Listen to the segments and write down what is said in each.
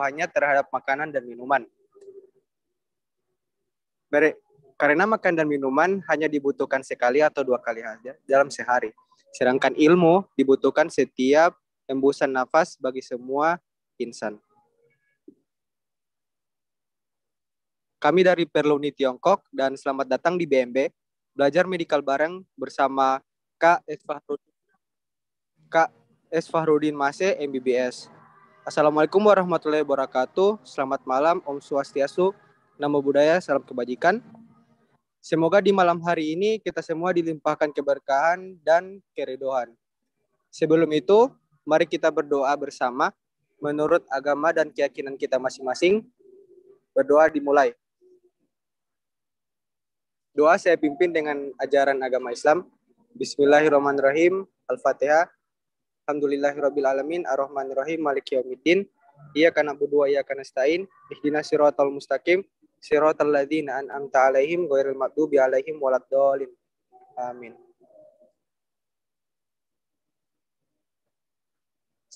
kebutuhannya terhadap makanan dan minuman. Karena makan dan minuman hanya dibutuhkan sekali atau dua kali saja dalam sehari. Sedangkan ilmu dibutuhkan setiap embusan nafas bagi semua insan. Kami dari Perluni Tiongkok dan selamat datang di BMB. Belajar medical bareng bersama Kak Esfahrudin, Kak Esfahrudin Mase, MBBS. Assalamualaikum warahmatullahi wabarakatuh. Selamat malam Om Swastiastu. Nama budaya, salam kebajikan. Semoga di malam hari ini kita semua dilimpahkan keberkahan dan keridohan. Sebelum itu, mari kita berdoa bersama menurut agama dan keyakinan kita masing-masing. Berdoa dimulai. Doa saya pimpin dengan ajaran agama Islam. Bismillahirrahmanirrahim. Al-Fatihah. Alhamdulillahirrabbilalamin, Ar-Rahmanirrahim, Malik Yawmiddin, Iya karena berdua, iya karena stain, Ihdina siratal mustaqim, siratal ladhina an'amta alaihim, ghairil makdubi alaihim, waladolin. Amin.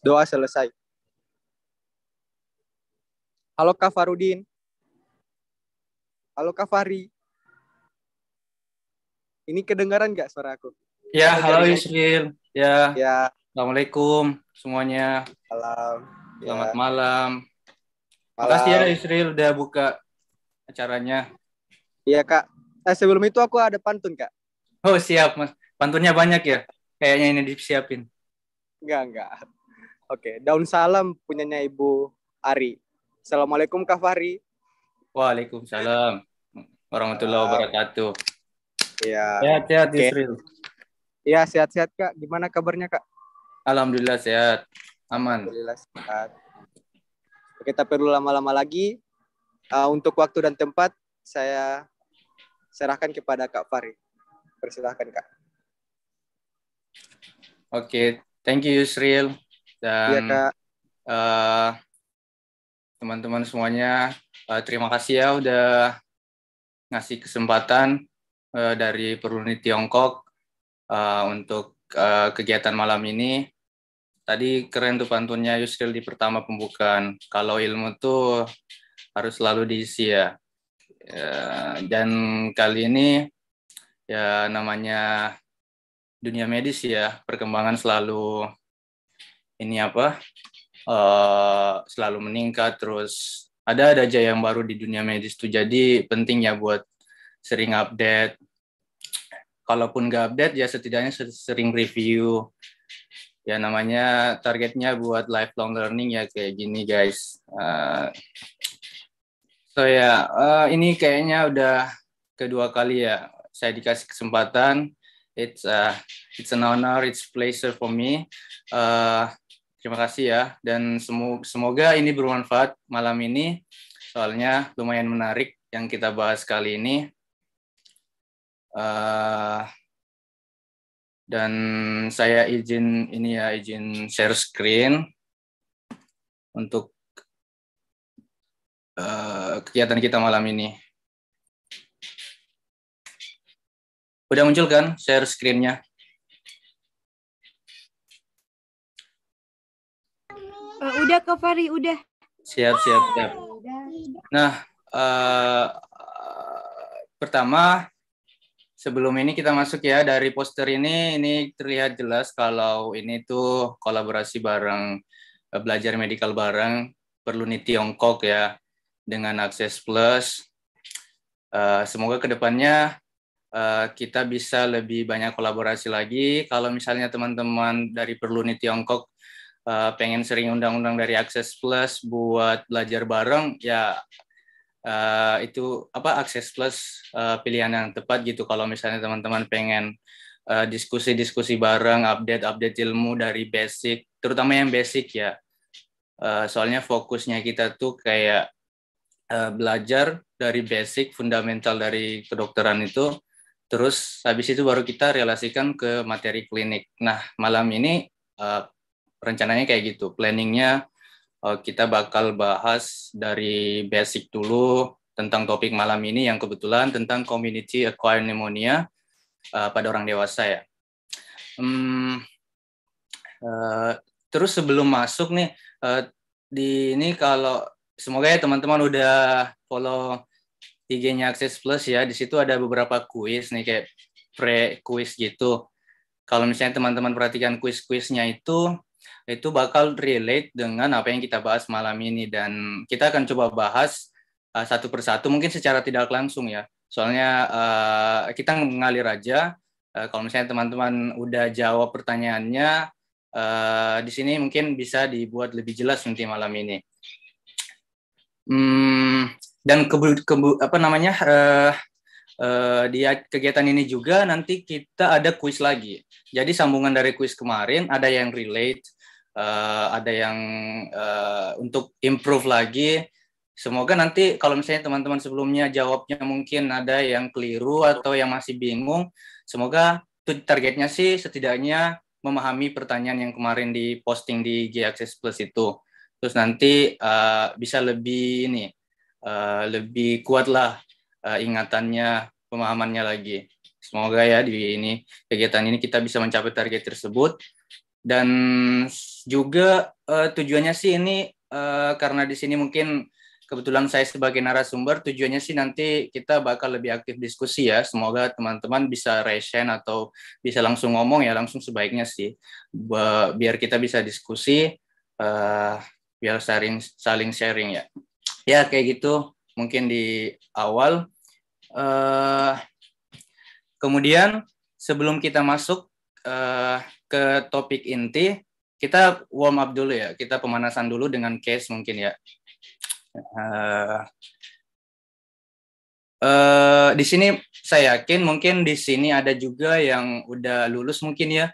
Doa selesai. Halo Kak Farudin. Halo Kak Ini kedengaran nggak suara aku? Ya, halo Yusril. Ya. Ya, Assalamualaikum semuanya. Malam. Selamat ya. malam. malam. Makasih ya Israel udah buka acaranya. Iya kak. Eh, sebelum itu aku ada pantun kak. Oh siap mas. Pantunnya banyak ya. Kayaknya ini disiapin. Enggak enggak. Oke. Daun salam punyanya Ibu Ari. Assalamualaikum Kak Fahri. Waalaikumsalam. Warahmatullahi wabarakatuh. Iya. Sehat-sehat okay. Israel. Iya sehat-sehat kak. Gimana kabarnya kak? Alhamdulillah sehat. Aman. Alhamdulillah sehat. Oke Kita perlu lama-lama lagi. Uh, untuk waktu dan tempat saya serahkan kepada Kak Fari. Persilahkan Kak. Oke, okay. thank you Yusril dan ya, Uh, teman-teman semuanya uh, terima kasih ya udah ngasih kesempatan uh, dari Peruni Tiongkok uh, untuk uh, kegiatan malam ini tadi keren tuh pantunnya Yusril di pertama pembukaan. Kalau ilmu tuh harus selalu diisi ya. ya dan kali ini ya namanya dunia medis ya, perkembangan selalu ini apa? Uh, selalu meningkat terus ada ada aja yang baru di dunia medis tuh jadi penting ya buat sering update kalaupun nggak update ya setidaknya sering review ya namanya targetnya buat lifelong learning ya kayak gini guys. Uh, so ya yeah, uh, ini kayaknya udah kedua kali ya saya dikasih kesempatan. It's uh, it's an honor, it's pleasure for me. Uh, terima kasih ya dan semoga ini bermanfaat malam ini. Soalnya lumayan menarik yang kita bahas kali ini. Uh, dan saya izin ini ya izin share screen untuk uh, kegiatan kita malam ini. Udah muncul kan share screen-nya? Uh, udah ke Fari, udah. Siap, siap, siap. Nah, uh, pertama sebelum ini kita masuk ya dari poster ini ini terlihat jelas kalau ini tuh kolaborasi bareng eh, belajar medical bareng Perlu Perluni Tiongkok ya dengan akses plus. Uh, semoga kedepannya uh, eh, kita bisa lebih banyak kolaborasi lagi. Kalau misalnya teman-teman dari Perluni Tiongkok uh, pengen sering undang-undang dari Akses Plus buat belajar bareng, ya uh, itu apa akses plus uh, pilihan yang tepat gitu kalau misalnya teman-teman pengen eh, diskusi-diskusi uh, bareng, update-update ilmu dari basic, terutama yang basic ya. Uh, soalnya fokusnya kita tuh kayak uh, belajar dari basic, fundamental dari kedokteran itu, terus habis itu baru kita relasikan ke materi klinik. Nah, malam ini uh, rencananya kayak gitu, planningnya Eh, kita bakal bahas dari basic dulu tentang topik malam ini yang kebetulan tentang community acquired pneumonia uh, pada orang dewasa ya. Um, uh, terus sebelum masuk nih uh, di ini kalau semoga ya teman-teman udah follow IG-nya Access Plus ya. Di situ ada beberapa kuis nih kayak pre-kuis gitu. Kalau misalnya teman-teman perhatikan kuis-kuisnya itu itu bakal relate dengan apa yang kita bahas malam ini dan kita akan coba bahas uh, satu persatu mungkin secara tidak langsung ya soalnya uh, kita mengalir aja uh, kalau misalnya teman-teman udah jawab pertanyaannya uh, di sini mungkin bisa dibuat lebih jelas nanti malam ini hmm, dan kebu, kebu apa namanya uh, uh, di kegiatan ini juga nanti kita ada kuis lagi jadi sambungan dari kuis kemarin ada yang relate uh, ada yang uh, untuk improve lagi. Semoga nanti kalau misalnya teman-teman sebelumnya jawabnya mungkin ada yang keliru atau yang masih bingung, semoga targetnya sih setidaknya memahami pertanyaan yang kemarin di posting di G Access Plus itu. Terus nanti uh, bisa lebih ini uh, lebih kuatlah uh, ingatannya, pemahamannya lagi. Semoga ya di ini kegiatan ini kita bisa mencapai target tersebut dan juga uh, tujuannya sih ini uh, karena di sini mungkin kebetulan saya sebagai narasumber tujuannya sih nanti kita bakal lebih aktif diskusi ya semoga teman-teman bisa reaction atau bisa langsung ngomong ya langsung sebaiknya sih biar kita bisa diskusi uh, biar saling saling sharing ya ya kayak gitu mungkin di awal uh, kemudian sebelum kita masuk uh, ke topik inti kita warm up dulu ya, kita pemanasan dulu dengan case mungkin ya. Uh, uh, di sini saya yakin mungkin di sini ada juga yang udah lulus mungkin ya,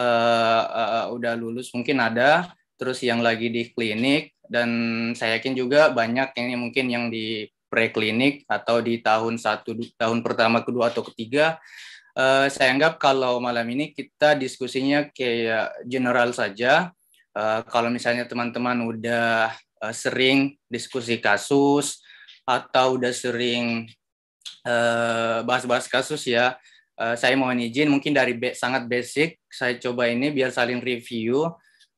uh, uh, udah lulus mungkin ada, terus yang lagi di klinik dan saya yakin juga banyak yang mungkin yang di preklinik atau di tahun satu tahun pertama kedua atau ketiga Eh, saya anggap kalau malam ini kita diskusinya kayak general saja. Uh, kalau misalnya teman-teman udah uh, sering diskusi kasus atau udah sering bahas bahas-bahas kasus ya, uh, saya mohon izin mungkin dari be sangat basic saya coba ini biar saling review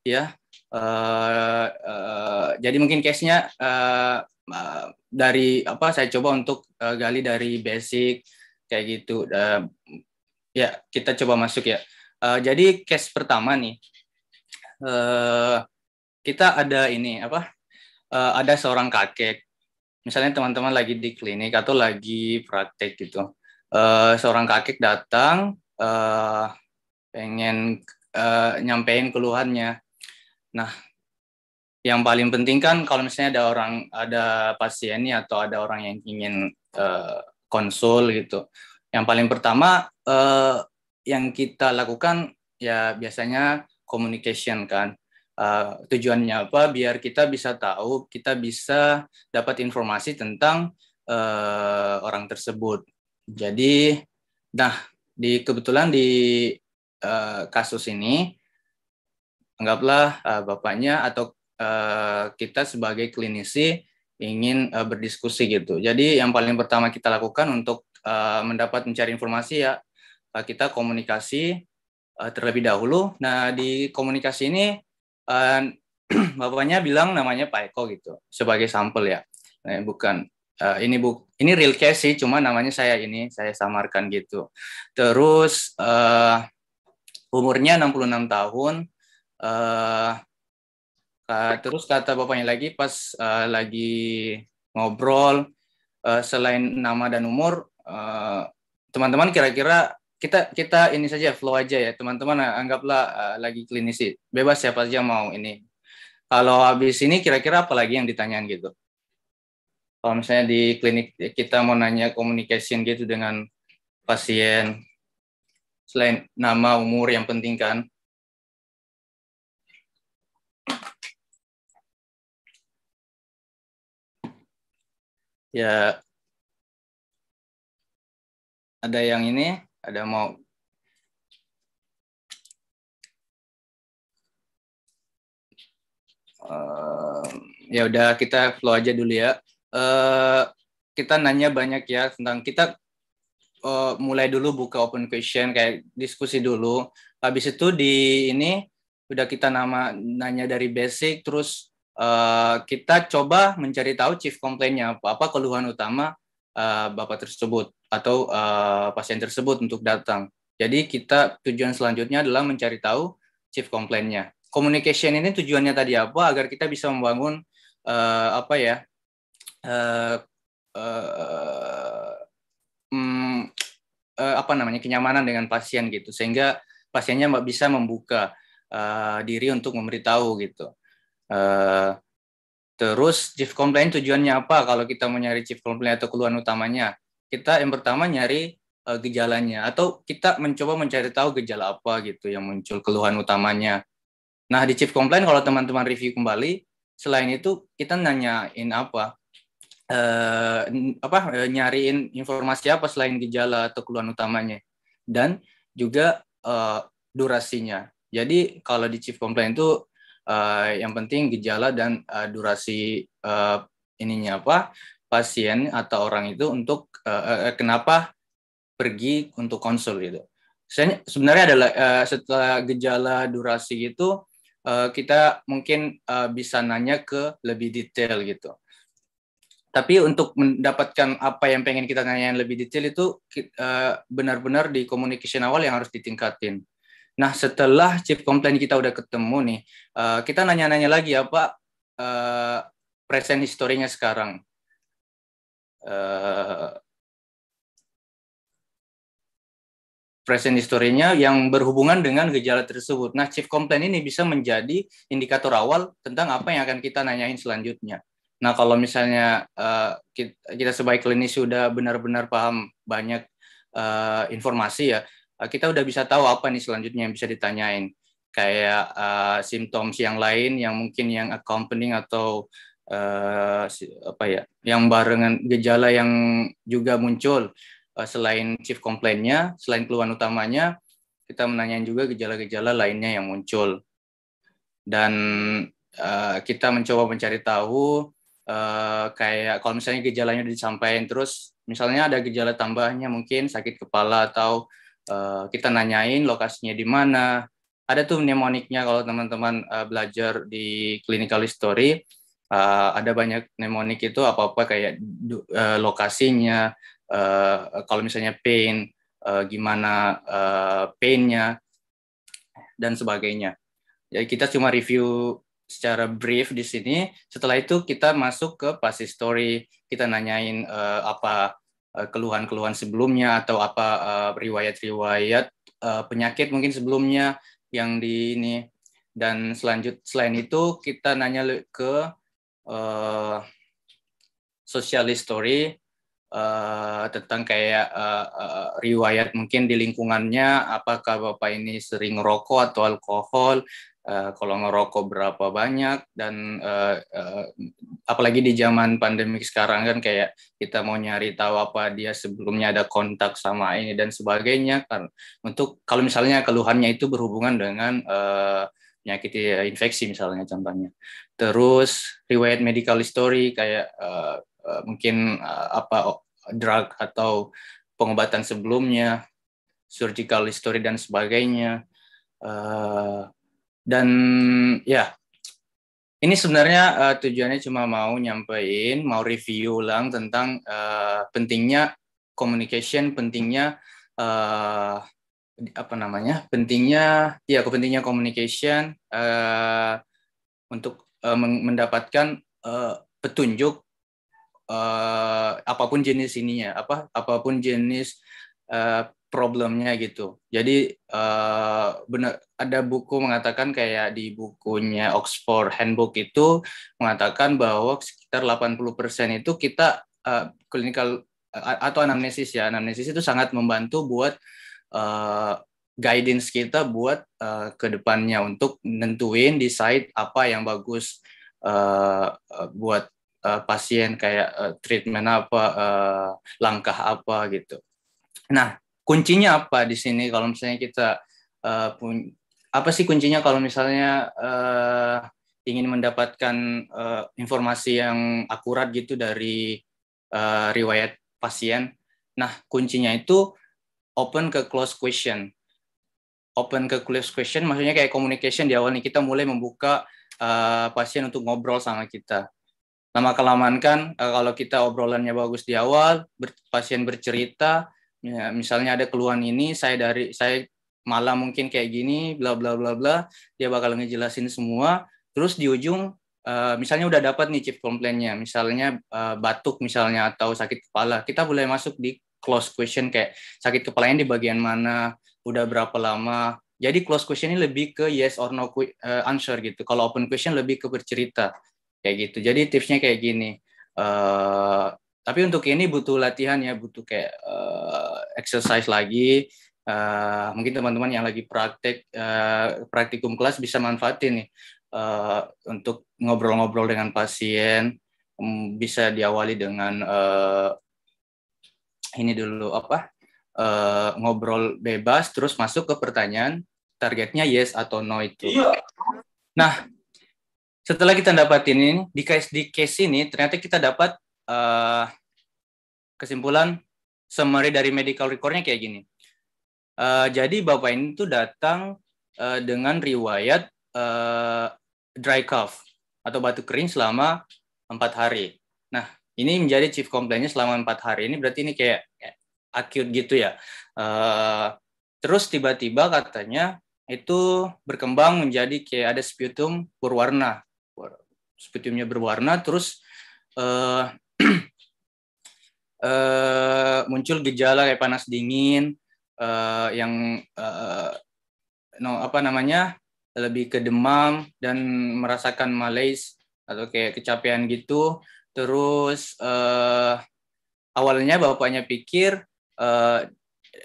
ya. Uh, uh, jadi mungkin case-nya uh, uh, dari apa saya coba untuk uh, gali dari basic kayak gitu. Uh, ya kita coba masuk ya. Uh, jadi case pertama nih uh, kita ada ini apa? Uh, ada seorang kakek, misalnya teman-teman lagi di klinik atau lagi praktek gitu. Uh, seorang kakek datang uh, pengen uh, nyampein keluhannya. Nah, yang paling penting kan kalau misalnya ada orang ada pasien nih atau ada orang yang ingin uh, konsul gitu. Yang paling pertama uh, yang kita lakukan ya biasanya communication kan. Uh, tujuannya apa? Biar kita bisa tahu, kita bisa dapat informasi tentang uh, orang tersebut. Jadi, nah di kebetulan di uh, kasus ini, anggaplah uh, bapaknya atau uh, kita sebagai klinisi ingin uh, berdiskusi gitu. Jadi yang paling pertama kita lakukan untuk uh, mendapat mencari informasi ya uh, kita komunikasi uh, terlebih dahulu. Nah di komunikasi ini uh, bapaknya bilang namanya Pak Eko gitu sebagai sampel ya, nah, bukan uh, ini bu ini real case sih, cuma namanya saya ini saya samarkan gitu. Terus uh, umurnya 66 tahun. Uh, Uh, terus kata bapaknya lagi pas uh, lagi ngobrol uh, selain nama dan umur teman teman-teman kira-kira kita kita ini saja flow aja ya teman-teman anggaplah uh, lagi klinisi bebas siapa saja mau ini kalau habis ini kira-kira apa lagi yang ditanyain gitu kalau misalnya di klinik kita mau nanya communication gitu dengan pasien selain nama umur yang penting kan ya ada yang ini ada mau uh, ya udah kita flow aja dulu ya uh, kita nanya banyak ya tentang kita uh, mulai dulu buka open question kayak diskusi dulu habis itu di ini udah kita nama nanya dari basic terus Eh, kita coba mencari tahu chief complaint-nya apa, apa keluhan utama uh, bapak tersebut atau uh, pasien tersebut untuk datang. Jadi kita tujuan selanjutnya adalah mencari tahu chief complaint-nya. Communication ini tujuannya tadi apa agar kita bisa membangun uh, apa ya uh, uh, um, uh, apa namanya kenyamanan dengan pasien gitu sehingga pasiennya bisa membuka uh, diri untuk memberitahu gitu. Eh, terus chief complaint tujuannya apa kalau kita mau nyari chief complaint atau keluhan utamanya? Kita yang pertama nyari uh, gejalanya atau kita mencoba mencari tahu gejala apa gitu yang muncul keluhan utamanya. Nah, di chief complaint kalau teman-teman review kembali, selain itu kita nanyain apa? Uh, apa uh, nyariin informasi apa selain gejala atau keluhan utamanya dan juga uh, durasinya. Jadi kalau di chief complaint itu Uh, yang penting gejala dan uh, durasi uh, ininya apa pasien atau orang itu untuk uh, uh, kenapa pergi untuk konsul gitu. Sebenarnya adalah uh, setelah gejala durasi itu uh, kita mungkin uh, bisa nanya ke lebih detail gitu. Tapi untuk mendapatkan apa yang pengen kita yang lebih detail itu benar-benar di komunikasi awal yang harus ditingkatin Nah, setelah chief complaint kita udah ketemu nih, uh, kita nanya-nanya lagi ya Pak, uh, present historinya sekarang. Uh, present historinya yang berhubungan dengan gejala tersebut. Nah, chief complaint ini bisa menjadi indikator awal tentang apa yang akan kita nanyain selanjutnya. Nah, kalau misalnya uh, kita, kita sebagai klinis sudah benar-benar paham banyak uh, informasi ya, Eh, kita udah bisa tahu apa nih selanjutnya yang bisa ditanyain kayak uh, eh, simptom yang lain yang mungkin yang accompanying atau uh, apa ya yang barengan gejala yang juga muncul uh, selain chief complaint-nya, selain keluhan utamanya kita menanyain juga gejala-gejala lainnya yang muncul dan uh, kita mencoba mencari tahu uh, kayak kalau misalnya gejalanya disampaikan terus misalnya ada gejala tambahnya mungkin sakit kepala atau Eh, kita nanyain lokasinya di mana. Ada tuh mnemoniknya kalau teman-teman uh, belajar di clinical history, uh, ada banyak mnemonik itu apa-apa kayak uh, lokasinya, uh, kalau misalnya pain, uh, gimana uh, painnya, dan sebagainya. Jadi ya, kita cuma review secara brief di sini. Setelah itu kita masuk ke past history, kita nanyain uh, apa Eh, keluhan-keluhan sebelumnya atau apa eh, riwayat-riwayat eh, penyakit mungkin sebelumnya yang di ini dan selanjut selain itu kita nanya ke uh, social history uh, tentang kayak uh, uh, riwayat mungkin di lingkungannya apakah bapak ini sering rokok atau alkohol Uh, kalau ngerokok berapa banyak dan uh, uh, apalagi di zaman pandemi sekarang kan kayak kita mau nyari tahu apa dia sebelumnya ada kontak sama ini dan sebagainya kan untuk kalau misalnya keluhannya itu berhubungan dengan uh, penyakit infeksi misalnya contohnya terus riwayat medical history kayak uh, Eh, mungkin uh, apa drug atau pengobatan sebelumnya, surgical history dan sebagainya. Uh, dan ya, ini sebenarnya uh, tujuannya cuma mau nyampein, mau review ulang tentang uh, pentingnya communication, pentingnya uh, apa namanya, pentingnya ya kepentingnya communication uh, untuk uh, mendapatkan uh, petunjuk uh, apapun jenis ininya apa apapun jenis uh, problemnya gitu. Jadi uh, eh, benar ada buku mengatakan kayak di bukunya Oxford Handbook itu mengatakan bahwa sekitar 80% itu kita uh, clinical uh, atau anamnesis ya. Anamnesis itu sangat membantu buat uh, guidance kita buat uh, ke depannya untuk nentuin decide apa yang bagus uh, buat uh, pasien kayak uh, treatment apa, uh, langkah apa gitu. Nah, kuncinya apa di sini kalau misalnya kita uh, pun apa sih kuncinya kalau misalnya uh, ingin mendapatkan uh, informasi yang akurat gitu dari uh, riwayat pasien. Nah, kuncinya itu open ke close question. Open ke close question maksudnya kayak communication di awal nih kita mulai membuka uh, pasien untuk ngobrol sama kita lama kelamaan kan eh, kalau kita obrolannya bagus di awal ber, pasien bercerita ya, misalnya ada keluhan ini saya dari saya malah mungkin kayak gini bla bla bla bla dia bakal ngejelasin semua terus di ujung uh, misalnya udah dapat nih chief komplainnya misalnya uh, batuk misalnya atau sakit kepala kita boleh masuk di close question kayak sakit kepalanya di bagian mana udah berapa lama jadi close question ini lebih ke yes or no answer gitu. Kalau open question lebih ke bercerita kayak gitu jadi tipsnya kayak gini uh, tapi untuk ini butuh latihan ya butuh kayak uh, exercise lagi uh, mungkin teman-teman yang lagi praktek uh, praktikum kelas bisa manfaatin nih uh, untuk ngobrol-ngobrol dengan pasien um, bisa diawali dengan uh, ini dulu apa uh, ngobrol bebas terus masuk ke pertanyaan targetnya yes atau no itu iya. nah setelah kita dapatin ini di case di case ini ternyata kita dapat uh, kesimpulan summary dari medical recordnya kayak gini. Uh, jadi bapak ini tuh datang uh, dengan riwayat uh, dry cough atau batuk kering selama empat hari. Nah ini menjadi chief complaintnya selama empat hari ini berarti ini kayak, akut gitu ya. Uh, terus tiba-tiba katanya itu berkembang menjadi kayak ada sputum berwarna Sepetiumnya berwarna, terus uh, uh, muncul gejala kayak panas dingin, uh, yang uh, no apa namanya lebih ke demam dan merasakan malaise atau kayak kecapean gitu. Terus uh, awalnya bapaknya pikir uh,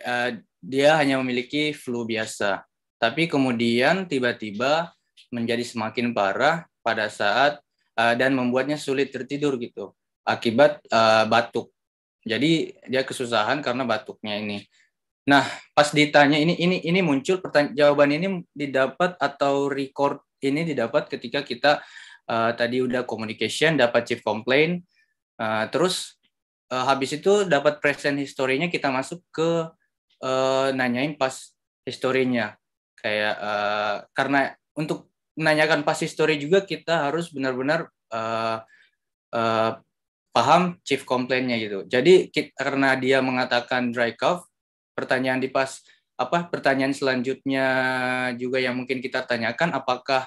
uh, dia hanya memiliki flu biasa, tapi kemudian tiba-tiba menjadi semakin parah pada saat Eh, dan membuatnya sulit tertidur gitu akibat uh, batuk. Jadi dia kesusahan karena batuknya ini. Nah, pas ditanya ini ini ini muncul pertanyaan jawaban ini didapat atau record ini didapat ketika kita uh, tadi udah communication dapat chief complaint uh, terus uh, habis itu dapat present historinya kita masuk ke uh, nanyain pas historinya kayak uh, karena untuk menanyakan pas history juga kita harus benar-benar uh, paham chief komplainnya gitu. Jadi kita, karena dia mengatakan dry cough, pertanyaan di pas apa pertanyaan selanjutnya juga yang mungkin kita tanyakan apakah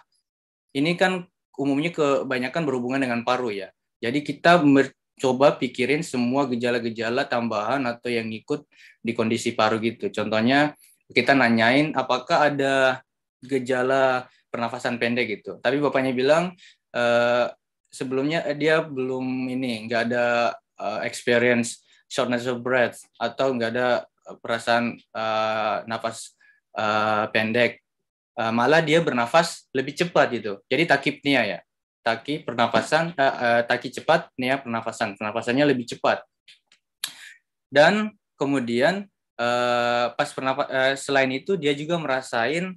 ini kan umumnya kebanyakan berhubungan dengan paru ya. Jadi kita mencoba pikirin semua gejala-gejala tambahan atau yang ikut di kondisi paru gitu. Contohnya kita nanyain apakah ada gejala pernafasan pendek gitu. Tapi bapaknya bilang e, sebelumnya eh, dia belum ini nggak ada uh, experience shortness of breath atau nggak ada eh, perasaan uh, nafas uh, pendek uh, malah dia bernafas lebih cepat gitu jadi takipnya ya taki pernafasan uh, uh, taki cepat nia pernafasan pernafasannya lebih cepat dan kemudian uh, pas pernafas uh, selain itu dia juga merasain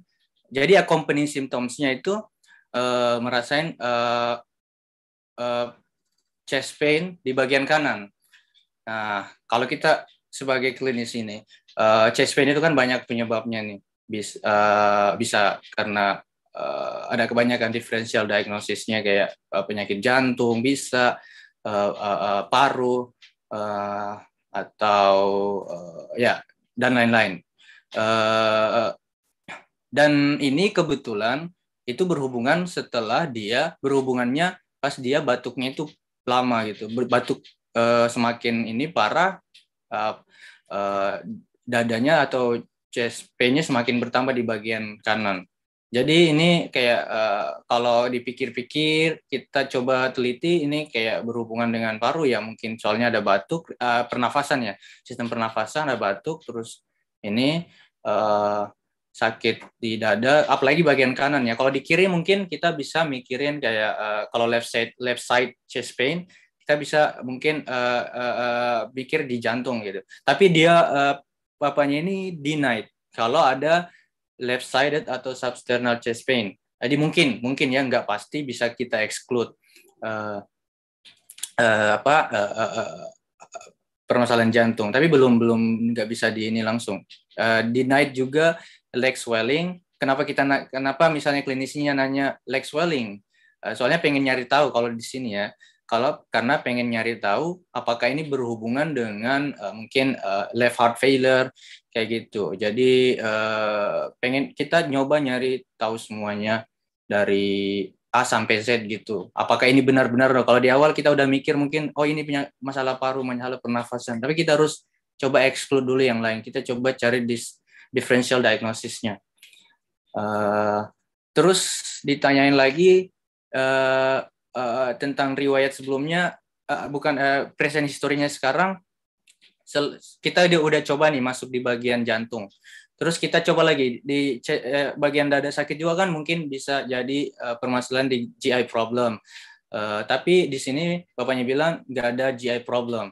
jadi accompanying symptomsnya itu uh, merasain uh, uh, chest pain di bagian kanan. Nah, kalau kita sebagai klinis ini, uh, chest pain itu kan banyak penyebabnya nih. Bis, uh, bisa karena uh, ada kebanyakan diferensial diagnosisnya kayak uh, penyakit jantung, bisa uh, uh, uh, paru uh, atau uh, ya dan lain-lain. Uh, dan ini kebetulan itu berhubungan setelah dia berhubungannya pas dia batuknya itu lama gitu berbatuk e, eh, semakin ini parah e, e, dadanya atau chest pain-nya semakin bertambah di bagian kanan jadi ini kayak e, kalau dipikir-pikir kita coba teliti ini kayak berhubungan dengan paru ya mungkin soalnya ada batuk e, pernafasan ya sistem pernafasan ada batuk terus ini e, sakit di dada, apalagi bagian kanan ya. Kalau di kiri mungkin kita bisa mikirin kayak uh, kalau left side left side chest pain kita bisa mungkin uh, uh, uh, pikir di jantung gitu. Tapi dia uh, papanya ini denied kalau ada left sided atau substernal chest pain. Jadi mungkin mungkin ya nggak pasti bisa kita exclude uh, uh, apa uh, uh, uh, permasalahan jantung. Tapi belum belum nggak bisa di ini langsung. Uh, denied juga leg swelling. Kenapa kita kenapa misalnya klinisinya nanya leg swelling? Eh, soalnya pengen nyari tahu kalau di sini ya. Kalau karena pengen nyari tahu apakah ini berhubungan dengan uh, mungkin uh, left heart failure kayak gitu. Jadi uh, pengen kita nyoba nyari tahu semuanya dari A sampai Z gitu. Apakah ini benar-benar kalau di awal kita udah mikir mungkin oh ini punya masalah paru, masalah pernafasan, tapi kita harus coba exclude dulu yang lain. Kita coba cari di differential diagnosisnya. Uh, terus ditanyain lagi uh, uh, tentang riwayat sebelumnya, uh, bukan uh, present historinya sekarang. Sel kita udah, udah coba nih masuk di bagian jantung. Terus kita coba lagi di uh, bagian dada sakit juga kan mungkin bisa jadi uh, permasalahan di GI problem. Uh, tapi di sini bapaknya bilang nggak ada GI problem,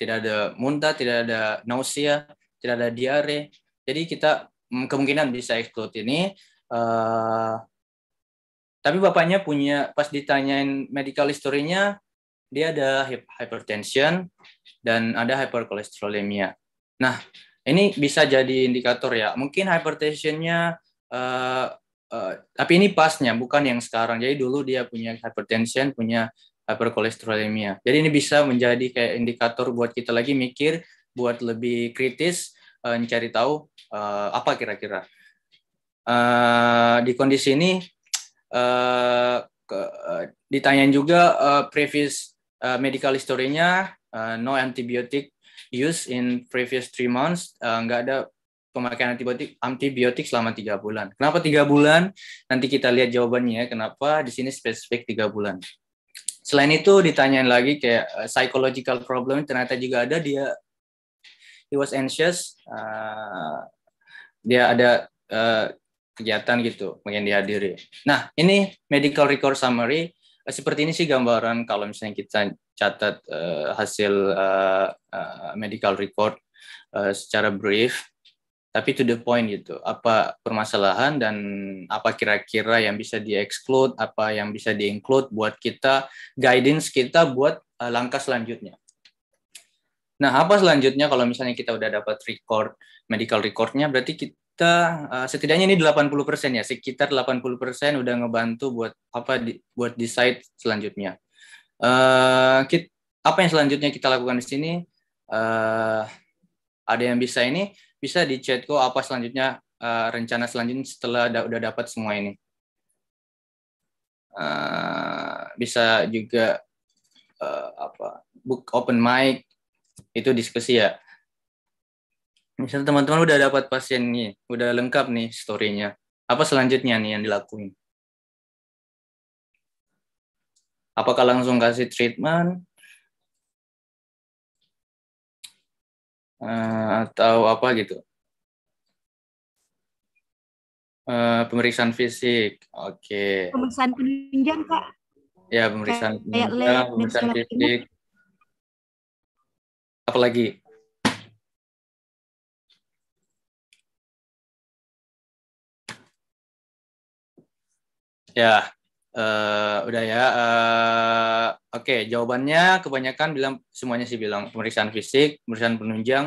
tidak ada muntah, tidak ada nausea, tidak ada diare. Jadi kita mm, kemungkinan bisa ikut ini. Uh, tapi bapaknya punya pas ditanyain medical history-nya dia ada hypertension dan ada hyperkolesterolemia. Nah, ini bisa jadi indikator ya. Mungkin hypertension-nya uh, uh, tapi ini pasnya bukan yang sekarang. Jadi dulu dia punya hypertension, punya hyperkolesterolemia. Jadi ini bisa menjadi kayak indikator buat kita lagi mikir buat lebih kritis Eh, mencari tahu uh, apa kira-kira. Uh, di kondisi ini uh, ke, uh, ditanyain juga uh, previous uh, medical historinya, uh, no antibiotic use in previous three months, uh, nggak ada pemakaian antibiotik antibiotik selama tiga bulan. Kenapa tiga bulan? Nanti kita lihat jawabannya. Ya, kenapa di sini spesifik tiga bulan? Selain itu ditanyain lagi kayak psychological problem ternyata juga ada dia he was anxious uh, dia ada uh, kegiatan gitu yang dihadiri. Nah ini medical record summary uh, seperti ini sih gambaran kalau misalnya kita catat uh, hasil uh, uh, medical record uh, secara brief tapi to the point gitu apa permasalahan dan apa kira-kira yang bisa di exclude apa yang bisa di include buat kita guidance kita buat uh, langkah selanjutnya Nah, apa selanjutnya kalau misalnya kita udah dapat record, medical recordnya berarti kita uh, setidaknya ini 80% ya, sekitar 80% udah ngebantu buat apa di, buat decide selanjutnya. Uh, eh, kita, apa yang selanjutnya kita lakukan di sini? Uh, ada yang bisa ini bisa di chat kok apa selanjutnya uh, rencana selanjutnya setelah da udah dapat semua ini. Uh, bisa juga uh, apa book open mic itu diskusi ya misalnya teman-teman udah dapat pasien nih udah lengkap nih story-nya. apa selanjutnya nih yang dilakuin apakah langsung kasih treatment uh, atau apa gitu uh, pemeriksaan fisik oke okay. pemeriksaan penunjang kak ya pemeriksaan kayak penunjang, pemeriksaan fisik apalagi ya uh, udah ya uh, oke okay. jawabannya kebanyakan bilang semuanya sih bilang pemeriksaan fisik pemeriksaan penunjang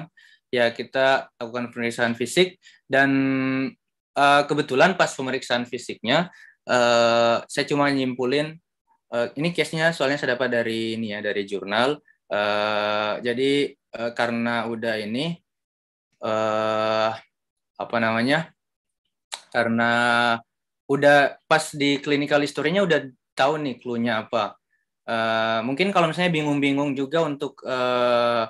ya kita lakukan pemeriksaan fisik dan uh, kebetulan pas pemeriksaan fisiknya uh, saya cuma nyimpulin uh, ini case-nya soalnya saya dapat dari ini ya dari jurnal Eh, jadi uh, karena udah ini uh, apa namanya? Karena udah pas di clinical history udah tahu nih clue-nya apa. Uh, mungkin kalau misalnya bingung-bingung juga untuk uh,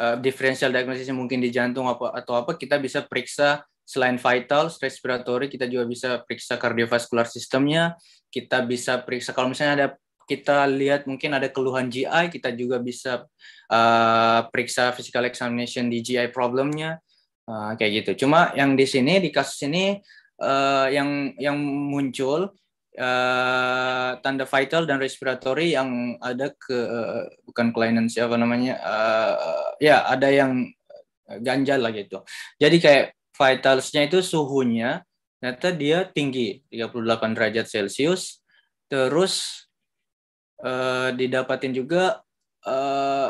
uh, differential diagnosis mungkin di jantung apa atau apa kita bisa periksa selain vital, respiratory, kita juga bisa periksa kardiovaskular sistemnya, kita bisa periksa kalau misalnya ada kita lihat mungkin ada keluhan GI, kita juga bisa uh, periksa physical examination di GI problemnya, uh, kayak gitu. Cuma yang di sini di kasus ini uh, yang yang muncul uh, tanda vital dan respiratory yang ada ke uh, bukan kelainan siapa namanya uh, ya ada yang ganjal lah gitu. Jadi kayak vitalsnya itu suhunya ternyata dia tinggi 38 derajat Celcius terus uh, didapatin juga uh,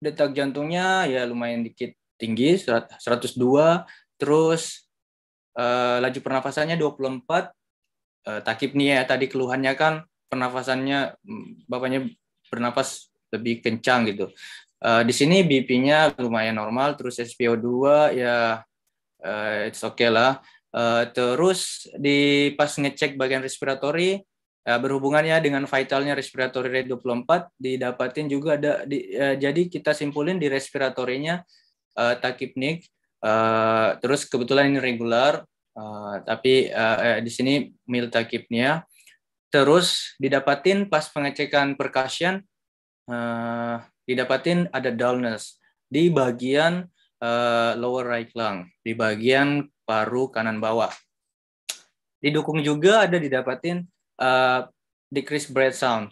detak jantungnya ya lumayan dikit tinggi 102 terus uh, laju pernafasannya 24 uh, takip nih ya tadi keluhannya kan pernafasannya mm, bapaknya bernapas lebih kencang gitu uh, di sini BP-nya lumayan normal terus SPO2 ya uh, it's okay lah uh, terus di pas ngecek bagian respiratory Ya, berhubungannya dengan vitalnya respiratory rate 24 didapatin juga ada di, ya, jadi kita simpulin di respiratorinya uh, takipnik uh, terus kebetulan ini regular uh, tapi eh, di sini mil takipnya terus didapatin pas pengecekan percussion uh, didapatin ada dullness di bagian uh, lower right lung di bagian paru kanan bawah didukung juga ada didapatin Eh, decrease breath sound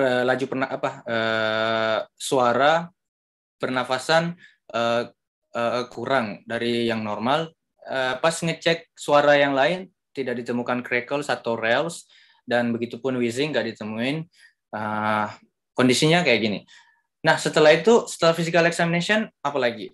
laju pernah apa uh, suara pernafasan uh, uh, kurang dari yang normal uh, pas ngecek suara yang lain tidak ditemukan crackles atau rails dan begitupun wheezing nggak ditemuin uh, kondisinya kayak gini nah setelah itu setelah physical examination apa lagi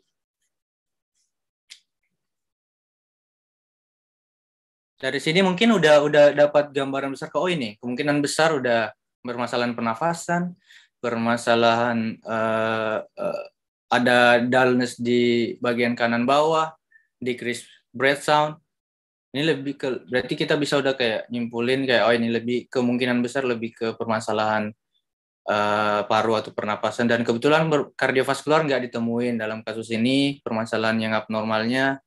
dari sini mungkin udah udah dapat gambaran besar ke oh ini kemungkinan besar udah bermasalahan pernafasan, permasalahan uh, uh, ada dullness di bagian kanan bawah, decrease breath sound. Ini lebih ke berarti kita bisa udah kayak nyimpulin kayak oh ini lebih kemungkinan besar lebih ke permasalahan uh, paru atau pernapasan dan kebetulan kardiovaskular nggak ditemuin dalam kasus ini permasalahan yang abnormalnya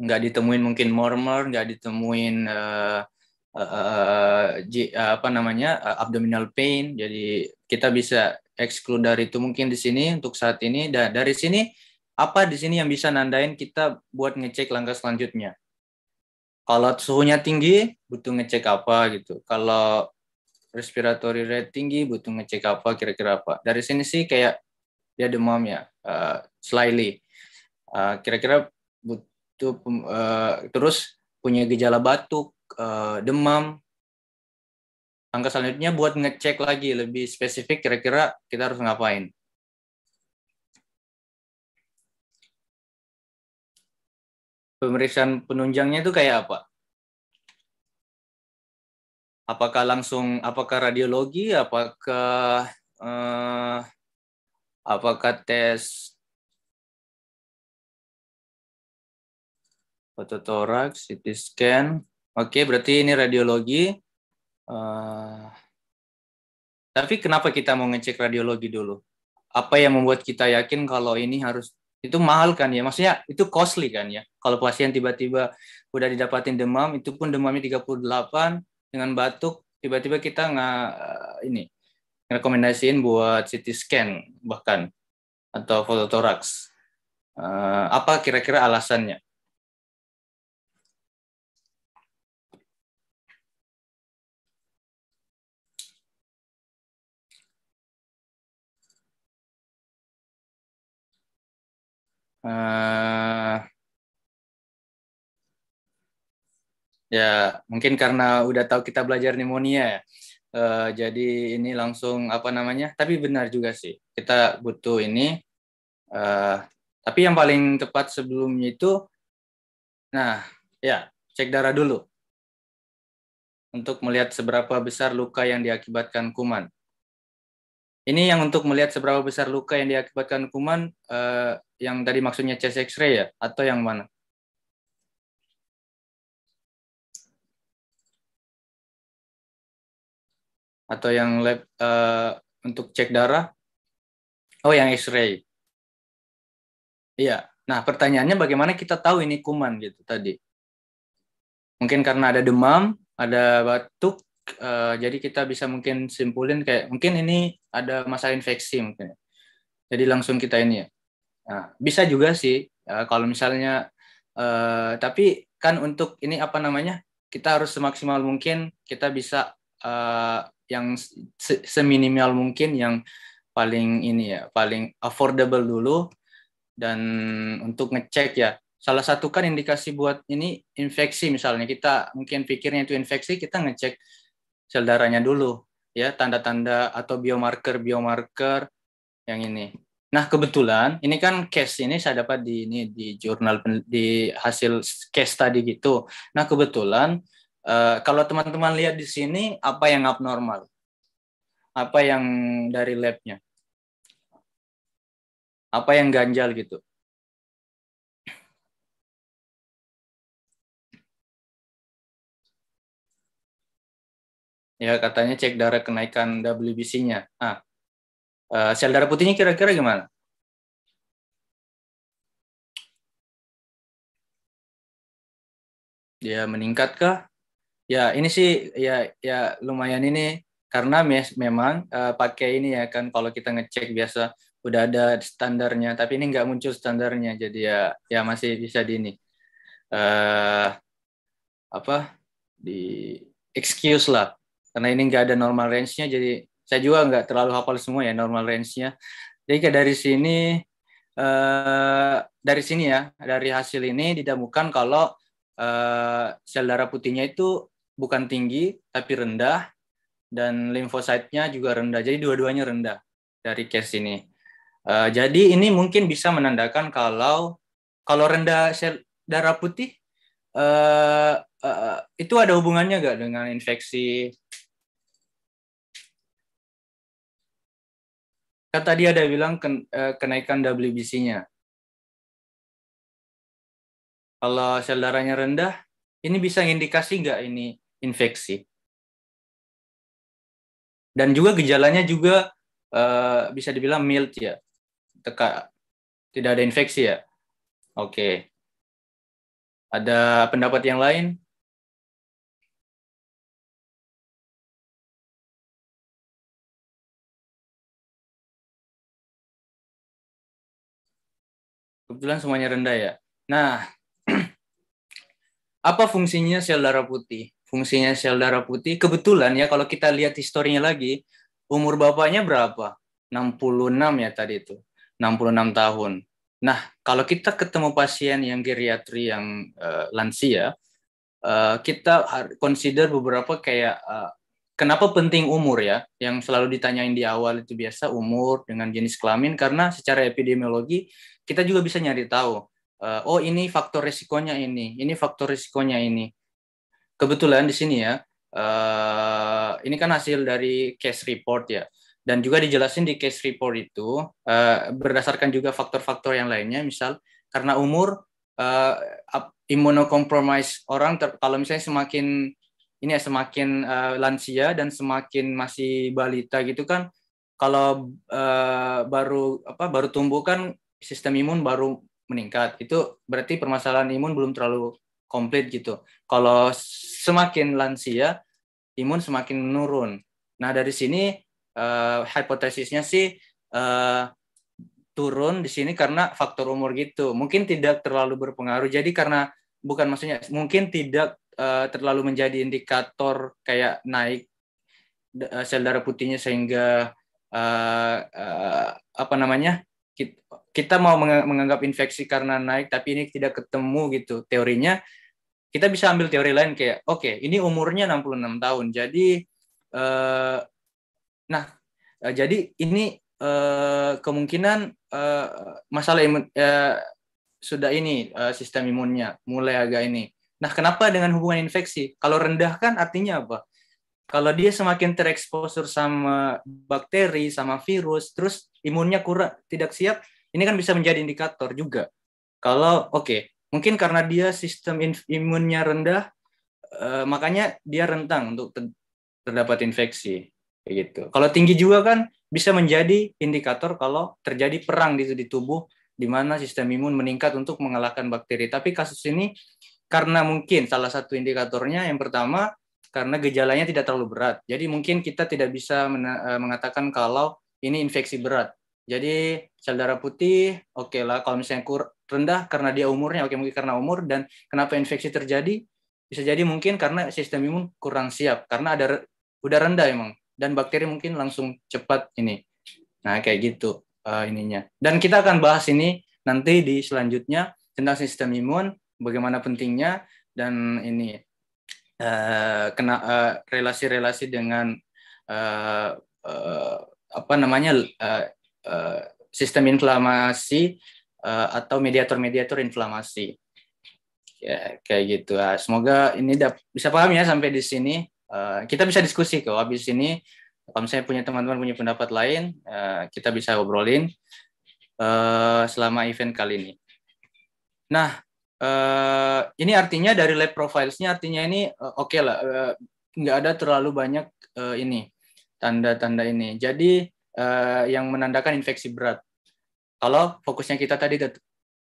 nggak ditemuin mungkin murmur, nggak ditemuin uh, uh, uh, apa namanya uh, abdominal pain. Jadi kita bisa exclude dari itu mungkin di sini untuk saat ini. Dan dari sini apa di sini yang bisa nandain kita buat ngecek langkah selanjutnya. Kalau suhunya tinggi, butuh ngecek apa gitu. Kalau respiratory rate tinggi, butuh ngecek apa, kira-kira apa. Dari sini sih kayak dia demam ya, uh, slightly. Eh, kira-kira uh, kira -kira itu uh, terus punya gejala batuk, uh, demam. Langkah selanjutnya buat ngecek lagi lebih spesifik kira-kira kita harus ngapain. Pemeriksaan penunjangnya itu kayak apa? Apakah langsung apakah radiologi, apakah uh, apakah tes ototorak, CT scan. Oke, berarti ini radiologi. Uh, tapi kenapa kita mau ngecek radiologi dulu? Apa yang membuat kita yakin kalau ini harus itu mahal kan ya? Maksudnya itu costly kan ya? Kalau pasien tiba-tiba udah didapatin demam, itu pun demamnya 38 dengan batuk, tiba-tiba kita nggak eh, ini rekomendasiin buat CT scan bahkan atau fototoraks. Uh, eh, apa kira-kira alasannya? uh, ya mungkin karena udah tahu kita belajar pneumonia ya. Uh, jadi ini langsung apa namanya? Tapi benar juga sih, kita butuh ini. Uh, tapi yang paling tepat sebelumnya itu, nah ya cek darah dulu untuk melihat seberapa besar luka yang diakibatkan kuman. Ini yang untuk melihat seberapa besar luka yang diakibatkan kuman eh, yang tadi maksudnya chest X-ray ya atau yang mana? Atau yang lab eh, untuk cek darah? Oh, yang X-ray. Iya. Nah, pertanyaannya bagaimana kita tahu ini kuman gitu tadi? Mungkin karena ada demam, ada batuk, Eh, jadi kita bisa mungkin simpulin kayak mungkin ini ada masalah infeksi mungkin. Ya. Jadi langsung kita ini ya. Nah, bisa juga sih uh, kalau misalnya uh, tapi kan untuk ini apa namanya? Kita harus semaksimal mungkin kita bisa uh, yang se seminimal mungkin yang paling ini ya, paling affordable dulu dan untuk ngecek ya salah satu kan indikasi buat ini infeksi misalnya kita mungkin pikirnya itu infeksi kita ngecek sel darahnya dulu ya tanda-tanda atau biomarker biomarker yang ini. Nah kebetulan ini kan case ini saya dapat di ini di jurnal di hasil case tadi gitu. Nah kebetulan eh, kalau teman-teman lihat di sini apa yang abnormal, apa yang dari labnya, apa yang ganjal gitu. Ya katanya cek darah kenaikan WBC-nya. Ah, uh, sel darah putihnya kira-kira gimana? Ya meningkat kah? Ya ini sih ya ya lumayan ini karena mes, memang uh, pakai ini ya kan kalau kita ngecek biasa udah ada standarnya tapi ini nggak muncul standarnya jadi ya ya masih bisa di ini uh, apa di excuse lah karena ini nggak ada normal range-nya jadi saya juga nggak terlalu hafal semua ya normal range-nya jadi kayak dari sini eh, dari sini ya dari hasil ini ditemukan kalau eh, sel darah putihnya itu bukan tinggi tapi rendah dan limfositnya juga rendah jadi dua-duanya rendah dari case ini eh, jadi ini mungkin bisa menandakan kalau kalau rendah sel darah putih eh, Uh, itu ada hubungannya nggak dengan infeksi Kata tadi ada bilang ken, eh, kenaikan WBC-nya. Kalau sel darahnya rendah, ini bisa indikasi nggak ini infeksi? Dan juga gejalanya juga eh, bisa dibilang mild ya, teka, tidak ada infeksi ya. Oke. Okay. Ada pendapat yang lain? Kebetulan semuanya rendah ya. Nah, apa fungsinya sel darah putih? Fungsinya sel darah putih kebetulan ya kalau kita lihat historinya lagi, umur bapaknya berapa? 66 ya tadi itu. 66 tahun. Nah, kalau kita ketemu pasien yang geriatri yang uh, lansia, uh, kita consider beberapa kayak uh, kenapa penting umur ya? Yang selalu ditanyain di awal itu biasa umur dengan jenis kelamin karena secara epidemiologi kita juga bisa nyari tahu uh, oh ini faktor risikonya ini ini faktor risikonya ini kebetulan di sini ya uh, ini kan hasil dari case report ya dan juga dijelasin di case report itu uh, berdasarkan juga faktor-faktor yang lainnya misal karena umur uh, imunokompromis orang ter, kalau misalnya semakin ini ya semakin uh, lansia dan semakin masih balita gitu kan kalau uh, baru apa baru tumbuh kan sistem imun baru meningkat itu berarti permasalahan imun belum terlalu komplit gitu kalau semakin lansia imun semakin menurun nah dari sini uh, hipotesisnya sih uh, turun di sini karena faktor umur gitu mungkin tidak terlalu berpengaruh jadi karena bukan maksudnya mungkin tidak uh, terlalu menjadi indikator kayak naik sel darah putihnya sehingga uh, uh, apa namanya kita mau menganggap infeksi karena naik tapi ini tidak ketemu gitu teorinya kita bisa ambil teori lain kayak oke okay, ini umurnya 66 tahun jadi eh, nah eh, jadi ini eh, kemungkinan eh, masalah imun eh, sudah ini eh, sistem imunnya mulai agak ini nah kenapa dengan hubungan infeksi kalau rendah kan artinya apa kalau dia semakin tereksposur sama bakteri sama virus terus imunnya kurang tidak siap ini kan bisa menjadi indikator juga. Kalau oke, okay, mungkin karena dia sistem imunnya rendah, eh, makanya dia rentang untuk terdapat infeksi kayak gitu. Kalau tinggi juga kan bisa menjadi indikator kalau terjadi perang di, di tubuh di mana sistem imun meningkat untuk mengalahkan bakteri. Tapi kasus ini karena mungkin salah satu indikatornya yang pertama karena gejalanya tidak terlalu berat. Jadi mungkin kita tidak bisa eh, mengatakan kalau ini infeksi berat. Jadi sel darah putih, oke okay lah kalau misalnya kur rendah karena dia umurnya, oke okay, mungkin karena umur dan kenapa infeksi terjadi bisa jadi mungkin karena sistem imun kurang siap karena ada udah rendah emang dan bakteri mungkin langsung cepat ini. Nah kayak gitu uh, ininya. Dan kita akan bahas ini nanti di selanjutnya tentang sistem imun, bagaimana pentingnya dan ini uh, kena eh, relasi-relasi uh, dengan uh, uh, apa namanya uh, sistem inflamasi uh, atau mediator-mediator inflamasi. Ya, kayak gitu. Nah, semoga ini bisa paham ya sampai di sini. Uh, kita bisa diskusi kok habis ini. Kalau misalnya punya teman-teman punya pendapat lain, uh, kita bisa obrolin uh, selama event kali ini. Nah, uh, ini artinya dari lab profilesnya artinya ini uh, oke okay lah, uh, nggak ada terlalu banyak uh, ini tanda-tanda ini. Jadi uh, yang menandakan infeksi berat kalau fokusnya kita tadi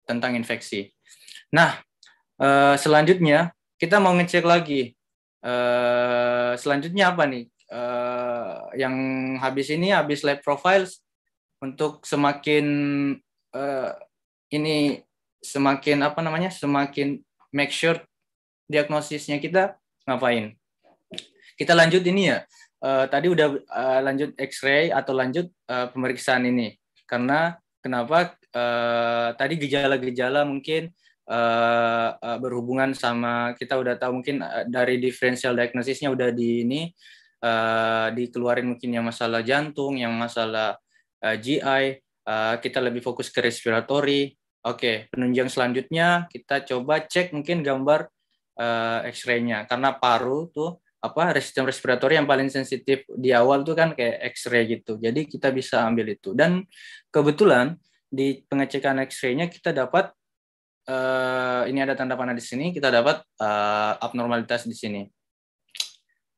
tentang infeksi. Nah, eh, selanjutnya kita mau ngecek lagi. Eh, selanjutnya apa nih? Eh, yang habis ini habis lab profiles untuk semakin ini semakin apa namanya? Semakin make sure diagnosisnya kita ngapain? Kita lanjut ini ya. tadi udah lanjut X-ray atau lanjut pemeriksaan ini karena kenapa uh, tadi gejala-gejala mungkin uh, uh, berhubungan sama kita udah tahu mungkin dari differential diagnosisnya udah di ini uh, dikeluarin mungkin yang masalah jantung, yang masalah uh, GI, uh, kita lebih fokus ke respiratory. Oke, okay, penunjang selanjutnya kita coba cek mungkin gambar uh, X-ray-nya karena paru tuh apa sistem respirator yang paling sensitif di awal tuh kan kayak X-ray gitu. Jadi kita bisa ambil itu. Dan kebetulan di pengecekan X-ray-nya kita dapat uh, ini ada tanda panah di sini. Kita dapat uh, abnormalitas di sini.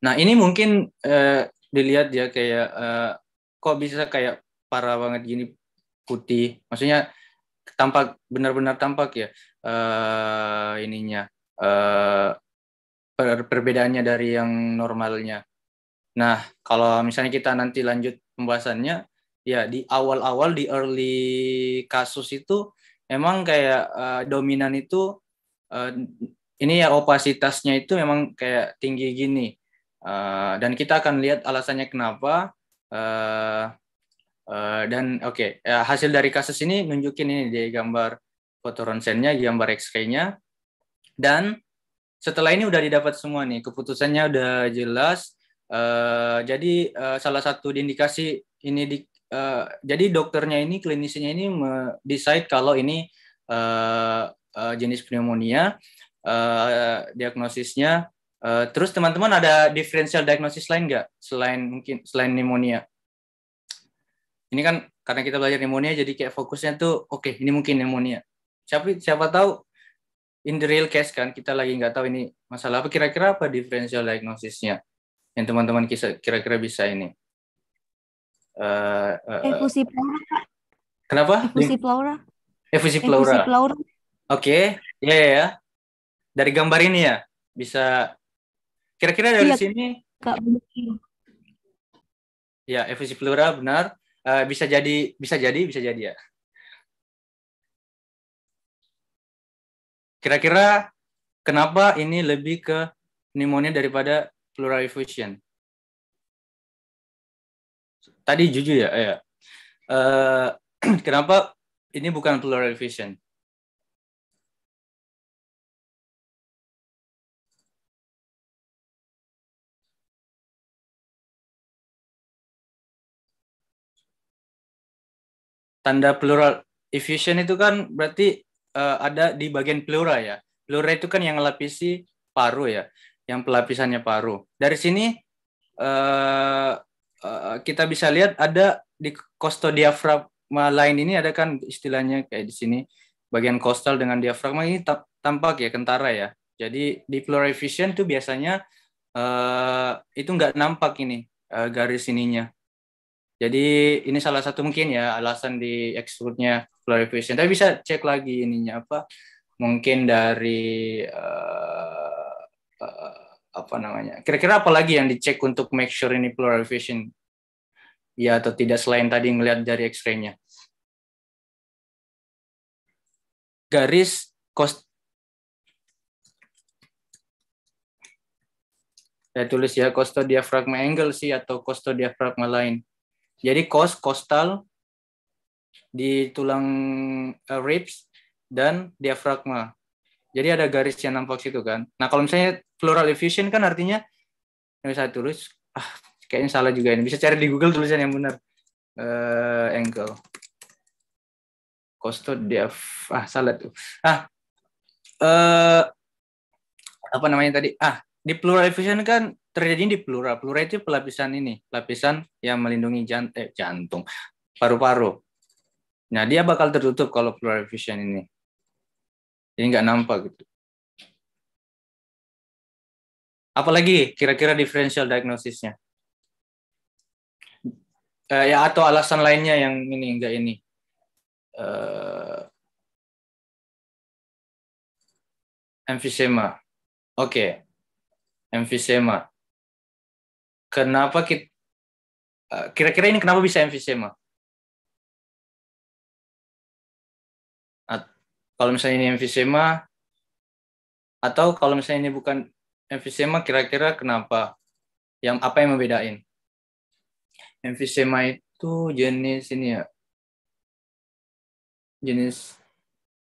Nah ini mungkin uh, dilihat ya kayak uh, kok bisa kayak parah banget gini putih. Maksudnya tampak benar-benar tampak ya uh, ininya. Uh, per perbedaannya dari yang normalnya. Nah, kalau misalnya kita nanti lanjut pembahasannya, ya di awal-awal di early kasus itu emang kayak uh, dominan itu uh, ini ya opasitasnya itu memang kayak tinggi gini. Uh, dan kita akan lihat alasannya kenapa. Uh, uh, dan oke, okay, ya, hasil dari kasus ini nunjukin ini di gambar foto fotoronsennya, gambar X-ray-nya. Dan setelah ini udah didapat semua nih keputusannya udah jelas uh, jadi uh, salah satu indikasi ini di uh, jadi dokternya ini klinisinya ini decide kalau ini uh, uh, jenis pneumonia uh, diagnosisnya uh, terus teman-teman ada differential diagnosis lain nggak selain mungkin selain pneumonia ini kan karena kita belajar pneumonia jadi kayak fokusnya tuh oke okay, ini mungkin pneumonia siapa siapa tahu in the real case kan kita lagi nggak tahu ini masalah apa kira-kira apa differential diagnosisnya yang teman-teman kira-kira bisa ini eh, eh, efusi pleura kenapa efusi pleura efusi pleura, oke ya, ya ya dari gambar ini ya bisa kira-kira dari iya, sini Kak. ya efusi pleura benar uh, bisa jadi bisa jadi bisa jadi ya Kira-kira kenapa ini lebih ke pneumonia daripada pleural effusion? Tadi jujur ya, ya. Uh, kenapa ini bukan pleural effusion? Tanda pleural effusion itu kan berarti uh, ada di bagian pleura ya. Pleura itu kan yang lapisi paru ya, yang pelapisannya paru. Dari sini uh, uh, kita bisa lihat ada di kostodiafragma lain ini ada kan istilahnya kayak di sini bagian kostal dengan diafragma ini tampak ya kentara ya. Jadi di pleura efficient itu biasanya uh, itu nggak nampak ini uh, garis ininya jadi ini salah satu mungkin ya alasan di ekstrudnya nya Tapi bisa cek lagi ininya apa mungkin dari uh, uh, apa namanya? Kira-kira apa lagi yang dicek untuk make sure ini plurification ya atau tidak selain tadi ngelihat dari X-ray-nya. Garis cost saya tulis ya costo diafragma angle sih atau costo diafragma lain. Jadi cost costal, di tulang uh, ribs, dan diafragma. Jadi ada garis yang nampak situ kan. Nah kalau misalnya pleural effusion kan artinya yang saya tulis, ah, kayaknya salah juga ini. Bisa cari di Google tulisan yang benar. Uh, angle. Costo diaf, ah salah tuh. Ah, uh, apa namanya tadi? Ah, di plural diffusion kan terjadi di plura. Plura itu pelapisan ini, lapisan yang melindungi jant eh, jantung, paru-paru. Nah, dia bakal tertutup kalau plural diffusion ini. Jadi nggak nampak gitu. Apalagi kira-kira differential diagnosisnya. Eh, ya atau alasan lainnya yang ini enggak ini. Eh, emphysema. Oke. Okay emfisema. Kenapa kita eh, kira-kira ini kenapa bisa emfisema? Kalau misalnya ini emfisema atau kalau misalnya ini bukan emfisema kira-kira kenapa? Yang apa yang membedain? Emfisema itu jenis ini ya. Jenis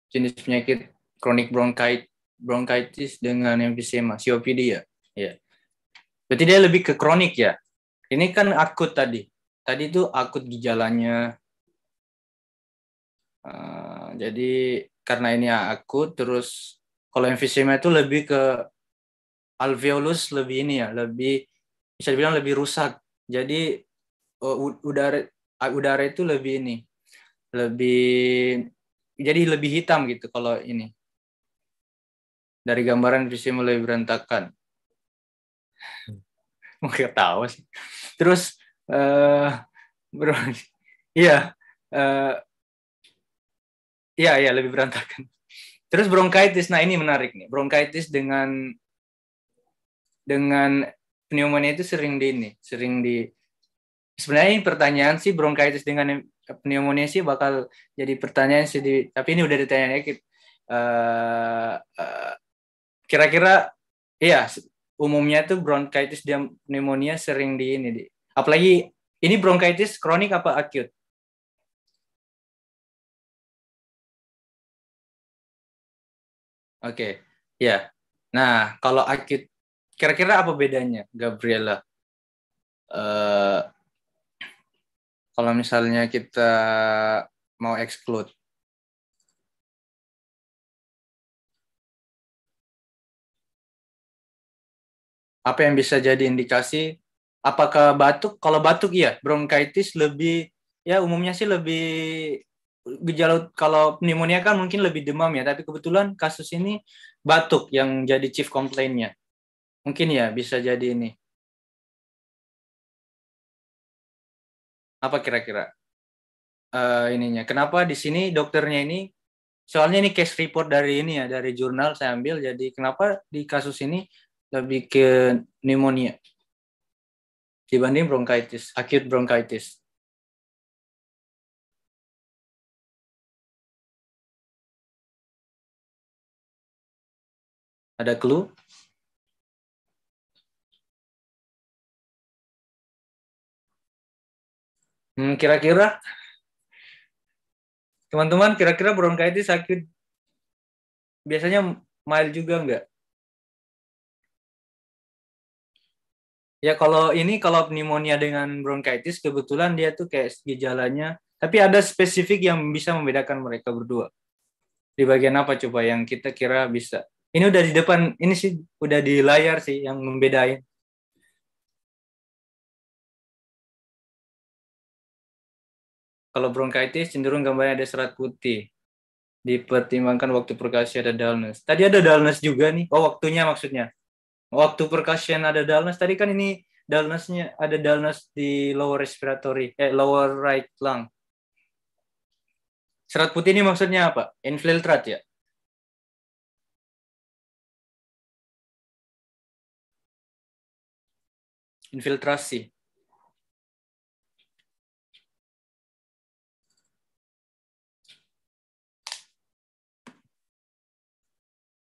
jenis penyakit kronik bronkitis dengan emfisema, COPD ya. Ya. Berarti dia lebih ke kronik ya. Ini kan akut tadi. Tadi itu akut gejalanya. Uh, jadi karena ini akut terus kalau emfisema itu lebih ke alveolus lebih ini ya, lebih bisa dibilang lebih rusak. Jadi eh, udara udara itu lebih ini. Lebih jadi lebih hitam gitu kalau ini. Dari gambaran visi mulai berantakan mungkin ketawa sih terus eh bro iya eh iya iya lebih berantakan terus bronkitis nah ini menarik nih bronkitis dengan dengan pneumonia itu sering di ini sering di sebenarnya ini pertanyaan sih bronkitis dengan pneumonia sih bakal jadi pertanyaan sih di, tapi ini udah ditanya ya Uh, uh, kira-kira iya umumnya tuh bronkitis dan pneumonia sering di ini di. Apalagi ini bronkitis kronik apa akut? Oke, okay. ya. Yeah. Nah, kalau akut, kira-kira apa bedanya, Gabriela? Uh, kalau misalnya kita mau exclude apa yang bisa jadi indikasi apakah batuk kalau batuk iya bronkitis lebih ya umumnya sih lebih gejala kalau pneumonia kan mungkin lebih demam ya tapi kebetulan kasus ini batuk yang jadi chief complaintnya mungkin ya bisa jadi ini apa kira-kira uh, ininya kenapa di sini dokternya ini soalnya ini case report dari ini ya dari jurnal saya ambil jadi kenapa di kasus ini lebih ke pneumonia dibanding bronkitis, acute bronkitis. Ada clue? Hmm, kira-kira teman-teman kira-kira bronkitis sakit biasanya mild juga enggak? Ya kalau ini kalau pneumonia dengan bronkitis kebetulan dia tuh kayak gejalanya, tapi ada spesifik yang bisa membedakan mereka berdua. Di bagian apa coba yang kita kira bisa? Ini udah di depan, ini sih udah di layar sih yang membedain. Kalau bronkitis cenderung gambarnya ada serat putih. Dipertimbangkan waktu perkasi ada dullness. Tadi ada dullness juga nih. Oh, waktunya maksudnya. Waktu percussion ada dullness tadi kan ini dullnessnya ada dullness di lower respiratory eh lower right lung. Serat putih ini maksudnya apa? Infiltrat ya? Infiltrasi.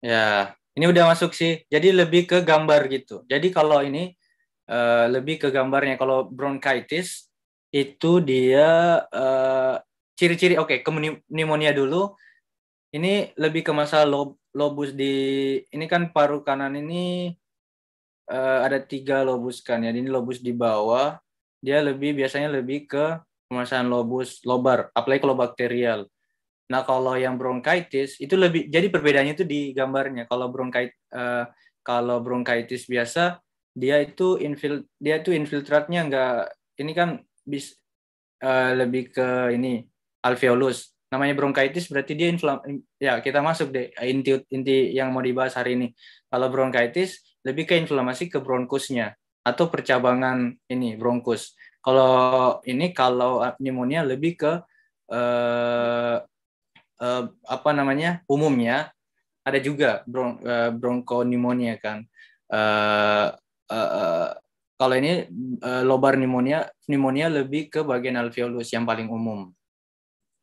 Ya, ini udah masuk sih. Jadi lebih ke gambar gitu. Jadi kalau ini uh, lebih ke gambarnya. Kalau bronkitis itu dia eh, ciri-ciri uh, oke okay, ke pneumonia dulu. Ini lebih ke masalah lob, lobus di ini kan paru kanan ini uh, ada tiga lobus kan ya. Ini lobus di bawah. Dia lebih biasanya lebih ke pemasaran lobus lobar, apalagi kalau bakterial. Nah, kalau yang bronkitis itu lebih jadi perbedaannya itu di gambarnya. Kalau bronkit uh, eh, kalau bronkitis biasa dia itu infil dia itu infiltratnya enggak ini kan bis uh, lebih ke ini alveolus. Namanya bronkitis berarti dia inflam ya kita masuk deh inti inti yang mau dibahas hari ini. Kalau bronkitis lebih ke inflamasi ke bronkusnya atau percabangan ini bronkus. Kalau ini kalau pneumonia lebih ke uh, uh, apa namanya umumnya ada juga bron uh, kan. uh, uh, kalau ini uh, lobar pneumonia, pneumonia lebih ke bagian alveolus yang paling umum.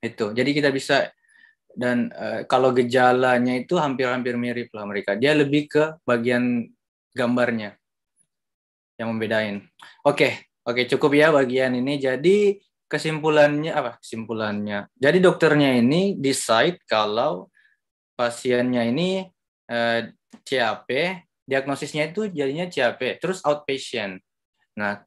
Itu. Jadi kita bisa dan uh, kalau gejalanya itu hampir-hampir mirip lah mereka. Dia lebih ke bagian gambarnya yang membedain. Oke, okay. oke okay, cukup ya bagian ini. Jadi kesimpulannya apa? Kesimpulannya. Jadi dokternya ini decide kalau pasiennya ini eh, CAP, diagnosisnya itu jadinya CAP, terus outpatient. Nah,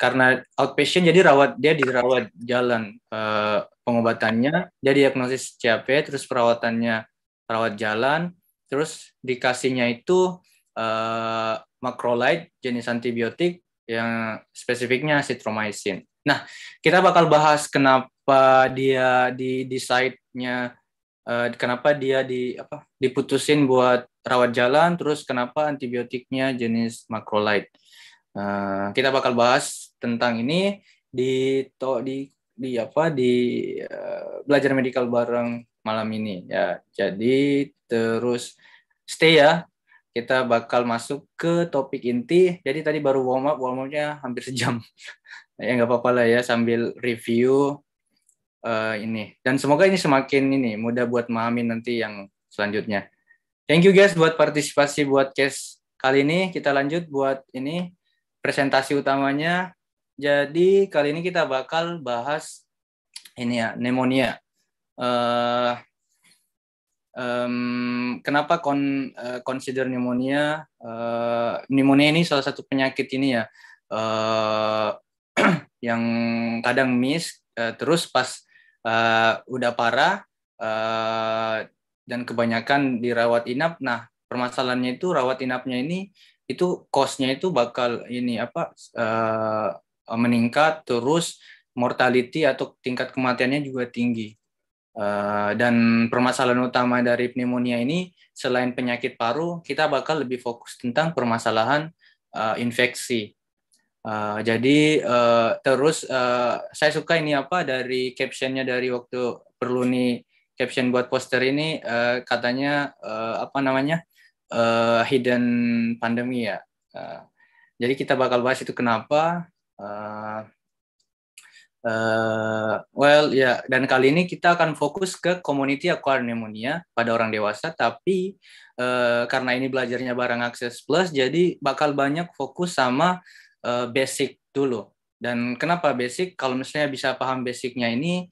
karena outpatient jadi rawat dia dirawat jalan eh, pengobatannya, dia diagnosis CAP, terus perawatannya rawat jalan, terus dikasihnya itu eh, macrolide jenis antibiotik yang spesifiknya citromycin. Nah, kita bakal bahas kenapa dia di decide-nya uh, eh, kenapa dia di apa diputusin buat rawat jalan terus kenapa antibiotiknya jenis macrolide. Uh, kita bakal bahas tentang ini di to, di di apa di uh, belajar medical bareng malam ini ya. Jadi terus stay ya kita bakal masuk ke topik inti. Jadi tadi baru warm up, warm up-nya hampir sejam. ya nggak apa-apa lah ya sambil review uh, ini dan semoga ini semakin ini mudah buat memahami nanti yang selanjutnya thank you guys buat partisipasi buat case kali ini kita lanjut buat ini presentasi utamanya jadi kali ini kita bakal bahas ini ya pneumonia uh, um, kenapa kon uh, consider pneumonia uh, pneumonia ini salah satu penyakit ini ya uh, yang kadang miss uh, terus pas uh, udah parah uh, dan kebanyakan dirawat inap. Nah, permasalahannya itu rawat inapnya ini itu costnya itu bakal ini apa uh, meningkat terus mortality atau tingkat kematiannya juga tinggi. Uh, dan permasalahan utama dari pneumonia ini selain penyakit paru, kita bakal lebih fokus tentang permasalahan uh, infeksi. Eh, jadi uh, terus uh, saya suka ini apa dari captionnya dari waktu perlu nih caption buat poster ini uh, katanya uh, apa namanya uh, hidden pandemi ya. Uh, jadi kita bakal bahas itu kenapa. Uh, Uh, well, ya, yeah. dan kali ini kita akan fokus ke community acquired pneumonia pada orang dewasa, tapi uh, karena ini belajarnya barang akses plus, jadi bakal banyak fokus sama uh, basic dulu. Dan kenapa basic? Kalau misalnya bisa paham basicnya ini,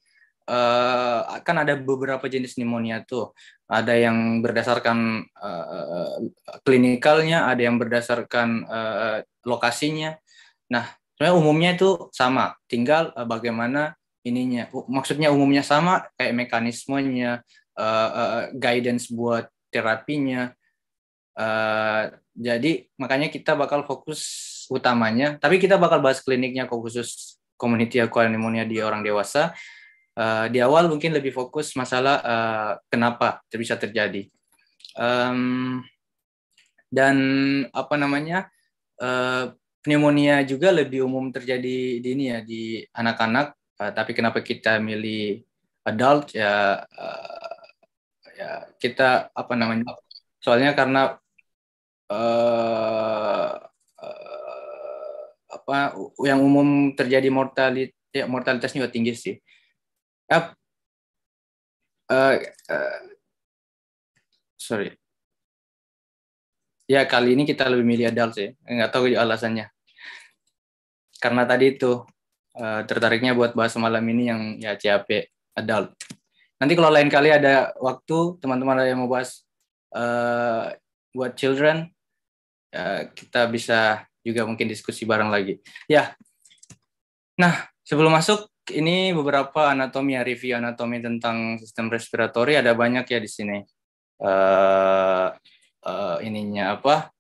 uh, kan ada beberapa jenis pneumonia tuh. Ada yang berdasarkan uh, klinikalnya, ada yang berdasarkan uh, lokasinya. Nah, sebenarnya umumnya itu sama. Tinggal uh, bagaimana ininya. maksudnya umumnya sama, kayak mekanismenya, uh, uh, guidance buat terapinya. Uh, jadi makanya kita bakal fokus utamanya, tapi kita bakal bahas kliniknya kok khusus community acquired pneumonia di orang dewasa. Uh, di awal mungkin lebih fokus masalah uh, kenapa bisa terjadi. Um, dan apa namanya uh, pneumonia juga lebih umum terjadi di ini ya di anak-anak. Uh, tapi kenapa kita milih adult ya, uh, ya kita apa namanya? Soalnya karena apa yang umum terjadi mortality, ya, mortalitasnya juga tinggi sih. Uh, uh, uh, sorry. Ya kali ini kita lebih milih adult sih. Nggak tahu alasannya. Karena tadi itu uh, tertariknya buat bahas malam ini yang ya CAP adult. Nanti kalau lain kali ada waktu teman-teman ada yang mau bahas uh, buat children, uh, kita bisa juga mungkin diskusi bareng lagi. Ya. Nah, sebelum masuk ini beberapa anatomi ya, review anatomi tentang sistem respiratori ada banyak ya di sini. Uh, uh, ininya apa?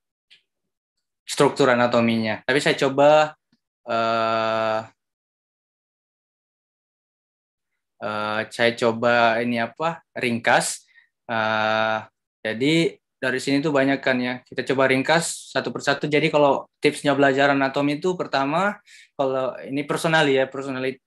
Struktur anatominya. Tapi saya coba uh, uh, saya coba ini apa? ringkas. Uh, jadi dari sini tuh banyak kan ya. Kita coba ringkas satu persatu. Jadi kalau tipsnya belajar anatomi itu pertama kalau ini personal ya, personal eh,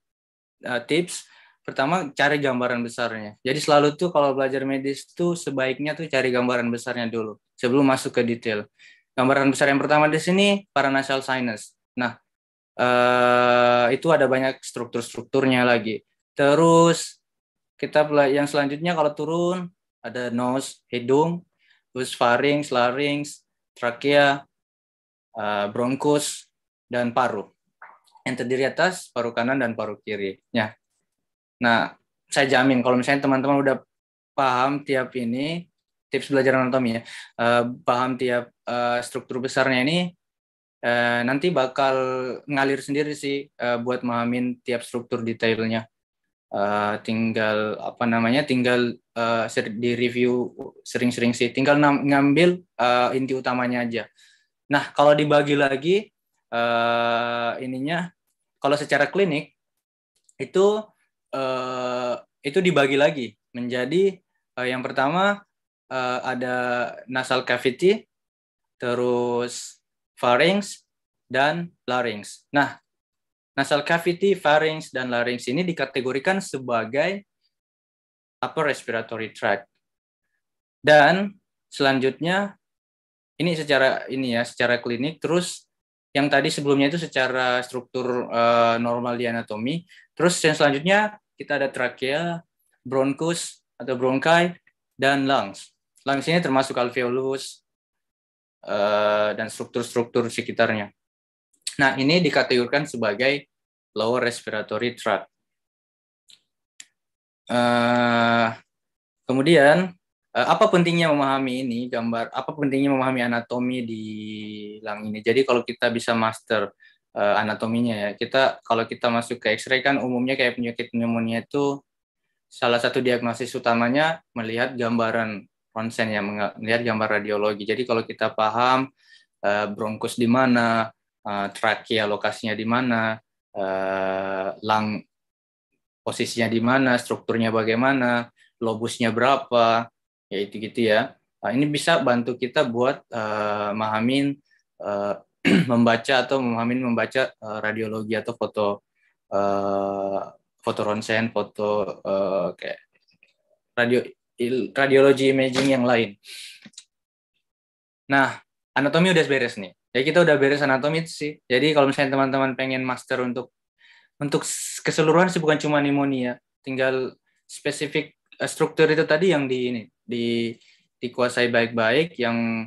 tips pertama cari gambaran besarnya. Jadi selalu tuh kalau belajar medis tuh sebaiknya tuh cari gambaran besarnya dulu sebelum masuk ke detail. Gambaran besar yang pertama di sini paranasal sinus. Nah, eh, itu ada banyak struktur-strukturnya lagi. Terus kita yang selanjutnya kalau turun ada nose, hidung, terus faring, laring, trakea, uh, eh, bronkus, dan paru. Yang terdiri atas paru kanan dan paru kiri. Ya. Nah, saya jamin kalau misalnya teman-teman udah paham tiap ini, tips belajar anatomi ya, uh, paham tiap uh, struktur besarnya ini, uh, nanti bakal ngalir sendiri sih uh, buat memahami tiap struktur detailnya. Uh, tinggal apa namanya, tinggal Eh, ser di review sering-sering sih tinggal ngambil uh, inti utamanya aja nah kalau dibagi lagi uh, ininya kalau secara klinik itu uh, itu dibagi lagi menjadi uh, yang pertama uh, ada nasal cavity terus pharynx dan larynx nah nasal cavity, pharynx, dan larynx ini dikategorikan sebagai upper respiratory tract. Dan selanjutnya ini secara ini ya, secara klinik terus yang tadi sebelumnya itu secara struktur uh, normal di anatomi, terus yang selanjutnya kita ada trachea, bronkus atau bronkai dan lungs. Lungs ini termasuk alveolus uh, dan struktur-struktur sekitarnya. Nah, ini dikategorikan sebagai lower respiratory tract. Uh, kemudian uh, apa pentingnya memahami ini gambar? Apa pentingnya memahami anatomi di lang ini? Jadi kalau kita bisa master uh, anatominya ya, kita kalau kita masuk ke X-ray kan umumnya kayak penyakit pneumonia itu salah satu diagnosis utamanya melihat gambaran ronsen ya, melihat gambar radiologi. Jadi kalau kita paham uh, bronkus di mana, uh, trakea lokasinya di mana, uh, lang posisinya di mana, strukturnya bagaimana, lobusnya berapa, ya itu gitu ya. Nah, ini bisa bantu kita buat uh, memahamin uh, membaca atau memahamin membaca uh, radiologi atau foto uh, foto ronsen, foto uh, kayak radio radiologi imaging yang lain. Nah, anatomi udah beres nih. Ya kita udah beres anatomi sih. Jadi kalau misalnya teman-teman pengen master untuk untuk keseluruhan sih bukan cuma pneumonia tinggal spesifik eh, struktur itu tadi yang di ini di dikuasai baik-baik yang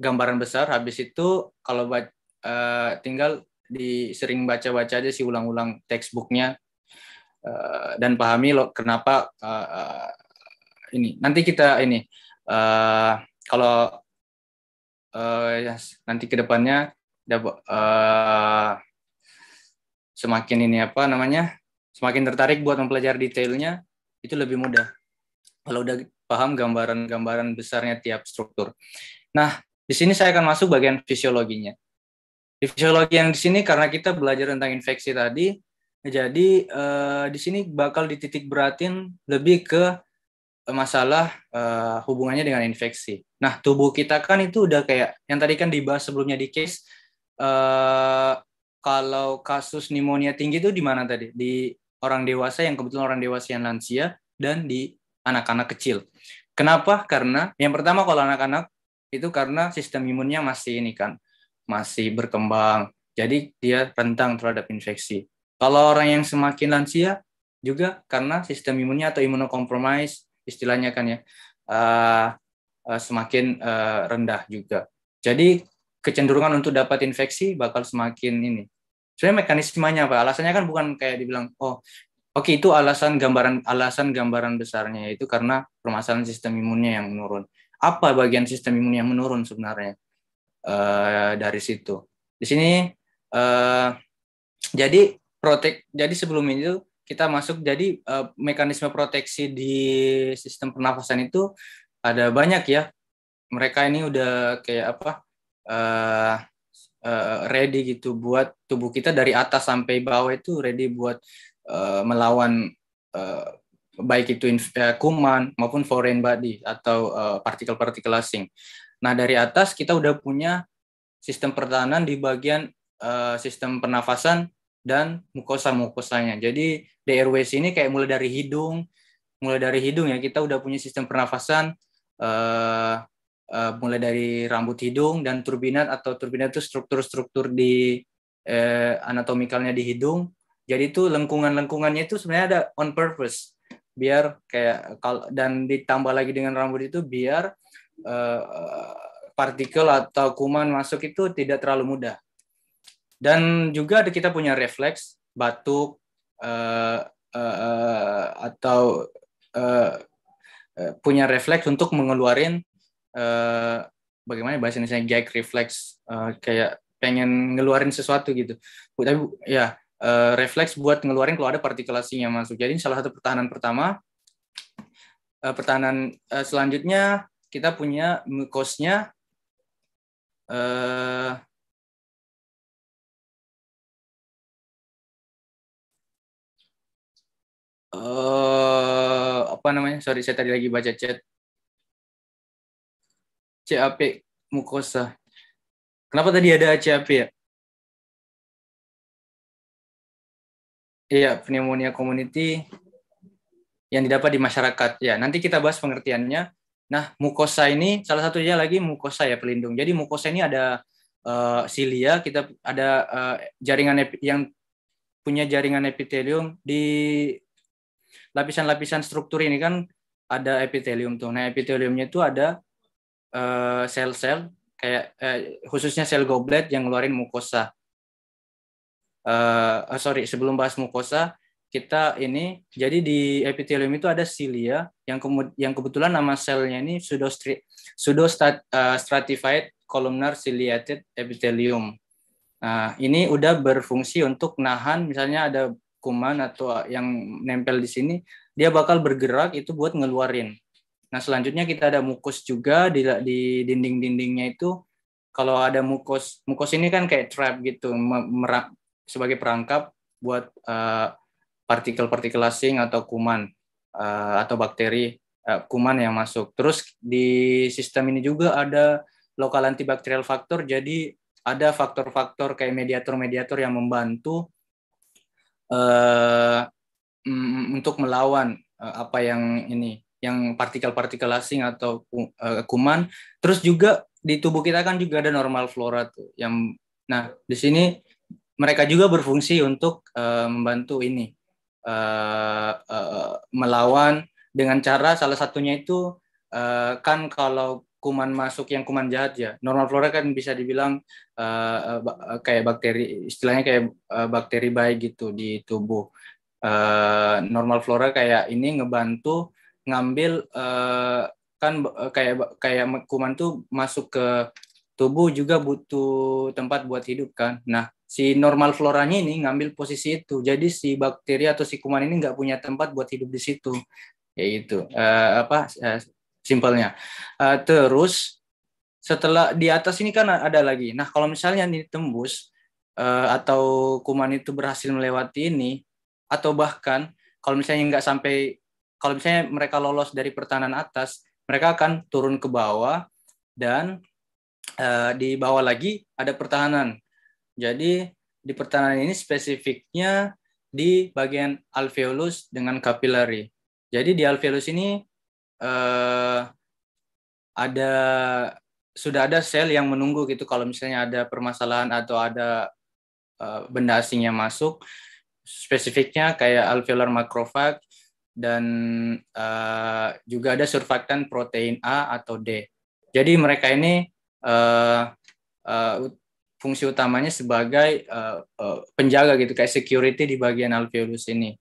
gambaran besar habis itu kalau uh, tinggal di sering baca-baca aja sih ulang-ulang textbooknya uh, dan pahami lo kenapa uh, uh, ini nanti kita ini uh, kalau uh, yes, nanti kedepannya uh, semakin ini apa namanya semakin tertarik buat mempelajari detailnya itu lebih mudah kalau udah paham gambaran-gambaran besarnya tiap struktur. Nah, di sini saya akan masuk bagian fisiologinya. Di fisiologi yang di sini karena kita belajar tentang infeksi tadi, jadi eh, di sini bakal dititik beratin lebih ke masalah eh, hubungannya dengan infeksi. Nah, tubuh kita kan itu udah kayak yang tadi kan dibahas sebelumnya di case eh, kalau kasus pneumonia tinggi itu di mana tadi? Di orang dewasa yang kebetulan orang dewasa yang lansia dan di anak-anak kecil. Kenapa? Karena yang pertama kalau anak-anak itu karena sistem imunnya masih ini kan, masih berkembang. Jadi dia rentang terhadap infeksi. Kalau orang yang semakin lansia juga karena sistem imunnya atau imunokompromis istilahnya kan ya uh, uh, semakin uh, rendah juga. Jadi kecenderungan untuk dapat infeksi bakal semakin ini. Sebenarnya mekanismenya apa? Alasannya kan bukan kayak dibilang oh oke okay, itu alasan gambaran alasan gambaran besarnya itu karena permasalahan sistem imunnya yang menurun. Apa bagian sistem imun yang menurun sebenarnya e, dari situ? Di sini e, jadi protek jadi sebelum itu kita masuk jadi e, mekanisme proteksi di sistem pernafasan itu ada banyak ya mereka ini udah kayak apa uh, uh, ready gitu buat tubuh kita dari atas sampai bawah itu ready buat uh, melawan uh, baik itu uh, kuman maupun foreign body atau partikel-partikel asing. Nah dari atas kita udah punya sistem pertahanan di bagian uh, sistem pernafasan dan mukosa mukosanya. Jadi di ini kayak mulai dari hidung, mulai dari hidung ya kita udah punya sistem pernafasan, uh, uh, mulai dari rambut hidung dan turbinat atau turbinat itu struktur-struktur di uh, eh, anatomikalnya di hidung. Jadi itu lengkungan-lengkungannya itu sebenarnya ada on purpose biar kayak kalau dan ditambah lagi dengan rambut itu biar uh, partikel atau kuman masuk itu tidak terlalu mudah. Dan juga ada kita punya refleks batuk uh, uh, atau uh, punya refleks untuk mengeluarkan Eh, bagaimana bahasa Indonesia gag reflex uh, kayak pengen ngeluarin sesuatu gitu tapi ya uh, eh, refleks buat ngeluarin kalau ada partikulasinya masuk jadi salah satu pertahanan pertama uh, pertahanan uh, selanjutnya kita punya mukosnya uh, uh, apa namanya sorry saya tadi lagi baca chat CAP mukosa. Kenapa tadi ada CAP ya? Iya, pneumonia community yang didapat di masyarakat. Ya, nanti kita bahas pengertiannya. Nah, mukosa ini salah satunya lagi mukosa ya pelindung. Jadi mukosa ini ada uh, eh, silia, kita ada uh, jaringan yang punya jaringan epitelium di lapisan-lapisan struktur ini kan ada epitelium tuh. Nah, epiteliumnya itu ada Eh, sel-sel uh, kayak eh, khususnya sel goblet yang ngeluarin mukosa. Uh, sorry, sebelum bahas mukosa, kita ini jadi di epitelium itu ada cilia yang kemud, yang kebetulan nama selnya ini pseudo pseudo stat, uh, stratified columnar ciliated epithelium. Nah, ini udah berfungsi untuk nahan misalnya ada kuman atau yang nempel di sini, dia bakal bergerak itu buat ngeluarin. Nah selanjutnya kita ada mukus juga di, di dinding-dindingnya itu kalau ada mukus mukus ini kan kayak trap gitu merak, sebagai perangkap buat partikel eh, partikel-partikel asing atau kuman uh, atau bakteri uh, kuman yang masuk. Terus di sistem ini juga ada lokal antibakterial faktor jadi ada faktor-faktor kayak mediator-mediator yang membantu uh, untuk melawan apa yang ini yang partikel-partikel asing atau uh, kuman. Terus juga di tubuh kita kan juga ada normal flora tuh yang nah di sini mereka juga berfungsi untuk uh, membantu ini uh, uh, melawan dengan cara salah satunya itu uh, kan kalau kuman masuk yang kuman jahat ya normal flora kan bisa dibilang uh, kayak bakteri istilahnya kayak bakteri baik gitu di tubuh uh, normal flora kayak ini ngebantu ngambil uh, kan eh, kayak kayak kuman tuh masuk ke tubuh juga butuh tempat buat hidup kan. Nah, si normal floranya ini ngambil posisi itu. Jadi si bakteri atau si kuman ini nggak punya tempat buat hidup di situ. Ya itu uh, eh, apa uh, simpelnya. Uh, terus setelah di atas ini kan ada lagi. Nah, kalau misalnya ditembus uh, atau kuman itu berhasil melewati ini atau bahkan kalau misalnya nggak sampai kalau misalnya mereka lolos dari pertahanan atas, mereka akan turun ke bawah dan uh, di bawah lagi ada pertahanan. Jadi di pertahanan ini spesifiknya di bagian alveolus dengan kapilari. Jadi di alveolus ini uh, ada sudah ada sel yang menunggu gitu kalau misalnya ada permasalahan atau ada uh, benda asing yang masuk. Spesifiknya kayak alveolar macrophage dan uh, juga ada surfaktan protein A atau D. Jadi mereka ini uh, uh, fungsi utamanya sebagai uh, uh, penjaga gitu kayak security di bagian alveolus ini.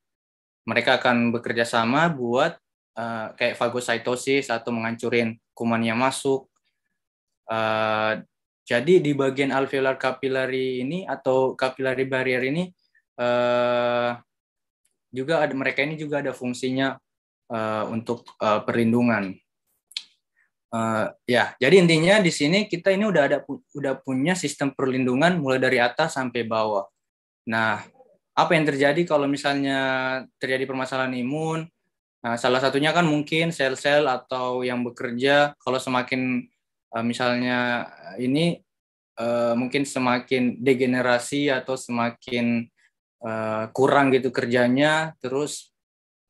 Mereka akan bekerja sama buat uh, kayak fagositosis atau menghancurin kuman yang masuk. Uh, jadi di bagian alveolar capillary ini atau capillary barrier ini uh, juga ada mereka ini juga ada fungsinya uh, untuk uh, perlindungan. Uh, ya, jadi intinya di sini kita ini udah ada udah punya sistem perlindungan mulai dari atas sampai bawah. Nah, apa yang terjadi kalau misalnya terjadi permasalahan imun? Nah, salah satunya kan mungkin sel-sel atau yang bekerja kalau semakin uh, misalnya ini uh, mungkin semakin degenerasi atau semakin Eh, kurang gitu kerjanya terus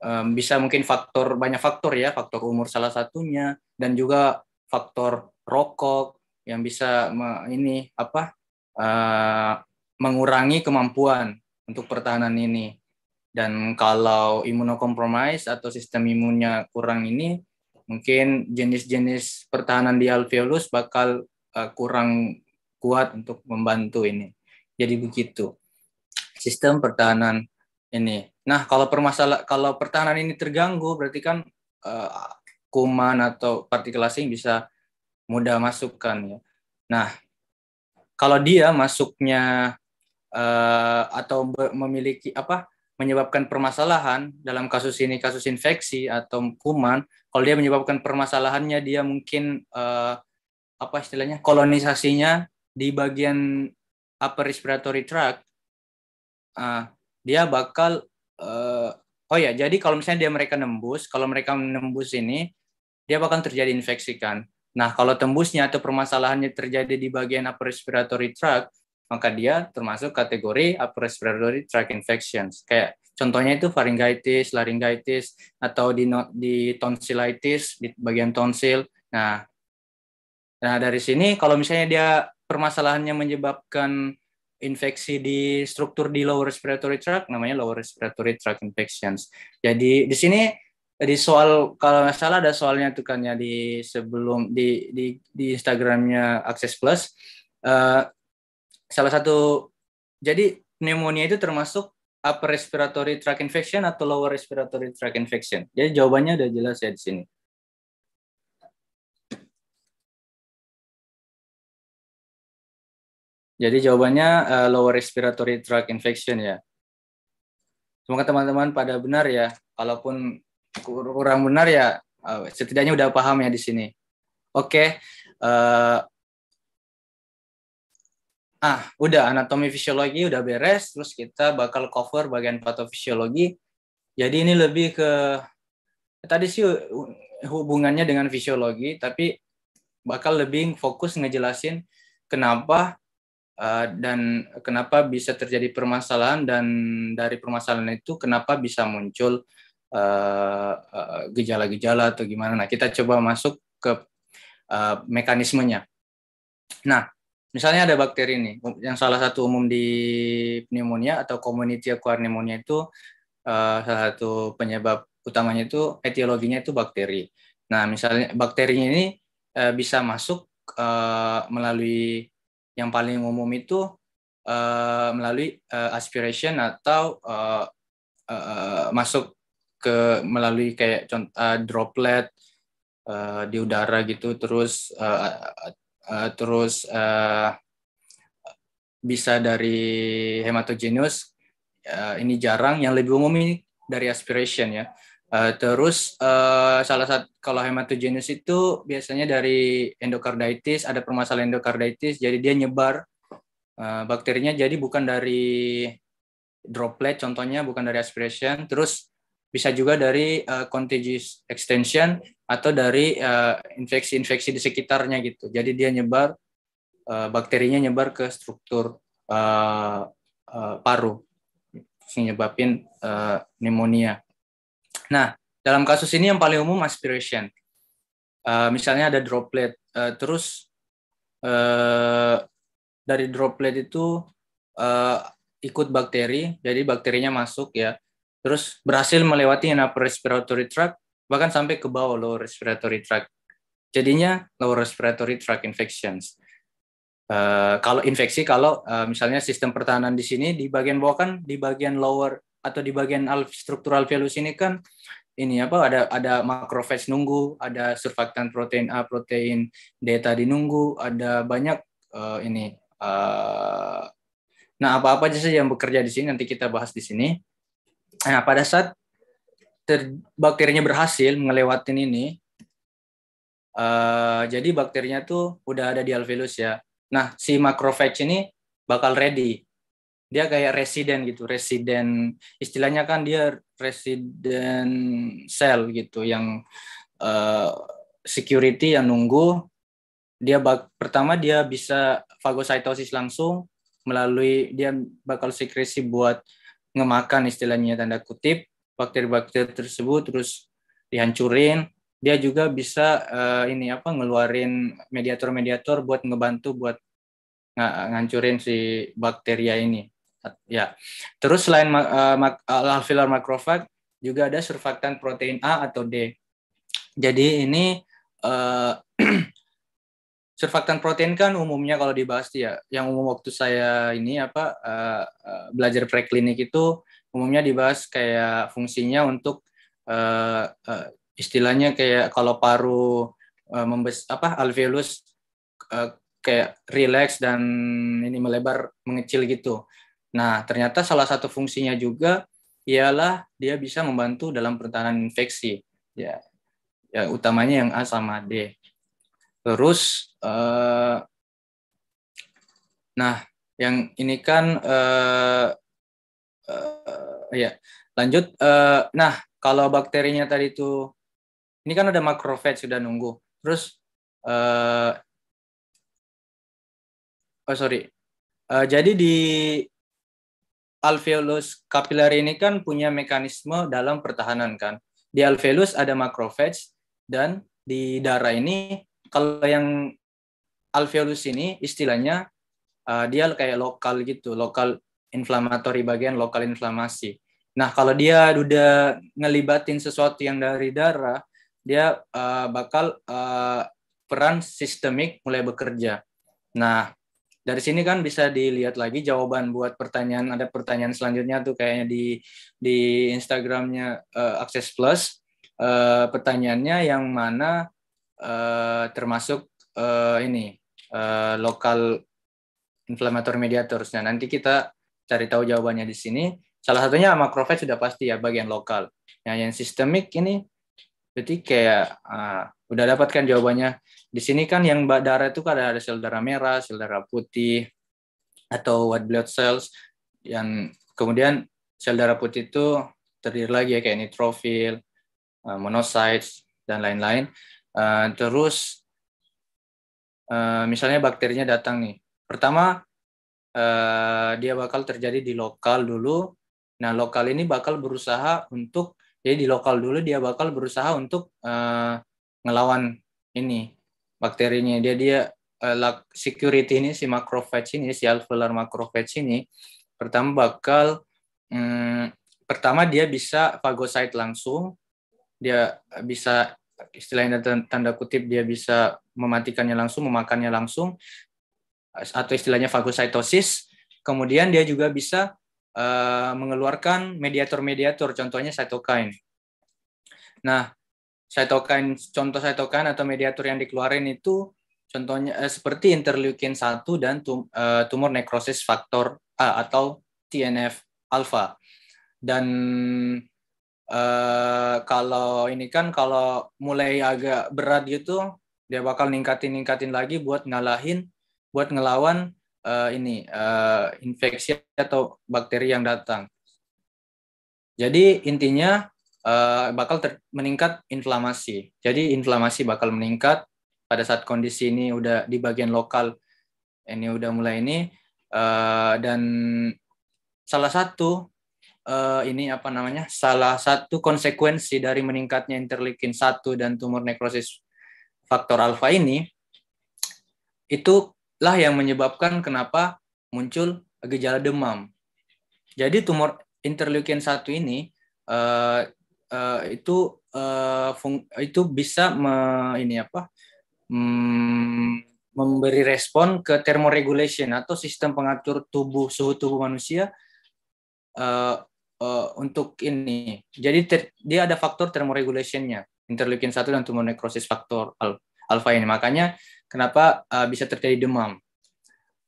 um, bisa mungkin faktor banyak faktor ya faktor umur salah satunya dan juga faktor rokok yang bisa me, ini apa uh, mengurangi kemampuan untuk pertahanan ini dan kalau imunokompromis atau sistem imunnya kurang ini mungkin jenis-jenis pertahanan di alveolus bakal uh, kurang kuat untuk membantu ini jadi begitu sistem pertahanan ini. Nah, kalau permasalah kalau pertahanan ini terganggu berarti kan uh, kuman atau partikel asing bisa mudah masukkan ya. Nah, kalau dia masuknya uh, atau memiliki apa menyebabkan permasalahan dalam kasus ini kasus infeksi atau kuman, kalau dia menyebabkan permasalahannya dia mungkin uh, apa istilahnya kolonisasinya di bagian upper respiratory tract uh, dia bakal uh, oh ya jadi kalau misalnya dia mereka nembus kalau mereka menembus ini dia bakal terjadi infeksi kan nah kalau tembusnya atau permasalahannya terjadi di bagian upper respiratory tract maka dia termasuk kategori upper respiratory tract infections kayak contohnya itu faringitis laringitis atau di di tonsillitis di bagian tonsil nah nah dari sini kalau misalnya dia permasalahannya menyebabkan infeksi di struktur di lower respiratory tract namanya lower respiratory tract infections. Jadi di sini di soal kalau nggak salah ada soalnya tuh kan ya di sebelum di di, di Instagramnya Access Plus uh, salah satu jadi pneumonia itu termasuk upper respiratory tract infection atau lower respiratory tract infection. Jadi jawabannya udah jelas ya di sini. Jadi jawabannya uh, lower respiratory tract infection ya. Semoga teman-teman pada benar ya. Kalaupun kurang benar ya, uh, setidaknya udah paham ya di sini. Oke. Okay. Uh, eh, ah, udah anatomi fisiologi udah beres. Terus kita bakal cover bagian patofisiologi. Jadi ini lebih ke tadi sih hubungannya dengan fisiologi, tapi bakal lebih fokus ngejelasin kenapa Eh, dan kenapa bisa terjadi permasalahan dan dari permasalahan itu kenapa bisa muncul eh, eh, gejala-gejala uh, uh, atau gimana? Nah kita coba masuk ke uh, mekanismenya. Nah misalnya ada bakteri ini yang salah satu umum di pneumonia atau community acquired pneumonia itu uh, salah satu penyebab utamanya itu etiologinya itu bakteri. Nah misalnya bakterinya ini uh, bisa masuk uh, melalui yang paling umum itu uh, melalui uh, aspiration atau uh, uh, masuk ke melalui kayak contoh uh, droplet uh, di udara gitu terus uh, uh, terus uh, bisa dari hematogenus uh, ini jarang yang lebih umum ini dari aspiration ya Uh, terus uh, salah satu kalau hematogenus itu biasanya dari endokarditis ada permasalahan endokarditis jadi dia nyebar uh, bakterinya jadi bukan dari droplet contohnya bukan dari aspiration terus bisa juga dari uh, contagious extension atau dari infeksi-infeksi uh, di sekitarnya gitu jadi dia nyebar uh, bakterinya nyebar ke struktur uh, uh, paru menyebabin uh, pneumonia Nah, dalam kasus ini yang paling umum aspiration. Uh, misalnya ada droplet, uh, terus uh, dari droplet itu uh, ikut bakteri, jadi bakterinya masuk ya, terus berhasil melewati upper respiratory tract, bahkan sampai ke bawah lower respiratory tract. Jadinya lower respiratory tract infections. Uh, kalau infeksi, kalau uh, misalnya sistem pertahanan di sini di bagian bawah kan di bagian lower atau di bagian struktural velus ini kan ini apa ada ada makrofage nunggu, ada surfaktan protein A, protein D tadi nunggu, ada banyak uh, ini. Uh, nah apa-apa aja sih yang bekerja di sini nanti kita bahas di sini. Nah pada saat ter, bakterinya berhasil melewatin ini, uh, jadi bakterinya tuh udah ada di alveolus ya. Nah si makrofage ini bakal ready dia kayak resident gitu resident istilahnya kan dia resident cell gitu yang uh, security yang nunggu dia bak pertama dia bisa fagositosis langsung melalui dia bakal sekresi buat ngemakan istilahnya tanda kutip bakteri-bakteri tersebut terus dihancurin dia juga bisa uh, ini apa ngeluarin mediator-mediator buat ngebantu buat ng ngancurin si bakteria ini ya. Terus selain uh, alveolar makrofag juga ada surfaktan protein A atau D. Jadi ini uh, eh, surfaktan protein kan umumnya kalau dibahas ya, yang umum waktu saya ini apa uh, belajar preklinik itu umumnya dibahas kayak fungsinya untuk uh, uh, istilahnya kayak kalau paru uh, membes apa alveolus uh, kayak relax dan ini melebar mengecil gitu. Nah, ternyata salah satu fungsinya juga ialah dia bisa membantu dalam pertahanan infeksi. Ya, ya utamanya yang A sama D. Terus, eh, nah yang ini kan, eh, eh, ya lanjut. Eh, nah, kalau bakterinya tadi itu, ini kan ada makrofag sudah nunggu. Terus, eh, oh sorry, eh, jadi di alveolus kapiler ini kan punya mekanisme dalam pertahanan kan. Di alveolus ada makrofage dan di darah ini kalau yang alveolus ini istilahnya uh, dia kayak lokal gitu, lokal inflamatory bagian lokal inflamasi. Nah, kalau dia udah ngelibatin sesuatu yang dari darah, dia uh, bakal uh, peran sistemik mulai bekerja. Nah, dari sini kan bisa dilihat lagi jawaban buat pertanyaan ada pertanyaan selanjutnya tuh kayaknya di di Instagramnya uh, Access Plus uh, pertanyaannya yang mana uh, termasuk uh, ini uh, lokal inflamator mediators. nanti kita cari tahu jawabannya di sini. Salah satunya makrofag sudah pasti ya bagian lokal. Nah yang sistemik ini berarti kayak uh, udah dapatkan jawabannya di sini kan yang darah itu kan ada sel darah merah, sel darah putih, atau white blood cells. Yang kemudian sel darah putih itu terdiri lagi ya kayak nitrofil, eh, monocytes, dan lain-lain. Eh, terus eh, misalnya bakterinya datang nih. Pertama dia bakal terjadi di lokal dulu. Nah lokal ini bakal berusaha untuk jadi di lokal dulu dia bakal berusaha untuk ngelawan ini bakterinya dia dia uh, security ini si macrophage ini si alveolar macrophage ini pertama bakal um, pertama dia bisa fagosit langsung dia bisa istilahnya tanda kutip dia bisa mematikannya langsung memakannya langsung atau istilahnya fagositosis kemudian dia juga bisa uh, mengeluarkan mediator-mediator contohnya cytokine nah cytokine contoh cytokine atau mediator yang dikeluarin itu contohnya eh, seperti interleukin 1 dan tum, eh, tumor necrosis faktor A atau TNF alpha. Dan eh, kalau ini kan kalau mulai agak berat gitu dia bakal ningkatin-ningkatin lagi buat ngalahin buat ngelawan eh, ini eh, infeksi atau bakteri yang datang. Jadi intinya uh, bakal ter- meningkat inflamasi. Jadi inflamasi bakal meningkat pada saat kondisi ini udah di bagian lokal ini udah mulai ini uh, dan salah satu uh, ini apa namanya salah satu konsekuensi dari meningkatnya interleukin 1 dan tumor nekrosis faktor alfa ini itulah yang menyebabkan kenapa muncul gejala demam. Jadi tumor interleukin 1 ini uh, Eh, itu uh, fung itu bisa me, ini apa mm, memberi respon ke thermoregulation atau sistem pengatur tubuh suhu tubuh manusia uh, uh, untuk ini. Jadi ter, dia ada faktor thermoregulationnya, interleukin satu dan tumor necrosis faktor alfa ini. Makanya kenapa uh, bisa terjadi demam.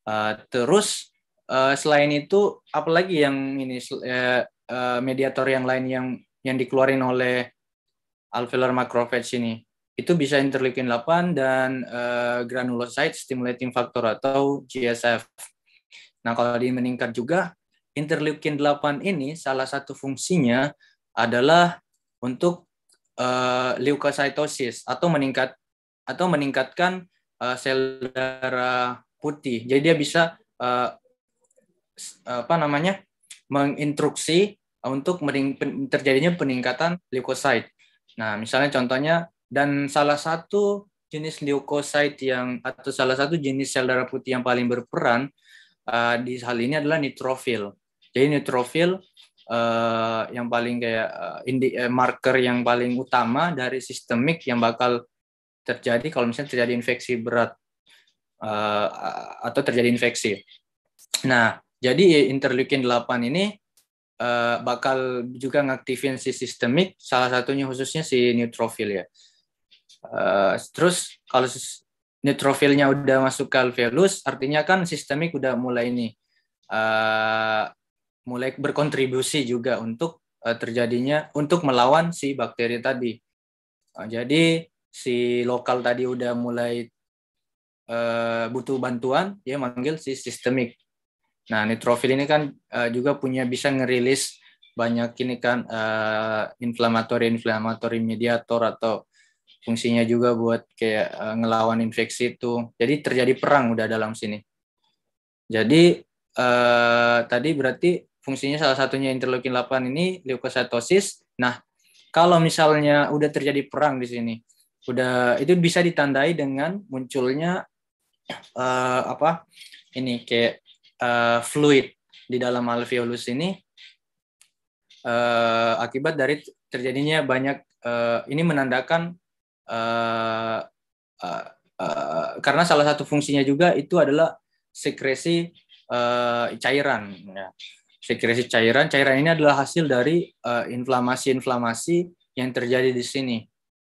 Uh, terus uh, selain itu apalagi yang ini uh, mediator yang lain yang yang dikeluarin oleh alveolar macrophage ini. Itu bisa interleukin 8 dan uh, granulocyte stimulating factor atau GSF. Nah, kalau di meningkat juga interleukin 8 ini salah satu fungsinya adalah untuk uh, eh, leukositosis atau meningkat atau meningkatkan uh, sel darah putih. Jadi dia bisa uh, apa namanya? menginstruksi untuk terjadinya peningkatan leukosit. Nah, misalnya contohnya dan salah satu jenis leukosit yang atau salah satu jenis sel darah putih yang paling berperan uh, di hal ini adalah neutrofil. Jadi neutrofil uh, eh, yang paling kayak uh, indi, uh, marker yang paling utama dari sistemik yang bakal terjadi kalau misalnya terjadi infeksi berat uh, atau terjadi infeksi. Nah, jadi interleukin 8 ini uh, bakal juga ngaktifin si sistemik salah satunya khususnya si neutrofil ya uh, terus kalau neutrofilnya udah masuk ke alveolus artinya kan sistemik udah mulai ini uh, mulai berkontribusi juga untuk uh, terjadinya untuk melawan si bakteri tadi uh, jadi si lokal tadi udah mulai uh, butuh bantuan ya manggil si sistemik Nah, nitrofil ini kan uh, juga punya bisa ngerilis banyak ini kan uh, eh, inflamatory inflamatory mediator atau fungsinya juga buat kayak uh, ngelawan infeksi itu. Jadi terjadi perang udah dalam sini. Jadi uh, tadi berarti fungsinya salah satunya interleukin 8 ini leukositosis. Nah, kalau misalnya udah terjadi perang di sini, udah itu bisa ditandai dengan munculnya uh, apa? Ini kayak uh, fluid di dalam alveolus ini uh, akibat dari terjadinya banyak uh, ini menandakan uh, uh, uh, karena salah satu fungsinya juga itu adalah sekresi uh, cairan ya. sekresi cairan cairan ini adalah hasil dari uh, inflamasi-inflamasi yang terjadi di sini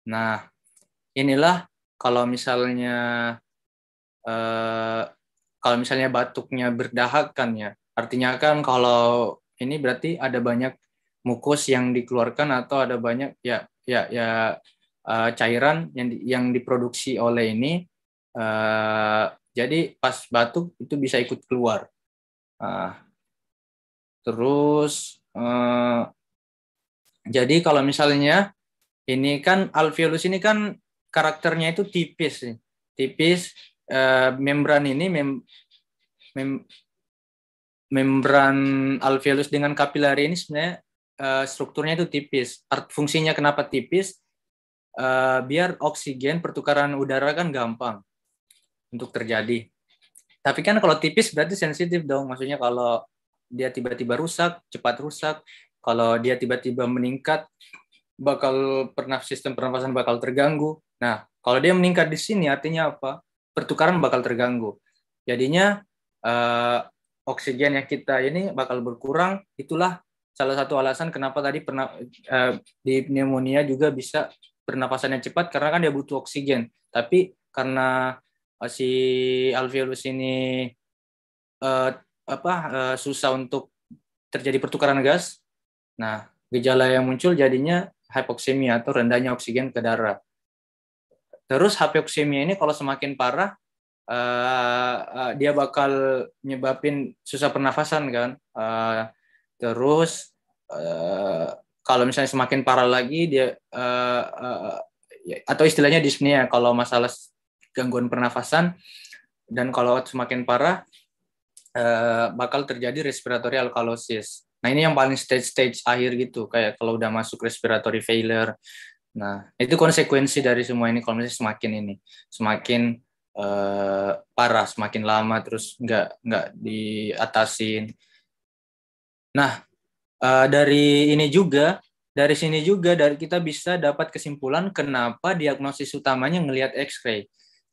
nah inilah kalau misalnya uh, kalau misalnya batuknya berdahak kan ya, artinya kan kalau ini berarti ada banyak mukus yang dikeluarkan atau ada banyak ya ya ya uh, cairan yang di, yang diproduksi oleh ini uh, jadi pas batuk itu bisa ikut keluar uh, terus uh, jadi kalau misalnya ini kan alveolus ini kan karakternya itu tipis tipis Eh, membran ini mem, mem, membran alveolus dengan kapilari ini sebenarnya uh, strukturnya itu tipis. Art, fungsinya kenapa tipis? Uh, biar oksigen pertukaran udara kan gampang untuk terjadi. Tapi kan kalau tipis berarti sensitif dong. Maksudnya kalau dia tiba-tiba rusak, cepat rusak. Kalau dia tiba-tiba meningkat, bakal pernah sistem pernafasan bakal terganggu. Nah, kalau dia meningkat di sini artinya apa? pertukaran bakal terganggu. Jadinya uh, oksigen yang kita ini bakal berkurang. Itulah salah satu alasan kenapa tadi pernah eh, uh, di pneumonia juga bisa pernapasannya cepat karena kan dia butuh oksigen. Tapi karena eh, si alveolus ini uh, apa uh, susah untuk terjadi pertukaran gas. Nah, gejala yang muncul jadinya hipoksemia atau rendahnya oksigen ke darah. Terus hipoksemia ini kalau semakin parah uh, uh, dia bakal nyebabin susah pernafasan kan. Uh, terus uh, kalau misalnya semakin parah lagi dia uh, uh, atau istilahnya ya kalau masalah gangguan pernafasan dan kalau semakin parah uh, bakal terjadi respiratory alkalosis. Nah ini yang paling stage-stage akhir gitu kayak kalau udah masuk respiratory failure Nah, itu konsekuensi dari semua ini kalau misalnya semakin ini, semakin uh, parah, semakin lama terus nggak nggak diatasin. Nah, uh, dari ini juga, dari sini juga dari kita bisa dapat kesimpulan kenapa diagnosis utamanya ngelihat X-ray.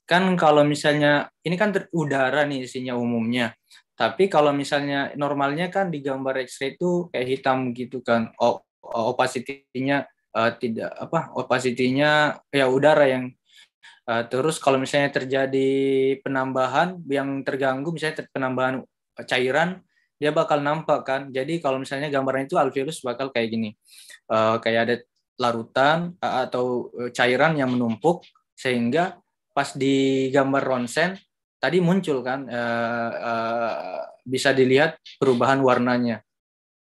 Kan kalau misalnya ini kan udara nih isinya umumnya. Tapi kalau misalnya normalnya kan di gambar X-ray itu kayak hitam gitu kan, opacity-nya uh, tidak apa opacity ya udara yang uh, terus kalau misalnya terjadi penambahan yang terganggu misalnya ter penambahan cairan dia bakal nampak kan. Jadi kalau misalnya gambarnya itu alveolus bakal kayak gini. Uh, kayak ada larutan uh, atau cairan yang menumpuk sehingga pas di gambar ronsen tadi muncul kan uh, uh, bisa dilihat perubahan warnanya.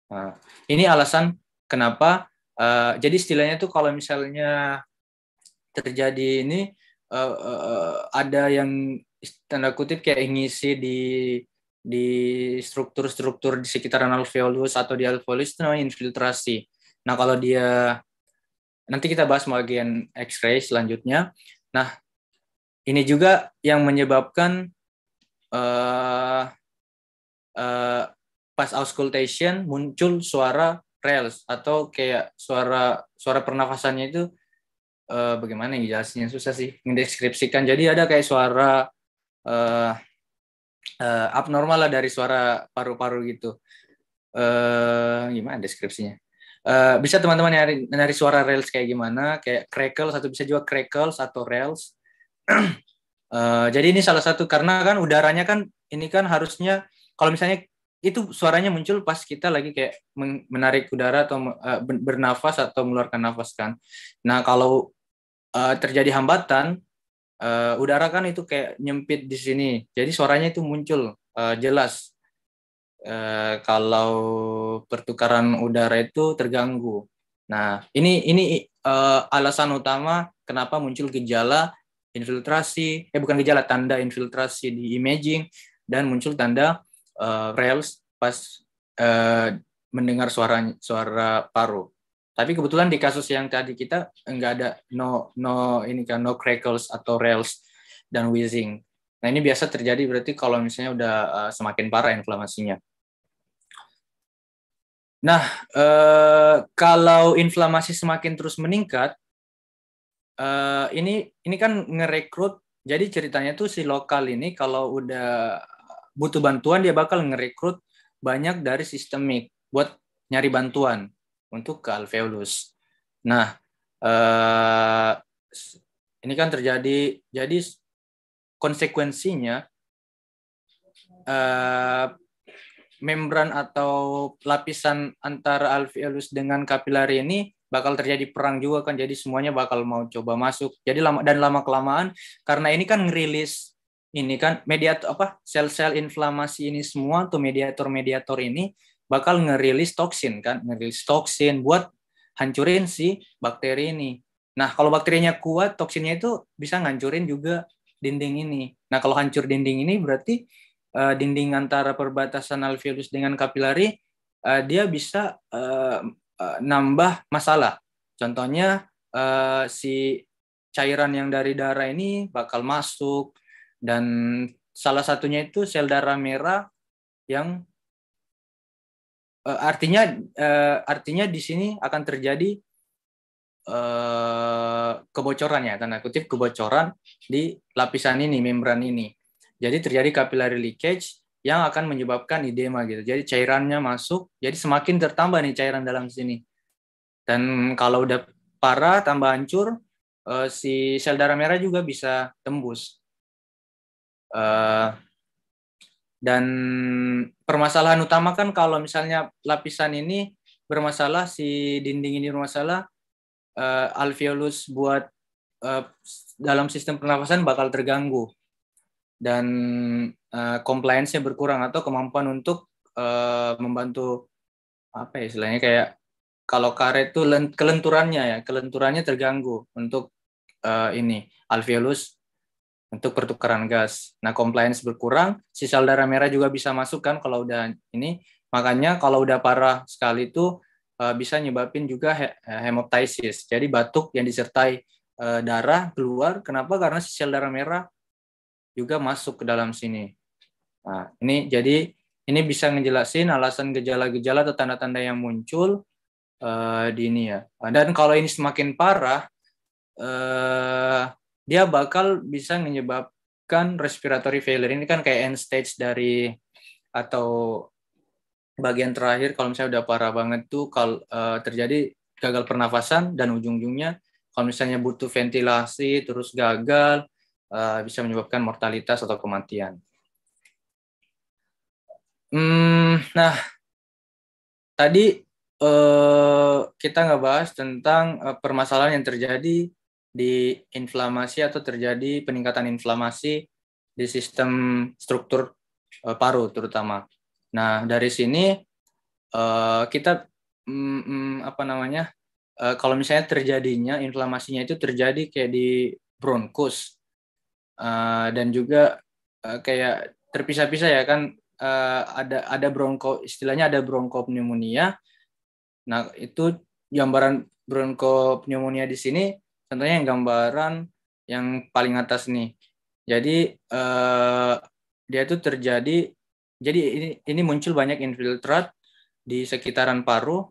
Nah, ini alasan kenapa Uh, jadi istilahnya tuh kalau misalnya terjadi ini uh, uh, ada yang tanda kutip kayak ngisi di di struktur-struktur di sekitaran alveolus atau di alveolus itu namanya infiltrasi. Nah kalau dia nanti kita bahas bagian X-ray selanjutnya. Nah ini juga yang menyebabkan uh, uh, pas auscultation muncul suara rels atau kayak suara suara pernafasannya itu uh, bagaimana ya Jelasnya susah sih mendeskripsikan. Jadi ada kayak suara uh, uh, abnormal lah dari suara paru-paru gitu. Uh, gimana deskripsinya? Uh, bisa teman-teman nyari, nyari suara rails kayak gimana, kayak crackle, atau bisa juga crackle atau rails. uh, jadi ini salah satu karena kan udaranya kan ini kan harusnya kalau misalnya itu suaranya muncul pas kita lagi kayak menarik udara atau uh, bernafas atau mengeluarkan nafas kan. Nah kalau uh, terjadi hambatan uh, udara kan itu kayak nyempit di sini, jadi suaranya itu muncul uh, jelas. Uh, kalau pertukaran udara itu terganggu. Nah ini ini uh, alasan utama kenapa muncul gejala infiltrasi, eh bukan gejala tanda infiltrasi di imaging dan muncul tanda uh, eh, rails pas uh, mendengar suara suara paru. Tapi kebetulan di kasus yang tadi kita nggak ada no no ini kan no crackles atau rails dan wheezing. Nah ini biasa terjadi berarti kalau misalnya udah uh, semakin parah inflamasinya. Nah uh, kalau inflamasi semakin terus meningkat, uh, ini ini kan ngerekrut. Jadi ceritanya tuh si lokal ini kalau udah butuh bantuan dia bakal ngerekrut banyak dari sistemik buat nyari bantuan untuk ke alveolus. Nah, eh, ini kan terjadi jadi konsekuensinya eh, membran atau lapisan antara alveolus dengan kapilar ini bakal terjadi perang juga kan jadi semuanya bakal mau coba masuk jadi lama dan lama kelamaan karena ini kan ngerilis ini kan mediator apa sel-sel inflamasi ini semua atau mediator-mediator ini bakal ngerilis toksin kan, ngerilis toksin buat hancurin si bakteri ini. Nah, kalau bakterinya kuat, toksinnya itu bisa ngancurin juga dinding ini. Nah, kalau hancur dinding ini berarti uh, dinding antara perbatasan alveolus dengan kapilari uh, eh, dia bisa uh, uh, nambah masalah. Contohnya uh, si cairan yang dari darah ini bakal masuk dan salah satunya itu sel darah merah yang uh, artinya uh, artinya di sini akan terjadi uh, kebocoran ya tanda kutip kebocoran di lapisan ini membran ini. Jadi terjadi capillary leakage yang akan menyebabkan edema gitu. Jadi cairannya masuk, jadi semakin tertambah nih cairan dalam sini. Dan kalau udah parah tambah hancur, si sel darah merah juga bisa tembus. Eh, dan permasalahan utama kan kalau misalnya lapisan ini bermasalah, si dinding ini bermasalah, uh, alveolus buat uh, dalam sistem pernafasan bakal terganggu dan uh, compliance-nya berkurang atau kemampuan untuk uh, membantu apa ya istilahnya kayak kalau karet itu kelenturannya ya kelenturannya terganggu untuk uh, ini alveolus untuk pertukaran gas. Nah, compliance berkurang, si sel darah merah juga bisa masuk kan kalau udah ini. Makanya kalau udah parah sekali itu eh, bisa nyebabin juga eh, hemoptysis. Jadi batuk yang disertai eh, darah keluar. Kenapa? Karena si sel darah merah juga masuk ke dalam sini. Nah, ini jadi ini bisa ngejelasin alasan gejala-gejala atau tanda-tanda yang muncul uh, di ini ya. Dan kalau ini semakin parah, uh, dia bakal bisa menyebabkan respiratory failure. Ini kan kayak end stage dari atau bagian terakhir kalau misalnya udah parah banget tuh kalau uh, terjadi gagal pernafasan dan ujung-ujungnya kalau misalnya butuh ventilasi terus gagal uh, bisa menyebabkan mortalitas atau kematian. Hmm, nah tadi uh, kita nggak bahas tentang uh, permasalahan yang terjadi di inflamasi atau terjadi peningkatan inflamasi di sistem struktur eh, paru terutama. Nah dari sini eh, kita mm, mm, apa namanya eh, kalau misalnya terjadinya inflamasinya itu terjadi kayak di bronkus dan juga kayak terpisah-pisah ya kan ada ada bronko istilahnya ada bronkopneumonia. Nah itu gambaran bronkopneumonia di sini contohnya yang gambaran yang paling atas nih jadi eh, dia itu terjadi jadi ini ini muncul banyak infiltrat di sekitaran paru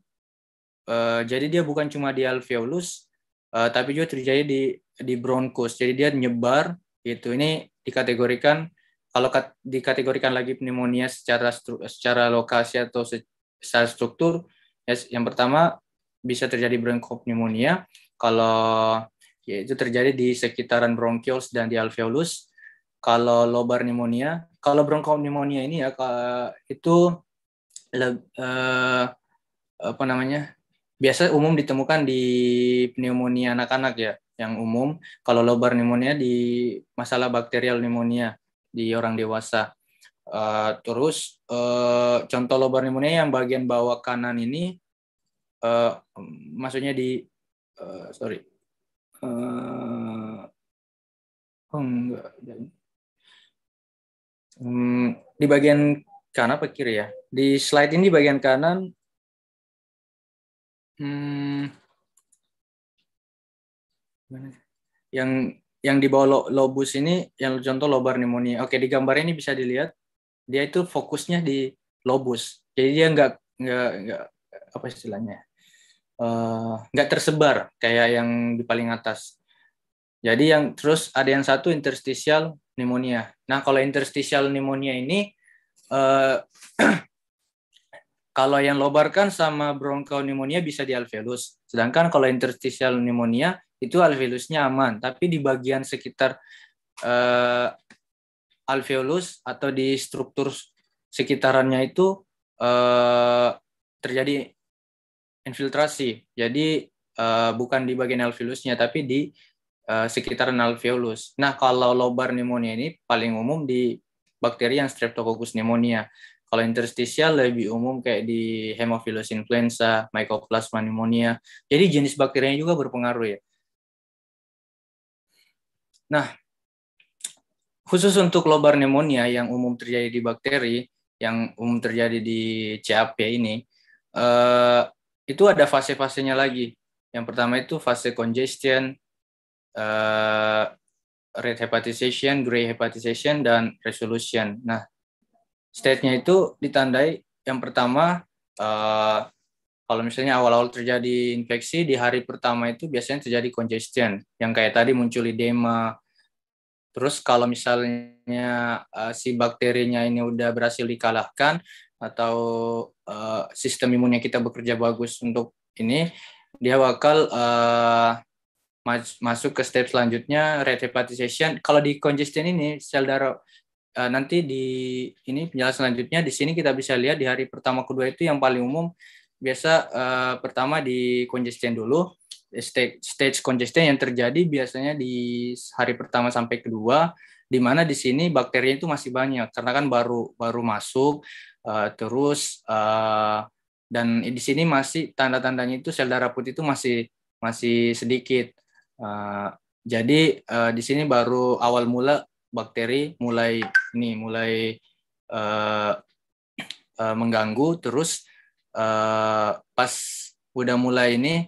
eh, jadi dia bukan cuma di alveolus eh, tapi juga terjadi di di bronkus jadi dia nyebar gitu ini dikategorikan kalau kat, dikategorikan lagi pneumonia secara stru, secara lokasi atau secara struktur ya, yang pertama bisa terjadi bronkopneumonia kalau ya itu terjadi di sekitaran bronchioles dan di alveolus. Kalau lobar pneumonia, kalau pneumonia ini ya itu eh, apa namanya? Biasa umum ditemukan di pneumonia anak-anak ya, yang umum. Kalau lobar pneumonia di masalah bakterial pneumonia di orang dewasa. Uh, terus uh, contoh lobar pneumonia yang bagian bawah kanan ini, uh, maksudnya di Eh, sorry uh, oh enggak hmm, di bagian kanan apa kiri ya di slide ini di bagian kanan hmm, yang yang di bawah lobus ini yang contoh lobar pneumonia oke di gambar ini bisa dilihat dia itu fokusnya di lobus jadi dia nggak nggak nggak apa istilahnya Eh, nggak uh, tersebar kayak yang di paling atas. Jadi yang terus ada yang satu interstitial pneumonia. Nah kalau interstitial pneumonia ini uh, kalau yang lobarkan sama pneumonia bisa di alveolus. Sedangkan kalau interstitial pneumonia itu alveolusnya aman, tapi di bagian sekitar uh, alveolus atau di struktur sekitarannya itu uh, terjadi infiltrasi. Jadi uh, bukan di bagian alveolusnya tapi di uh, eh, sekitaran alveolus. Nah, kalau lobar pneumonia ini paling umum di bakteri yang Streptococcus pneumonia. Kalau interstitial lebih umum kayak di hemophilus influenza, Mycoplasma pneumonia. Jadi jenis bakterinya juga berpengaruh ya. Nah, khusus untuk lobar pneumonia yang umum terjadi di bakteri, yang umum terjadi di CAP ini, eh, itu ada fase-fasenya lagi. Yang pertama itu fase congestion, uh, red hepatization, gray hepatization, dan resolution. Nah, state nya itu ditandai yang pertama uh, kalau misalnya awal-awal terjadi infeksi di hari pertama itu biasanya terjadi congestion yang kayak tadi muncul edema. Terus kalau misalnya uh, si bakterinya ini udah berhasil dikalahkan, atau uh, sistem imunnya kita bekerja bagus untuk ini dia bakal uh, mas masuk ke step selanjutnya hepatization kalau di congestion ini sel darah eh, uh, nanti di ini penjelasan selanjutnya di sini kita bisa lihat di hari pertama kedua itu yang paling umum biasa uh, pertama di congestion dulu stage, stage congestion yang terjadi biasanya di hari pertama sampai kedua di mana di sini bakterinya itu masih banyak karena kan baru baru masuk uh, terus uh, dan di sini masih tanda-tandanya itu sel darah putih itu masih masih sedikit uh, jadi uh, di sini baru awal mula bakteri mulai nih mulai uh, uh, mengganggu terus uh, pas udah mulai ini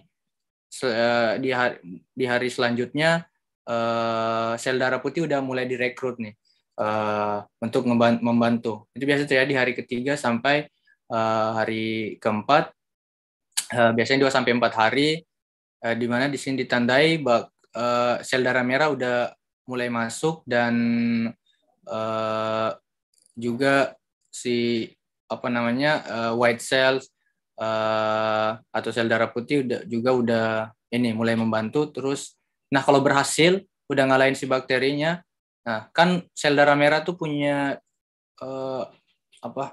di hari, di hari selanjutnya Eh, sel darah putih udah mulai direkrut nih uh, untuk membantu. Itu biasa terjadi ya, hari ketiga sampai uh, hari keempat, uh, biasanya 2 sampai empat hari, uh, di mana di sini ditandai bak, uh, sel darah merah udah mulai masuk dan uh, juga si apa namanya uh, white cells uh, atau sel darah putih udah juga udah ini mulai membantu terus Nah, kalau berhasil, udah ngalahin si bakterinya. Nah, kan sel darah merah tuh punya uh, apa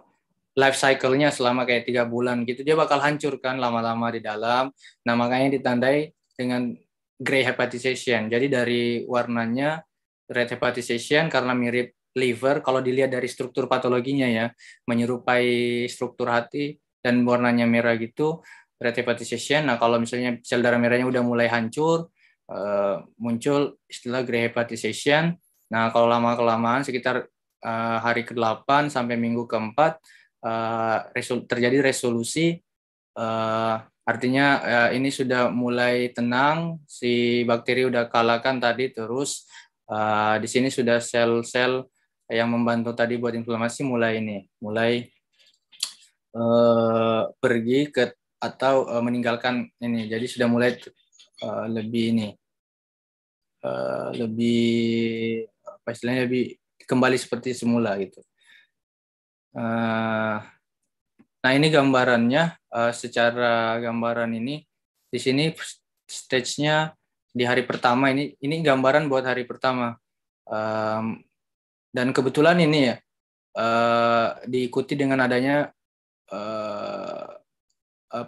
life cycle-nya selama kayak tiga bulan gitu. Dia bakal hancur kan lama-lama di dalam. Nah, makanya ditandai dengan gray hepatization. Jadi dari warnanya red hepatization karena mirip liver kalau dilihat dari struktur patologinya ya menyerupai struktur hati dan warnanya merah gitu red hepatization nah kalau misalnya sel darah merahnya udah mulai hancur Eh, muncul istilah grey hepatization. Nah, kalau lama-kelamaan sekitar uh, hari ke-8 sampai minggu ke-4 uh, eh, resol terjadi resolusi uh, artinya uh, ini sudah mulai tenang, si bakteri udah kalahkan tadi terus uh, di sini sudah sel-sel yang membantu tadi buat inflamasi mulai ini, mulai uh, pergi ke atau uh, meninggalkan ini. Jadi sudah mulai Eh, lebih ini uh, lebih apa istilahnya lebih kembali seperti semula gitu. Uh, nah ini gambarannya uh, secara gambaran ini di sini stage-nya di hari pertama ini ini gambaran buat hari pertama um, dan kebetulan ini ya uh, diikuti dengan adanya uh,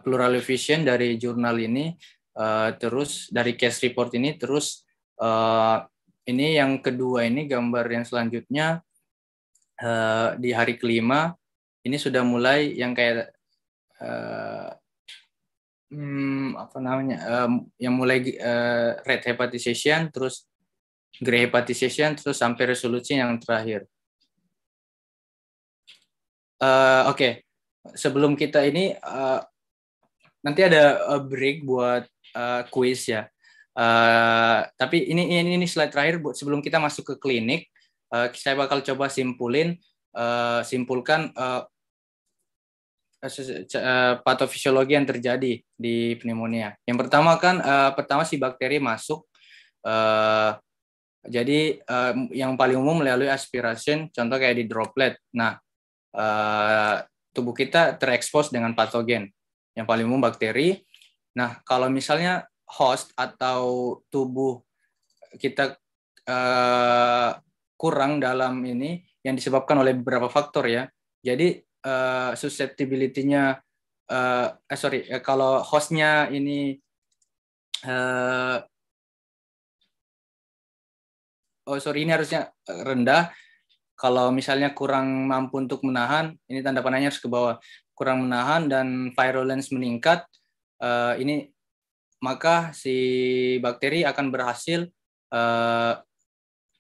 plural dari jurnal ini Eh, terus dari case report ini terus uh, ini yang kedua ini gambar yang selanjutnya uh, di hari kelima ini sudah mulai yang kayak uh, hmm, apa namanya um, yang mulai uh, red hepatization terus grey hepatization terus sampai resolusi yang terakhir. Uh, Oke, okay. sebelum kita ini uh, nanti ada break buat uh, ya. Uh, tapi ini, ini ini slide terakhir bu sebelum kita masuk ke klinik, uh, saya bakal coba simpulin, uh, simpulkan uh, patofisiologi yang terjadi di pneumonia. Yang pertama kan uh, pertama si bakteri masuk uh, jadi uh, yang paling umum melalui aspiration contoh kayak di droplet. Nah, uh, tubuh kita terekspos dengan patogen. Yang paling umum bakteri Nah, kalau misalnya host atau tubuh kita uh, kurang dalam ini yang disebabkan oleh beberapa faktor ya. Jadi uh, susceptibility-nya uh, eh sorry eh, kalau hostnya ini uh, oh sorry ini harusnya rendah kalau misalnya kurang mampu untuk menahan ini tanda panahnya harus ke bawah kurang menahan dan virulence meningkat uh, ini maka si bakteri akan berhasil uh,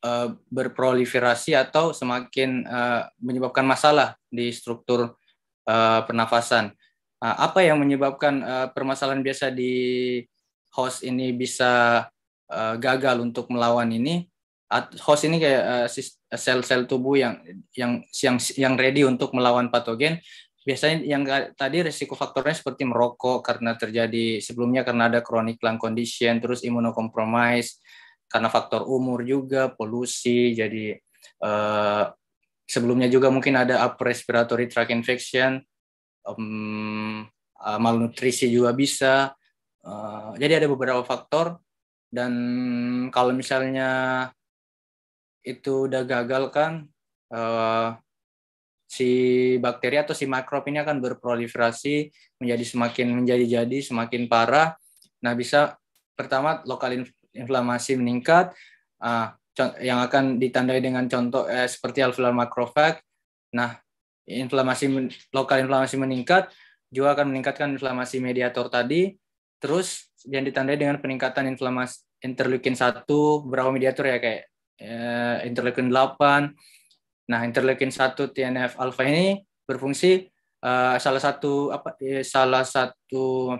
uh, berproliferasi atau semakin uh, menyebabkan masalah di struktur uh, pernafasan. Uh, apa yang menyebabkan uh, permasalahan biasa di host ini bisa uh, gagal untuk melawan ini? host ini kayak sel-sel uh, tubuh yang yang yang yang ready untuk melawan patogen biasanya yang tadi risiko faktornya seperti merokok karena terjadi sebelumnya karena ada kronik lung condition, terus immunocompromise karena faktor umur juga, polusi, jadi eh, sebelumnya juga mungkin ada upper respiratory tract infection, um, malnutrisi juga bisa. Uh, jadi ada beberapa faktor dan kalau misalnya itu udah gagal kan uh, si bakteri atau si mikrob ini akan berproliferasi menjadi semakin menjadi-jadi semakin parah. Nah, bisa pertama lokal inflamasi meningkat uh, yang akan ditandai dengan contoh eh, seperti alveolar macrophage. Nah, inflamasi lokal inflamasi meningkat juga akan meningkatkan inflamasi mediator tadi. Terus yang ditandai dengan peningkatan inflamasi interleukin satu berapa mediator ya kayak eh, interleukin 8, Nah, interleukin 1 TNF alfa ini berfungsi uh, salah satu apa eh, salah satu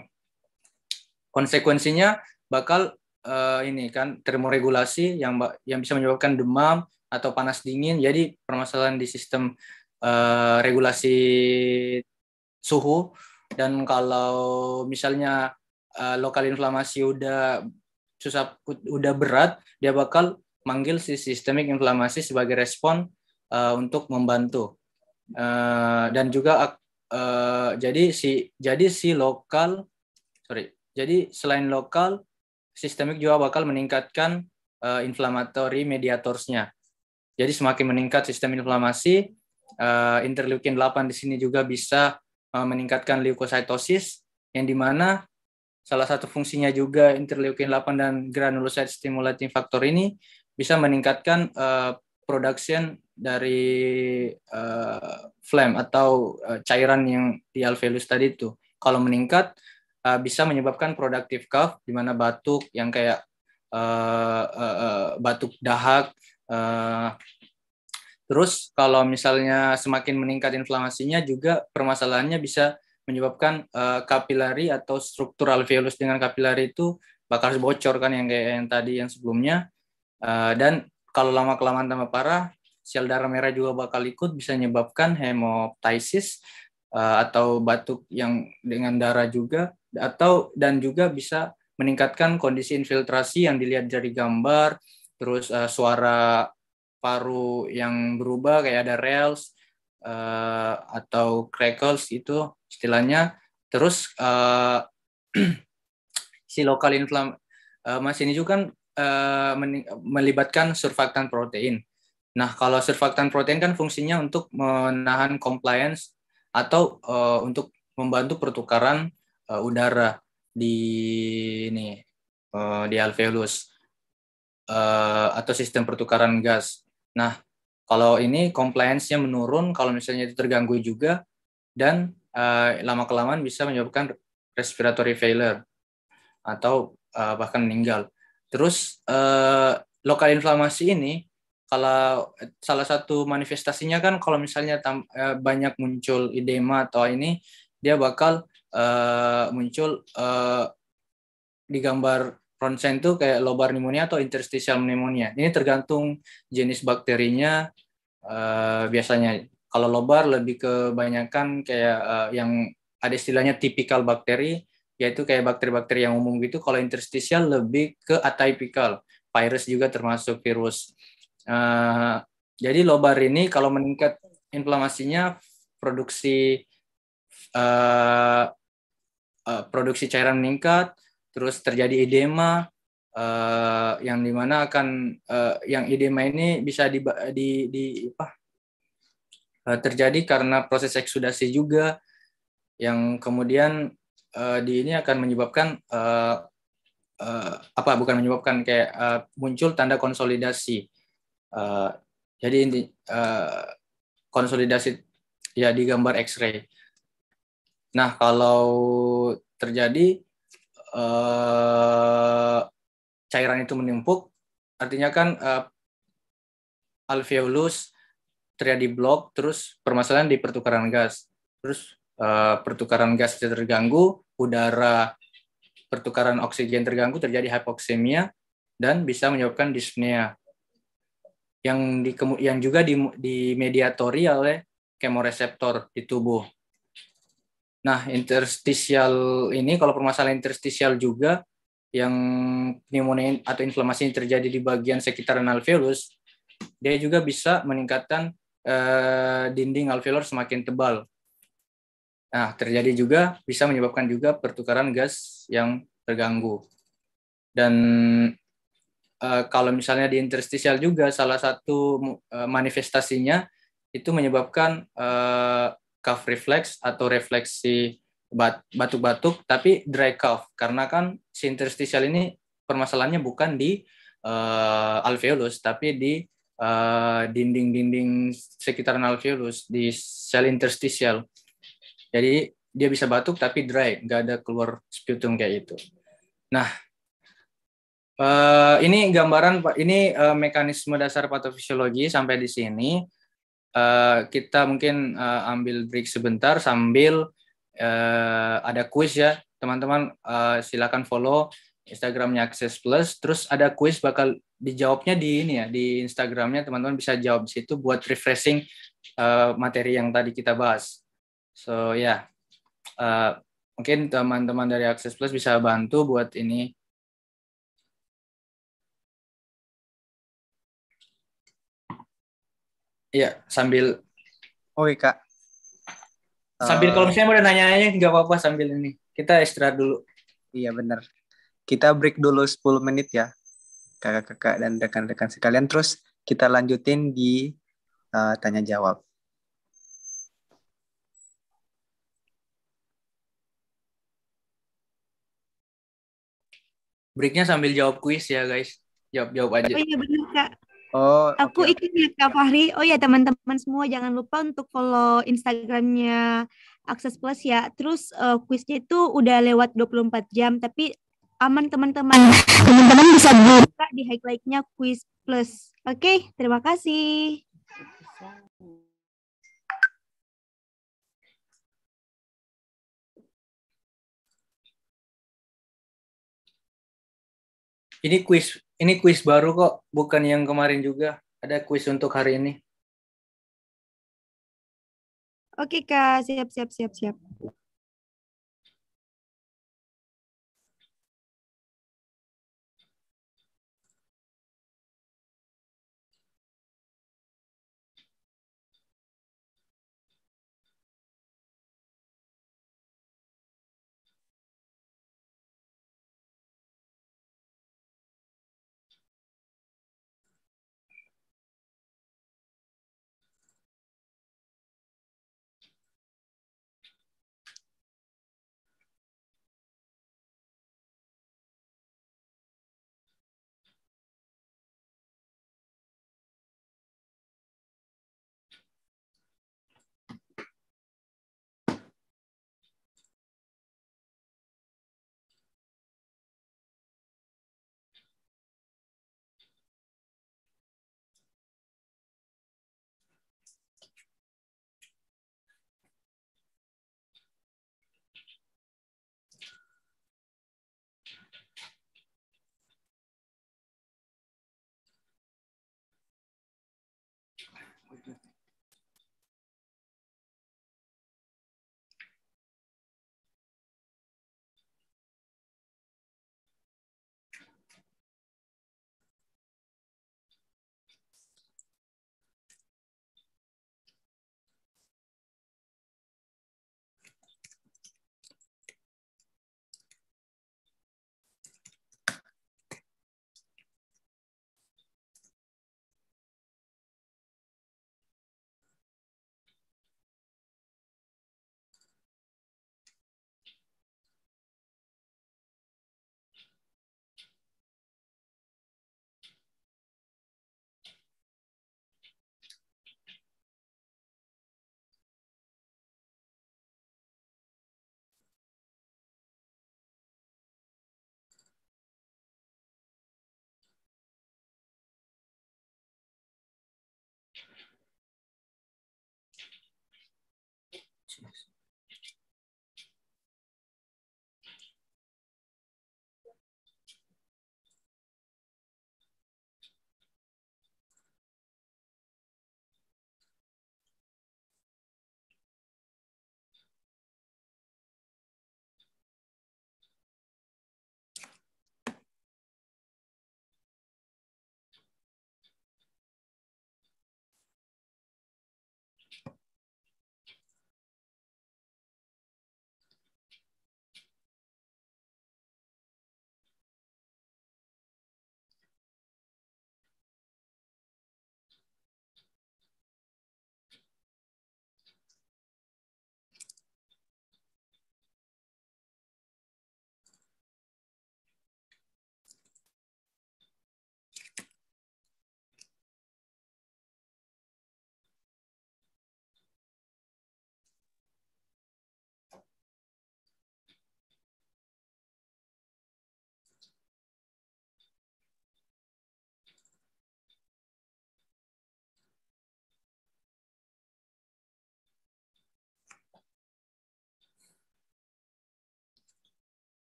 konsekuensinya bakal uh, ini kan termoregulasi yang yang bisa menyebabkan demam atau panas dingin. Jadi permasalahan di sistem uh, regulasi suhu dan kalau misalnya uh, lokal inflamasi udah susah udah berat, dia bakal manggil si sistemik inflamasi sebagai respon uh, untuk membantu uh, dan juga uh, jadi si jadi si lokal sorry jadi selain lokal sistemik juga bakal meningkatkan uh, inflammatory mediatorsnya jadi semakin meningkat sistem inflamasi uh, interleukin 8 di sini juga bisa uh, meningkatkan leukositosis yang dimana salah satu fungsinya juga interleukin 8 dan granulocyte stimulating factor ini bisa meningkatkan uh, production dari uh, eh, flame atau uh, cairan yang di alveolus tadi itu kalau meningkat uh, bisa menyebabkan produktif cough di mana batuk yang kayak uh, uh, uh, batuk dahak uh, terus kalau misalnya semakin meningkat inflamasinya juga permasalahannya bisa menyebabkan uh, atau struktur alveolus dengan kapilari itu bakal bocor kan yang kayak yang tadi yang sebelumnya uh, dan kalau lama kelamaan tambah parah sel darah merah juga bakal ikut bisa menyebabkan hemoptisis eh, atau batuk yang dengan darah juga atau dan juga bisa meningkatkan kondisi infiltrasi yang dilihat dari gambar terus uh, suara paru yang berubah kayak ada rails uh, atau crackles itu istilahnya terus uh, si lokal inflam uh, mas ini juga kan uh, melibatkan surfaktan protein Nah, kalau surfaktan protein kan fungsinya untuk menahan compliance atau uh, untuk membantu pertukaran uh, udara di ini uh, di alveolus uh, atau sistem pertukaran gas. Nah, kalau ini compliance-nya menurun kalau misalnya itu terganggu juga dan uh, lama kelamaan bisa menyebabkan respiratory failure atau uh, bahkan meninggal. Terus uh, lokal inflamasi ini kalau eh, salah satu manifestasinya kan kalau misalnya tam, eh, banyak muncul idema atau ini dia bakal eh, muncul eh, di gambar ronsen tuh kayak lobar pneumonia atau interstitial pneumonia. Ini tergantung jenis bakterinya eh, biasanya. Kalau lobar lebih kebanyakan kayak eh, yang ada istilahnya tipikal bakteri yaitu kayak bakteri-bakteri yang umum gitu. Kalau interstitial lebih ke atypical. Virus juga termasuk virus Eh, jadi lobar ini kalau meningkat inflamasinya produksi uh, uh, produksi cairan meningkat, terus terjadi edema uh, yang dimana akan uh, yang edema ini bisa di di, di apa, uh, terjadi karena proses eksudasi juga yang kemudian uh, di ini akan menyebabkan uh, uh, apa bukan menyebabkan kayak uh, muncul tanda konsolidasi Eh, jadi ini uh, eh, konsolidasi ya di gambar X-ray. Nah kalau terjadi uh, cairan itu menumpuk, artinya kan uh, alveolus terjadi blok, terus permasalahan di pertukaran gas, terus uh, pertukaran gas terganggu, udara pertukaran oksigen terganggu, terjadi hipoksemia dan bisa menyebabkan dispnea yang di yang juga di, dimediatori oleh ya, kemoreseptor di tubuh. Nah, interstisial ini kalau permasalahan interstisial juga yang pneumonia atau inflamasi yang terjadi di bagian sekitar alveolus, dia juga bisa meningkatkan eh, dinding alveolar semakin tebal. Nah, terjadi juga bisa menyebabkan juga pertukaran gas yang terganggu. Dan Eh, kalau misalnya di interstisial juga salah satu eh, manifestasinya itu menyebabkan uh, eh, cough reflex atau refleksi batuk-batuk tapi dry cough karena kan si interstisial ini permasalahannya bukan di uh, alveolus tapi di dinding-dinding uh, sekitaran alveolus di sel interstisial. Jadi dia bisa batuk tapi dry, nggak ada keluar sputum kayak itu. Nah, Uh, ini gambaran Pak, ini uh, mekanisme dasar patofisiologi sampai di sini. Uh, kita mungkin uh, ambil break sebentar sambil uh, ada kuis ya, teman-teman uh, silakan follow Instagramnya Access Plus. Terus ada kuis bakal dijawabnya di ini ya di Instagramnya teman-teman bisa jawab di situ buat refreshing uh, materi yang tadi kita bahas. So ya, yeah. uh, mungkin teman-teman dari Access Plus bisa bantu buat ini Iya, sambil Oke, Kak. Sambil kalau eh, misalnya mau nanya-nanya nggak apa-apa sambil ini. Kita istirahat dulu. Iya, benar. Kita break dulu 10 menit ya. Kakak-kakak dan rekan-rekan sekalian terus kita lanjutin di uh, tanya jawab. Breaknya sambil jawab kuis ya guys. Jawab-jawab aja. Oh iya benar kak. Oh, aku okay. ikut ya Kak Fahri. Oh ya teman-teman semua jangan lupa untuk follow Instagramnya Akses Plus ya. Terus uh, kuisnya itu udah lewat 24 jam tapi aman teman-teman. Teman-teman bisa buka di highlightnya kuis plus. Oke, okay, terima kasih. Ini kuis ini kuis baru kok, bukan yang kemarin juga. Ada kuis untuk hari ini. Oke, Kak. Siap, siap, siap, siap.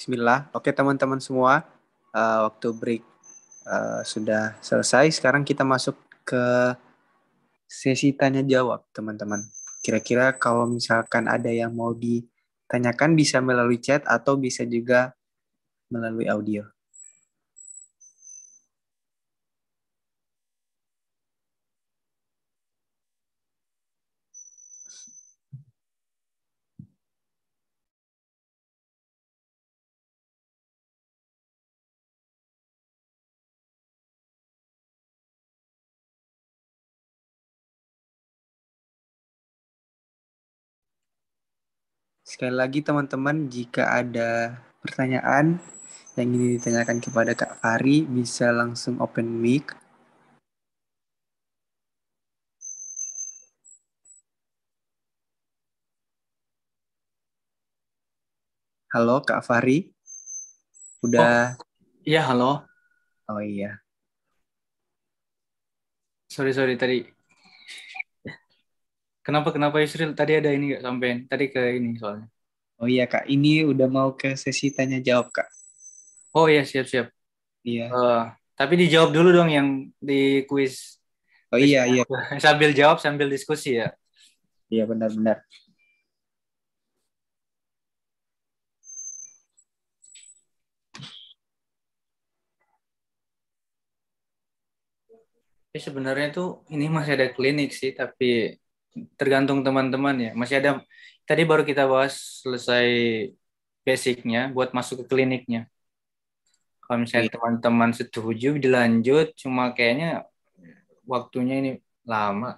Bismillah. Oke teman-teman semua, uh, waktu break uh, sudah selesai. Sekarang kita masuk ke sesi tanya jawab teman-teman. Kira-kira kalau misalkan ada yang mau ditanyakan bisa melalui chat atau bisa juga melalui audio. Sekali lagi teman-teman jika ada pertanyaan yang ingin ditanyakan kepada Kak Fari bisa langsung open mic. Halo Kak Fari. Udah oh, Iya, halo. Oh iya. Sorry, sorry tadi Kenapa kenapa Yusril? Tadi ada ini nggak sampein? Tadi ke ini soalnya. Oh iya kak, ini udah mau ke sesi tanya jawab kak. Oh iya siap siap. Iya. Uh, tapi dijawab dulu dong yang di kuis. Oh iya iya. Sambil jawab sambil diskusi ya. Iya benar-benar. Tapi sebenarnya tuh ini masih ada klinik sih, tapi tergantung teman-teman ya. Masih ada tadi baru kita bahas selesai basicnya buat masuk ke kliniknya. Kalau misalnya iya. teman-teman setuju dilanjut, cuma kayaknya waktunya ini lama.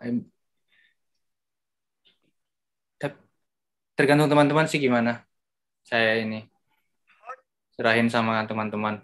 Tergantung teman-teman sih gimana saya ini serahin sama teman-teman.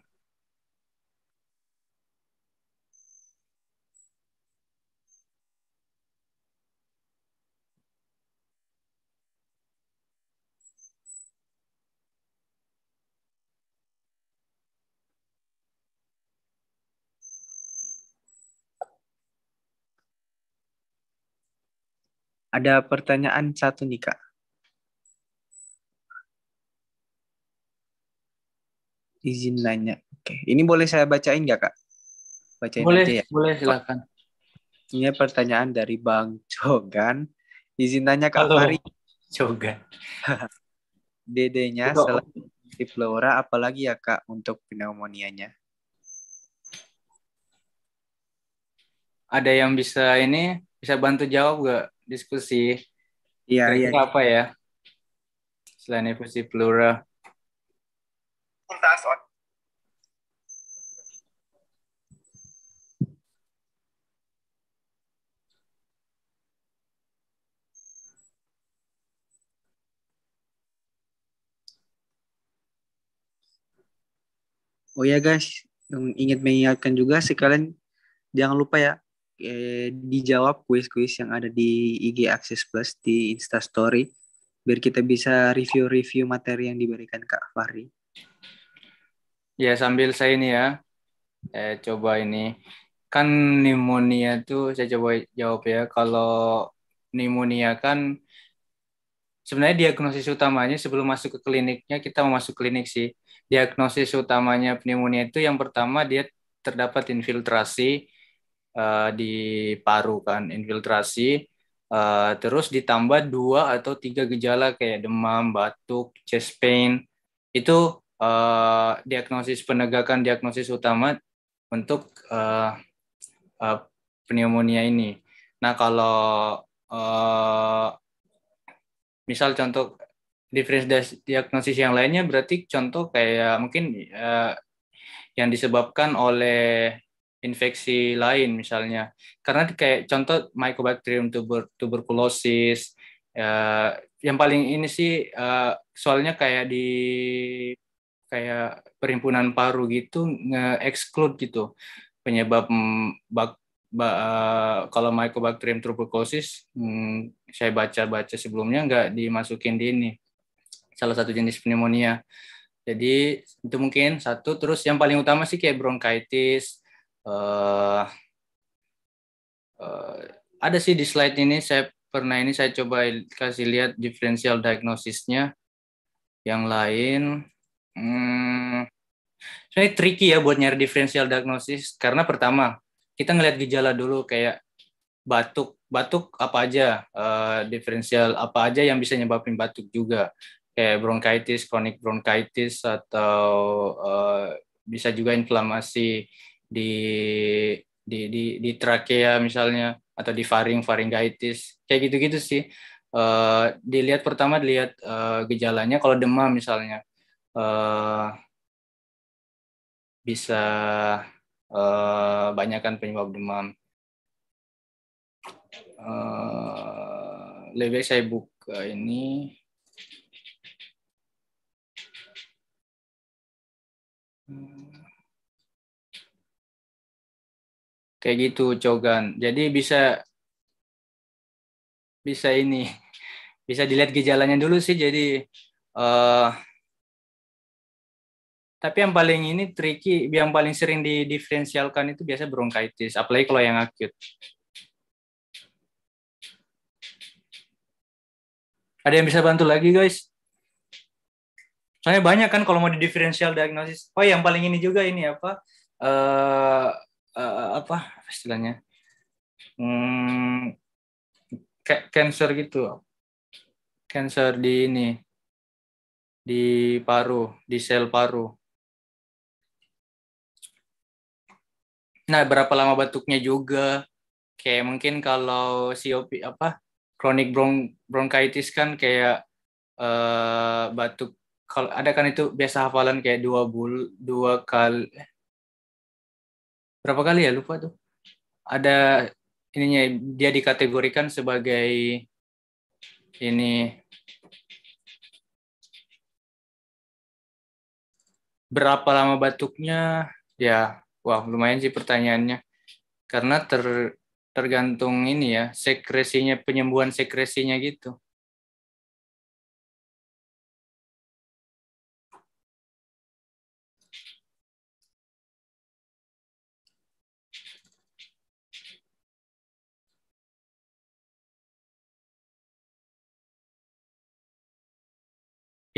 Ada pertanyaan satu nih, Kak. Izin nanya. Oke, ini boleh saya bacain nggak, Kak? Bacain boleh, aja ya. Boleh, silakan. Ini pertanyaan dari Bang Jogan. Izin nanya Kak Halo, Fari. Jogan. Dedenya selain di flora, apalagi ya Kak untuk pneumonia-nya? Ada yang bisa ini bisa bantu jawab gak diskusi. Iya, iya. Apa ya? Selain diskusi plural. Oh ya guys, yang ingin mengingatkan juga sekalian jangan lupa ya eh, dijawab kuis-kuis yang ada di IG Access Plus di Insta Story biar kita bisa review-review materi yang diberikan Kak Fahri. Ya sambil saya ini ya, eh, coba ini kan pneumonia tuh saya coba jawab ya kalau pneumonia kan sebenarnya diagnosis utamanya sebelum masuk ke kliniknya kita mau masuk klinik sih diagnosis utamanya pneumonia itu yang pertama dia terdapat infiltrasi uh, di paru kan infiltrasi uh, terus ditambah dua atau tiga gejala kayak demam batuk chest pain itu uh, diagnosis penegakan diagnosis utama untuk uh, uh, pneumonia ini nah kalau uh, misal contoh diferensiasi diagnosis yang lainnya berarti contoh kayak mungkin uh, yang disebabkan oleh infeksi lain misalnya. Karena kayak contoh Mycobacterium tuber tuberculosis uh, yang paling ini sih uh, soalnya kayak di kayak perhimpunan paru gitu nge-exclude gitu penyebab bak, ba, uh, kalau Mycobacterium tuberculosis hmm, saya baca-baca sebelumnya nggak dimasukin di ini salah satu jenis pneumonia. Jadi itu mungkin satu terus yang paling utama sih kayak bronkitis, uh, ada sih di slide ini saya pernah ini saya coba kasih lihat diferensial diagnosisnya yang lain hmm, sebenarnya tricky ya buat nyari diferensial diagnosis karena pertama kita ngelihat gejala dulu kayak batuk batuk apa aja uh, eh, diferensial apa aja yang bisa nyebabin batuk juga kayak bronkitis, kronik bronkitis atau uh, bisa juga inflamasi di di di di trakea misalnya atau di faring faringitis kayak gitu-gitu sih uh, dilihat pertama dilihat uh, gejalanya kalau demam misalnya uh, bisa uh, banyakkan penyebab demam uh, lebih baik saya buka ini hmm. kayak gitu cogan jadi bisa bisa ini bisa dilihat gejalanya dulu sih jadi uh, tapi yang paling ini tricky yang paling sering didiferensialkan itu biasa bronkitis apalagi kalau yang akut ada yang bisa bantu lagi guys soalnya banyak kan kalau mau didiferensial diagnosis oh yang paling ini juga ini apa eh, uh, apa istilahnya hmm, cancer gitu cancer di ini di paru di sel paru nah berapa lama batuknya juga kayak mungkin kalau COP apa chronic bron bronchitis kan kayak uh, batuk kalau ada kan itu biasa hafalan kayak dua bul dua kali berapa kali ya lupa tuh ada ininya dia dikategorikan sebagai ini berapa lama batuknya ya wah lumayan sih pertanyaannya karena ter tergantung ini ya sekresinya penyembuhan sekresinya gitu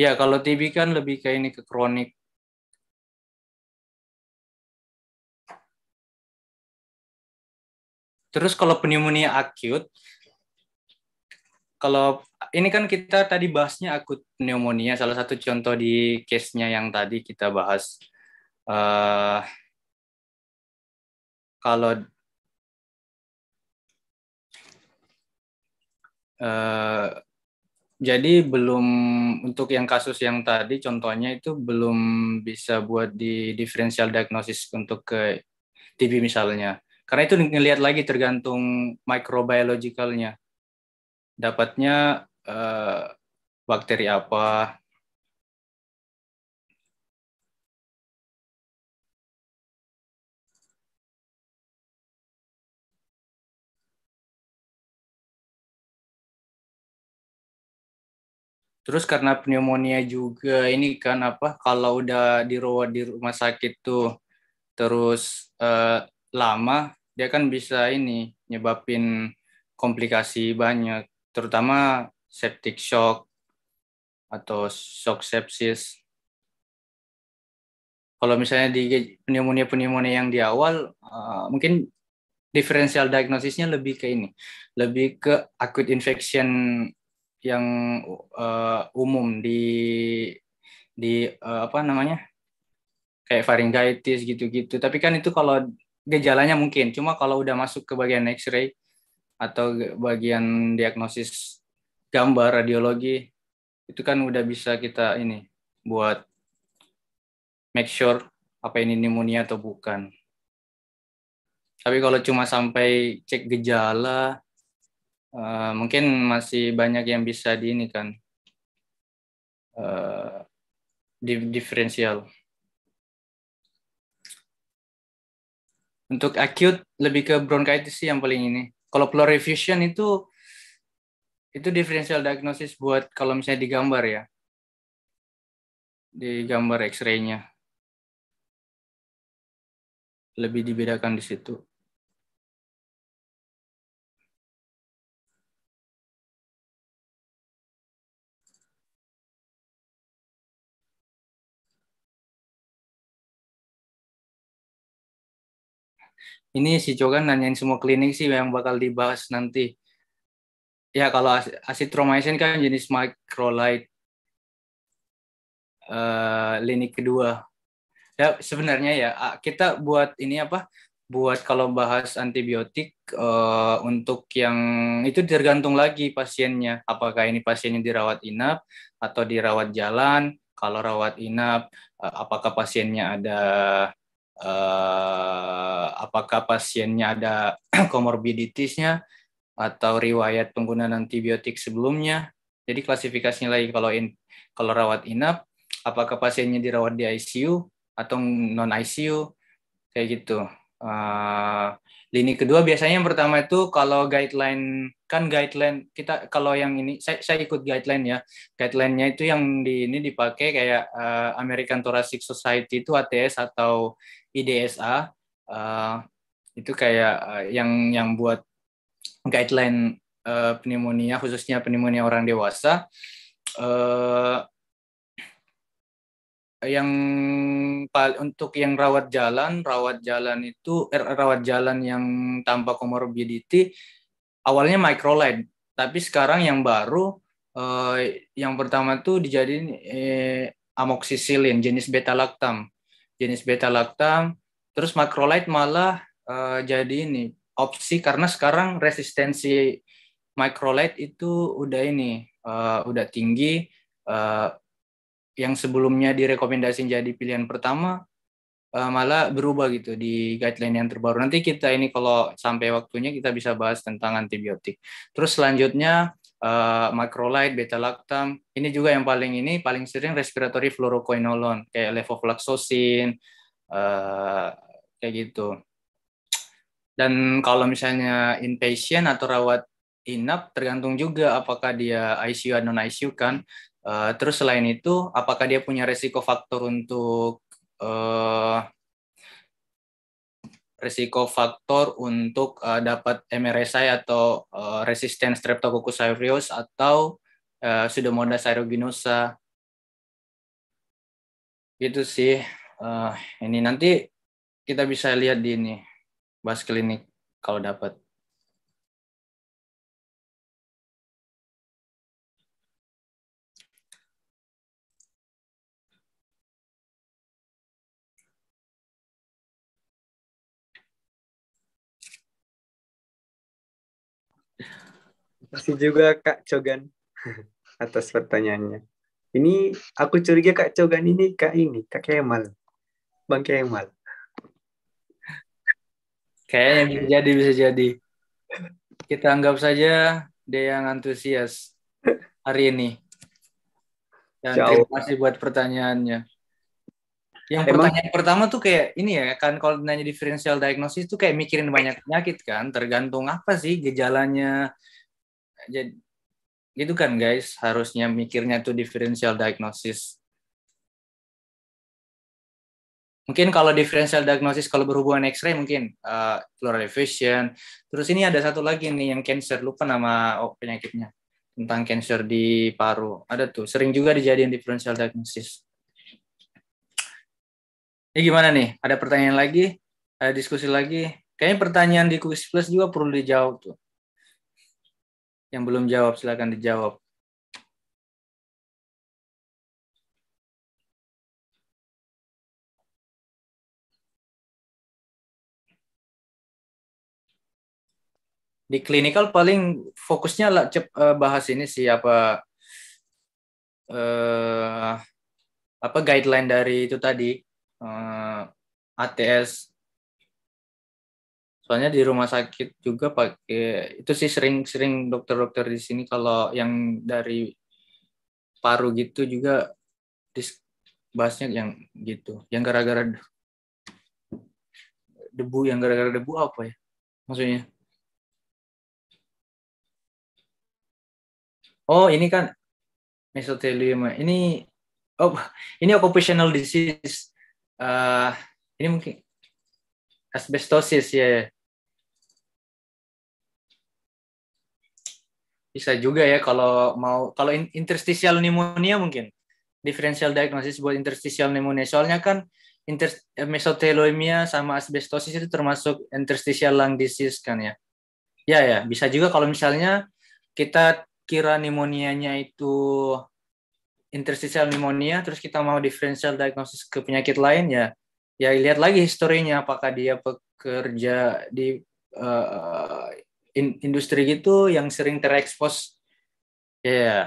Ya, kalau TB kan lebih kayak ini ke kronik. Terus kalau pneumonia akut, kalau ini kan kita tadi bahasnya akut pneumonia, salah satu contoh di case-nya yang tadi kita bahas. Uh, kalau uh, jadi belum untuk yang kasus yang tadi contohnya itu belum bisa buat di differential diagnosis untuk ke TB misalnya. Karena itu ngelihat lagi tergantung microbiologicalnya. Dapatnya eh, bakteri apa, Terus karena pneumonia juga ini kan apa kalau udah dirawat di rumah sakit tuh terus uh, lama dia kan bisa ini nyebabin komplikasi banyak terutama septic shock atau shock sepsis. Kalau misalnya di pneumonia-pneumonia yang di awal uh, mungkin diferensial diagnosisnya lebih ke ini, lebih ke acute infection yang uh, umum di di uh, apa namanya kayak faringitis gitu-gitu tapi kan itu kalau gejalanya mungkin cuma kalau udah masuk ke bagian X-ray atau bagian diagnosis gambar radiologi itu kan udah bisa kita ini buat make sure apa ini pneumonia atau bukan tapi kalau cuma sampai cek gejala uh, mungkin masih banyak yang bisa di ini kan uh, di diferensial. Untuk acute lebih ke bronkitis sih yang paling ini. Kalau effusion itu itu diferensial diagnosis buat kalau misalnya digambar ya. Digambar X-ray-nya. Lebih dibedakan di situ. Ini si Jogan nanyain semua klinik sih yang bakal dibahas nanti. Ya kalau asitromycin kan jenis mikrolight uh, eh, lini kedua. Ya sebenarnya ya kita buat ini apa? Buat kalau bahas antibiotik uh, untuk yang itu tergantung lagi pasiennya. Apakah ini pasiennya dirawat inap atau dirawat jalan? Kalau rawat inap, eh, apakah pasiennya ada uh, apakah pasiennya ada komorbiditisnya atau riwayat penggunaan antibiotik sebelumnya. Jadi klasifikasinya lagi kalau in, kalau rawat inap, apakah pasiennya dirawat di ICU atau non ICU kayak gitu. Uh, lini kedua biasanya yang pertama itu kalau guideline kan guideline kita kalau yang ini saya, saya ikut guideline ya guideline-nya itu yang di ini dipakai kayak uh, American Thoracic Society itu ATS atau IDSA uh, eh, itu kayak eh, yang yang buat guideline uh, pneumonia khususnya pneumonia orang dewasa uh, yang untuk yang rawat jalan rawat jalan itu er, rawat jalan yang tanpa comorbidity awalnya microlide tapi sekarang yang baru Uh, yang pertama tuh dijadiin eh, amoxicillin jenis beta laktam jenis beta laktam. Terus makrolite malah uh, jadi ini opsi karena sekarang resistensi microlite itu udah ini uh, udah tinggi uh, yang sebelumnya direkomendasi jadi pilihan pertama uh, malah berubah gitu di guideline yang terbaru. Nanti kita ini kalau sampai waktunya kita bisa bahas tentang antibiotik. Terus selanjutnya uh, macrolide, beta lactam. Ini juga yang paling ini paling sering respiratory fluoroquinolone kayak levofloxacin uh, kayak gitu. Dan kalau misalnya inpatient atau rawat inap tergantung juga apakah dia ICU atau non ICU kan. Uh, terus selain itu apakah dia punya resiko faktor untuk uh, risiko faktor untuk uh, dapat MRSI atau uh, resisten Streptococcus aureus atau uh, eh, Pseudomonas aeruginosa. itu sih. Uh, ini nanti kita bisa lihat di ini, bahas klinik kalau dapat. kasih juga Kak Cogan atas pertanyaannya. Ini aku curiga Kak Cogan ini Kak ini, Kak Kemal. Bang Kemal. Kayaknya bisa jadi, bisa jadi. Kita anggap saja dia yang antusias hari ini. Dan Jauh. terima kasih buat pertanyaannya. Yang Emang? pertanyaan pertama tuh kayak ini ya kan kalau nanya differential diagnosis tuh kayak mikirin banyak penyakit kan, tergantung apa sih gejalanya, jadi gitu kan guys harusnya mikirnya tuh differential diagnosis mungkin kalau differential diagnosis kalau berhubungan X-ray mungkin uh, eh, pleural terus ini ada satu lagi nih yang cancer lupa nama oh, penyakitnya tentang cancer di paru ada tuh sering juga dijadiin differential diagnosis ini gimana nih ada pertanyaan lagi ada diskusi lagi kayaknya pertanyaan di kuis plus juga perlu dijawab tuh yang belum jawab silakan dijawab. Di klinikal paling fokusnya lah cep, eh, bahas ini siapa apa eh, apa guideline dari itu tadi eh, ATS soalnya di rumah sakit juga pakai itu sih sering-sering dokter-dokter di sini kalau yang dari paru gitu juga bahasnya yang gitu yang gara-gara debu yang gara-gara debu apa ya maksudnya oh ini kan mesothelioma ini oh ini occupational disease uh, ini mungkin asbestosis ya yeah. bisa juga ya kalau mau kalau interstitial pneumonia mungkin differential diagnosis buat interstitial pneumonia soalnya kan inter, eh, mesoteloemia sama asbestosis itu termasuk interstitial lung disease kan ya ya ya bisa juga kalau misalnya kita kira pneumonianya itu interstitial pneumonia terus kita mau differential diagnosis ke penyakit lain ya ya lihat lagi historinya apakah dia pekerja di eh, in, industri gitu yang sering terekspos. Ya. Yeah.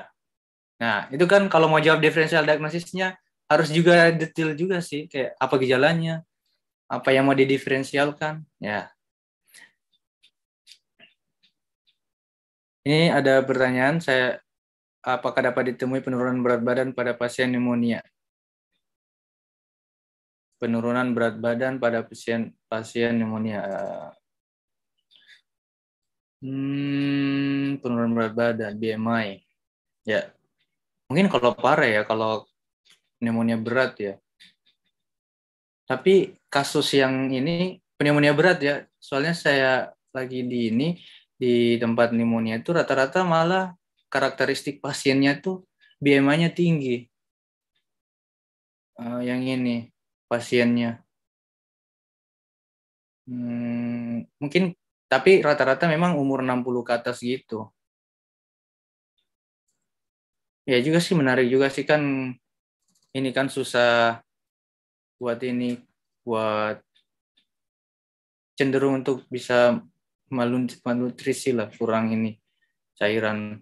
Nah, itu kan kalau mau jawab differential diagnosisnya harus juga detail juga sih kayak apa gejalanya, apa yang mau didiferensialkan, ya. Yeah. Ini ada pertanyaan saya apakah dapat ditemui penurunan berat badan pada pasien pneumonia? Penurunan berat badan pada pasien pasien pneumonia. Eh, Hmm, penurunan berat badan, BMI. Ya, mungkin kalau parah ya, kalau pneumonia berat ya. Tapi kasus yang ini pneumonia berat ya, soalnya saya lagi di ini di tempat pneumonia itu rata-rata malah karakteristik pasiennya tuh BMI-nya tinggi. Uh, yang ini pasiennya. Hmm, mungkin tapi rata-rata memang umur 60 ke atas gitu. Ya juga sih menarik juga sih kan ini kan susah buat ini buat cenderung untuk bisa malnutrisi lah kurang ini cairan.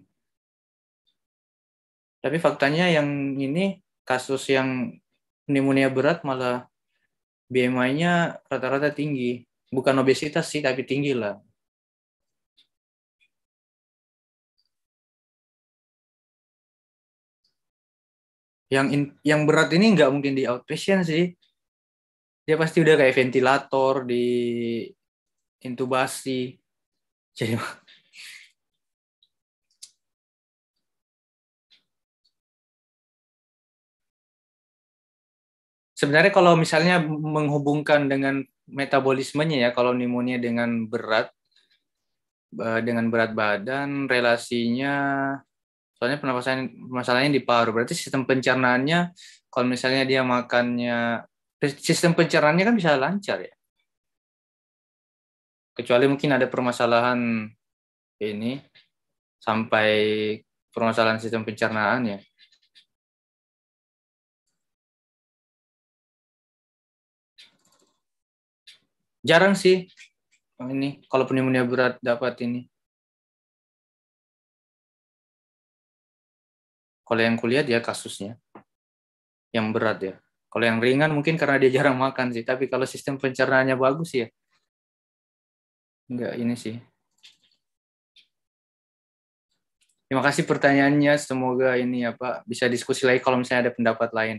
Tapi faktanya yang ini kasus yang pneumonia berat malah BMI-nya rata-rata tinggi bukan obesitas sih tapi tinggi lah yang in, yang berat ini nggak mungkin di outpatient sih dia pasti udah kayak ventilator di intubasi jadi sebenarnya kalau misalnya menghubungkan dengan metabolismenya ya kalau pneumonia dengan berat eh, dengan berat badan relasinya soalnya pernapasan masalahnya di paru berarti sistem pencernaannya kalau misalnya dia makannya sistem pencernaannya kan bisa lancar ya kecuali mungkin ada permasalahan ini sampai permasalahan sistem pencernaan ya jarang sih oh, ini kalau pneumonia berat dapat ini kalau yang kuliah dia ya kasusnya yang berat ya kalau yang ringan mungkin karena dia jarang makan sih tapi kalau sistem pencernaannya bagus ya enggak ini sih Terima kasih pertanyaannya. Semoga ini apa bisa diskusi lagi kalau misalnya ada pendapat lain.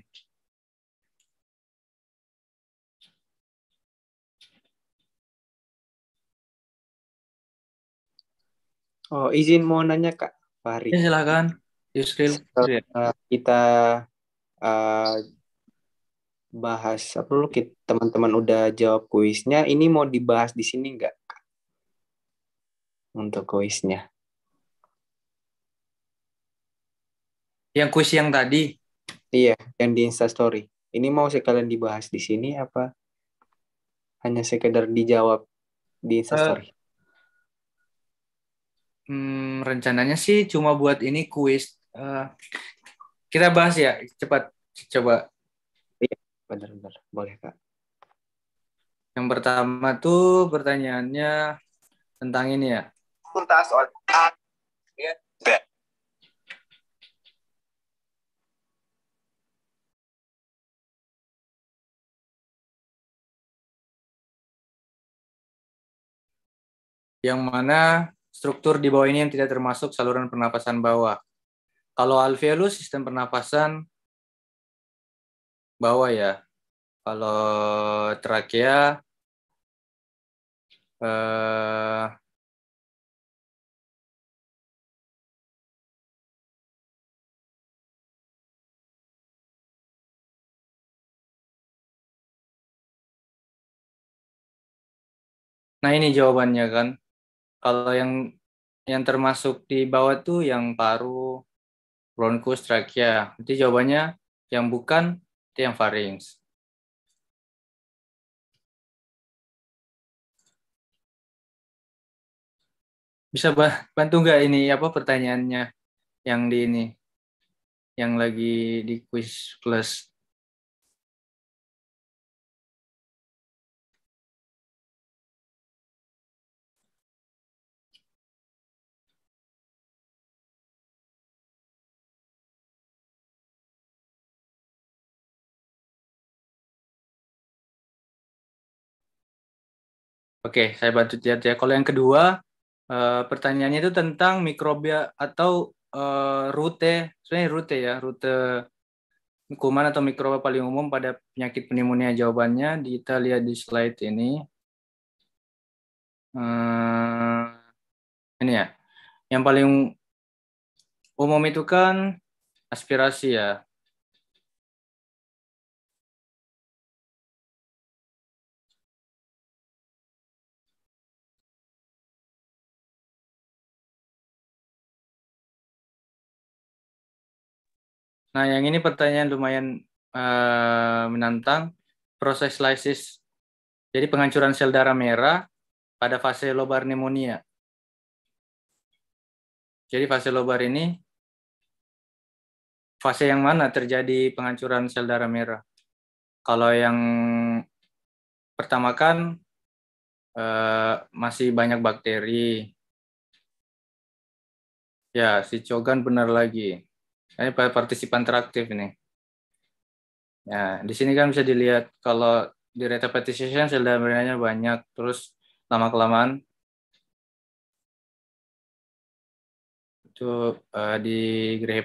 Oh, izin mau nanya Kak Fahri. Ya, silakan. Yusril. Eh, kita uh, bahas apa lu teman-teman udah jawab kuisnya, ini mau dibahas di sini nggak untuk kuisnya? Yang kuis yang tadi? Iya, yang di Insta Story. Ini mau sekalian dibahas di sini apa hanya sekedar dijawab di Insta eh, Story? Uh, hmm, rencananya sih cuma buat ini kuis. Uh, kita bahas ya, cepat coba. Iya, benar-benar boleh kak. Yang pertama tuh pertanyaannya tentang ini ya. Tuntas ya. yang mana struktur di bawah ini yang tidak termasuk saluran pernapasan bawah. Kalau alveolus sistem pernapasan bawah ya. Kalau trakea eh, Nah ini jawabannya kan. Kalau yang yang termasuk di bawah tuh yang paru, bronkus, trakea. Jadi jawabannya yang bukan itu yang pharynx. Bisa bantu nggak ini apa pertanyaannya yang di ini yang lagi di quiz plus Oke, saya bantu lihat ya. Kalau yang kedua, eh, pertanyaannya itu tentang mikrobia atau eh, rute, sebenarnya rute ya, rute kuman atau mikroba paling umum pada penyakit pneumonia. Jawabannya kita lihat di slide ini. Eh, ini ya, yang paling umum itu kan aspirasi ya. Nah, yang ini pertanyaan lumayan uh, menantang. Proses lysis, jadi penghancuran sel darah merah pada fase lobar pneumonia. Jadi fase lobar ini fase yang mana terjadi penghancuran sel darah merah? Kalau yang pertama kan uh, masih banyak bakteri. Ya, si Cogan benar lagi. Ini partisipan teraktif nih. Ya, di sini kan bisa dilihat kalau di rate petition sudah bernanya banyak, terus lama-kelamaan itu uh, eh, di grey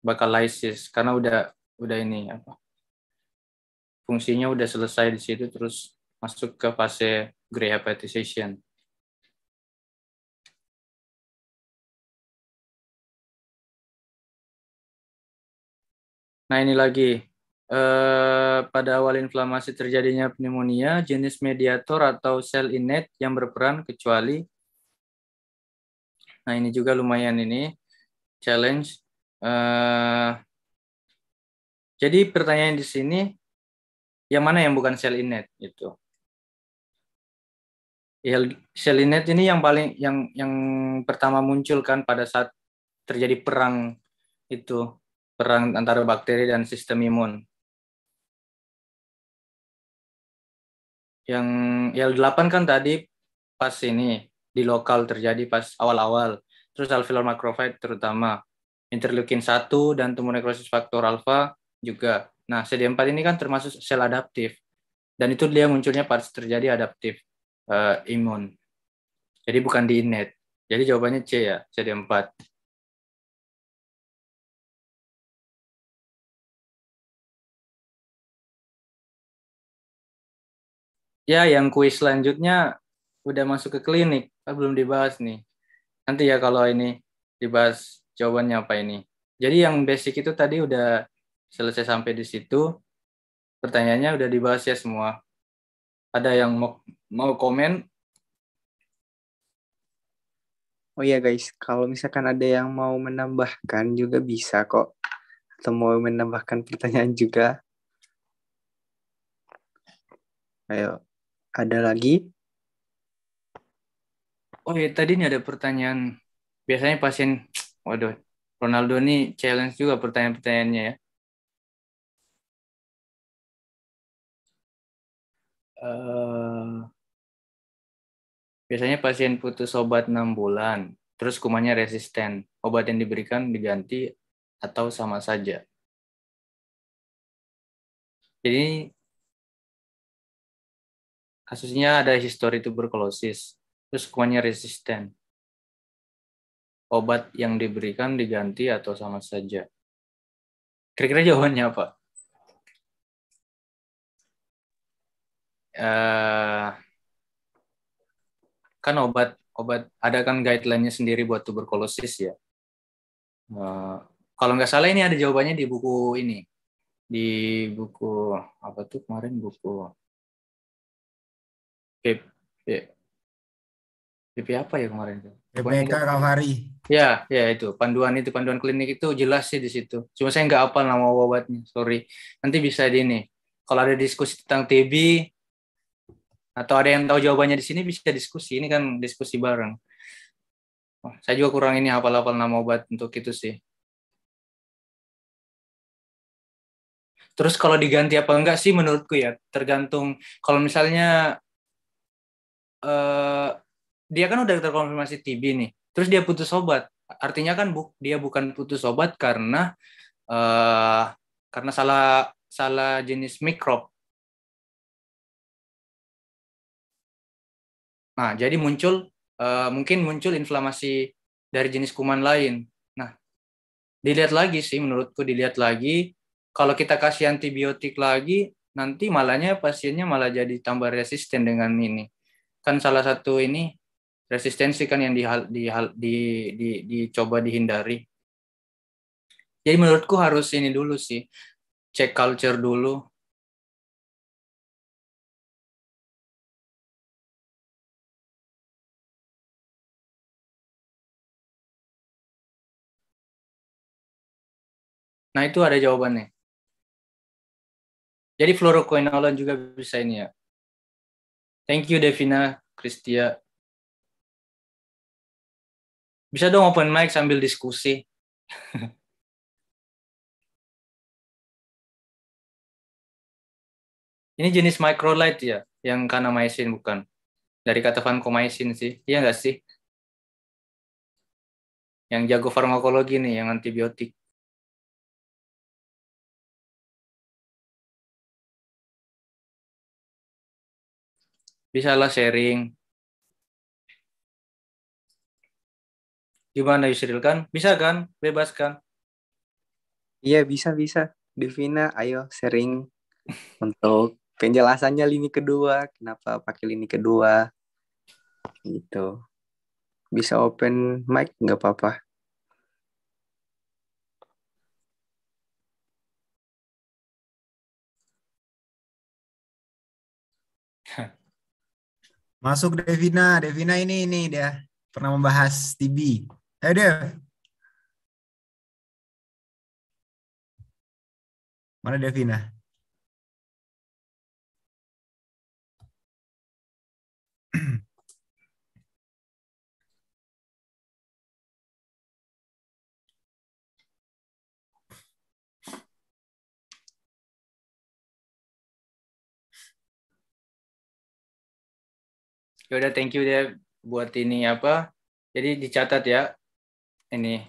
bakal lysis karena udah udah ini apa fungsinya udah selesai di situ terus masuk ke fase grey hepatization. Nah ini lagi eh, pada awal inflamasi terjadinya pneumonia, jenis mediator atau sel innate yang berperan kecuali. Nah ini juga lumayan ini challenge. Eh, jadi pertanyaan di sini, yang mana yang bukan sel innate itu? Ya, sel innate ini yang paling yang yang pertama muncul kan pada saat terjadi perang itu perang antara bakteri dan sistem imun. Yang IL-8 kan tadi pas ini di lokal terjadi pas awal-awal. Terus alveolar macrophage terutama. Interleukin 1 dan tumor necrosis faktor alfa juga. Nah, CD4 ini kan termasuk sel adaptif. Dan itu dia munculnya pas terjadi adaptif uh, imun. Jadi bukan di innate. Jadi jawabannya C ya, CD4. Ya, yang kuis selanjutnya udah masuk ke klinik, ah, belum dibahas nih. Nanti ya kalau ini dibahas jawabannya apa ini. Jadi yang basic itu tadi udah selesai sampai di situ. Pertanyaannya udah dibahas ya semua. Ada yang mau mau komen? Oh iya guys, kalau misalkan ada yang mau menambahkan juga bisa kok. Atau mau menambahkan pertanyaan juga. Ayo. Ada lagi? Oh ya, tadi ini ada pertanyaan. Biasanya pasien, waduh, Ronaldo ini challenge juga pertanyaan-pertanyaannya ya. Uh, biasanya pasien putus obat 6 bulan, terus kumannya resisten. Obat yang diberikan diganti atau sama saja. Jadi kasusnya ada histori tuberkulosis, terus kumannya resisten. Obat yang diberikan diganti atau sama saja. Kira-kira jawabannya apa? Uh, kan obat obat ada kan guideline-nya sendiri buat tuberkulosis ya. Uh, kalau nggak salah ini ada jawabannya di buku ini di buku apa tuh kemarin buku Pip. Ya. Pip apa ya kemarin itu? PPK hari. Ya, ya itu panduan itu panduan klinik itu jelas sih di situ. Cuma saya nggak apa nama obatnya, sorry. Nanti bisa di ini. Kalau ada diskusi tentang TB atau ada yang tahu jawabannya di sini bisa diskusi. Ini kan diskusi bareng. Oh, saya juga kurang ini hafal-hafal nama obat untuk itu sih. Terus kalau diganti apa enggak sih menurutku ya tergantung kalau misalnya uh, dia kan udah terkonfirmasi TB nih. Terus dia putus obat. Artinya kan bu dia bukan putus obat karena uh, karena salah salah jenis mikrob. Nah, jadi muncul uh, mungkin muncul inflamasi dari jenis kuman lain. Nah, dilihat lagi sih menurutku dilihat lagi kalau kita kasih antibiotik lagi nanti malahnya pasiennya malah jadi tambah resisten dengan ini kan salah satu ini resistensi kan yang dihal, dihal, di, di, di dicoba dihindari. Jadi menurutku harus ini dulu sih, cek culture dulu. Nah itu ada jawabannya. Jadi fluoroquinolone juga bisa ini ya, Thank you Devina, Kristia. Bisa dong open mic sambil diskusi. Ini jenis microlight ya, yang karena maisin bukan? Dari kata vancomycin sih, iya nggak sih? Yang jago farmakologi nih, yang antibiotik. bisa lah sharing gimana Yusril kan bisa kan bebas kan iya bisa bisa Devina ayo sharing untuk penjelasannya lini kedua kenapa pakai lini kedua gitu bisa open mic nggak apa-apa Masuk Devina. Devina ini ini dia pernah membahas TB. Ayo Dev. Mana Devina? ya udah thank you deh ya buat ini apa jadi dicatat ya ini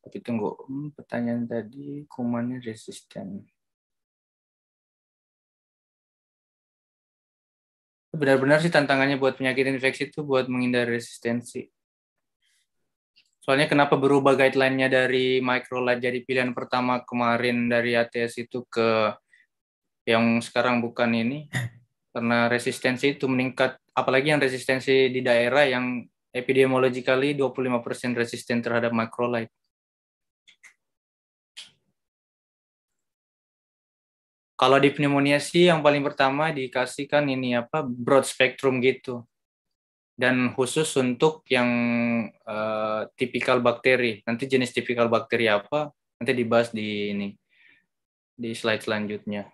tapi tunggu hmm, pertanyaan tadi kumannya resisten benar-benar sih tantangannya buat penyakit infeksi itu buat menghindari resistensi soalnya kenapa berubah guideline-nya dari microlight jadi pilihan pertama kemarin dari ATS itu ke yang sekarang bukan ini karena resistensi itu meningkat apalagi yang resistensi di daerah yang epidemiologically 25% resisten terhadap microlite. Kalau di pneumonia sih yang paling pertama dikasihkan ini apa broad spectrum gitu. Dan khusus untuk yang uh, tipikal bakteri. Nanti jenis tipikal bakteri apa nanti dibahas di ini di slide selanjutnya.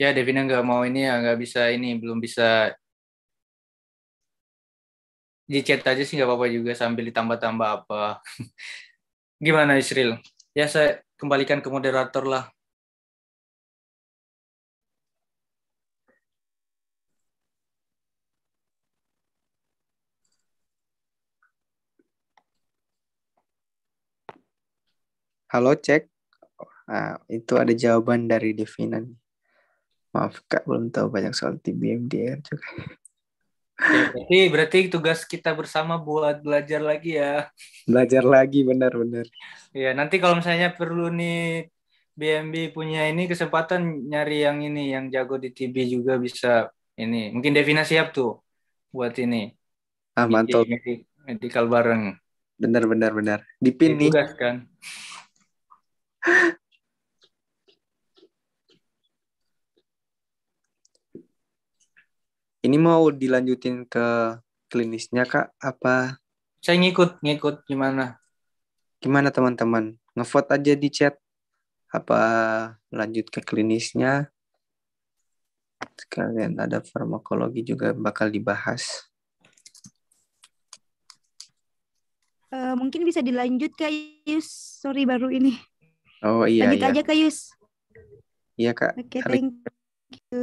ya Devina nggak mau ini ya nggak bisa ini belum bisa di chat aja sih nggak apa-apa juga sambil ditambah-tambah apa gimana Isril ya saya kembalikan ke moderator lah Halo, cek. Nah, itu ada jawaban dari Devina. Maaf Kak, belum tahu banyak soal TBMDR juga. berarti, berarti tugas kita bersama buat belajar lagi ya. Belajar lagi benar-benar. Iya, nanti kalau misalnya perlu nih BMB punya ini kesempatan nyari yang ini yang jago di TB juga bisa ini. Mungkin Devina siap tuh buat ini. Ah, mantap. Medical bareng. Benar benar benar. Dipin nih. kan. Ini mau dilanjutin ke klinisnya kak apa? Saya ngikut ngikut gimana? Gimana teman-teman? Ngevote aja di chat apa lanjut ke klinisnya? Sekalian ada farmakologi juga bakal dibahas. Uh, mungkin bisa dilanjut Kak Yus. Sorry baru ini. Oh iya. Lanjut iya. aja Kak Yus. Iya Kak. Oke, okay, thank you.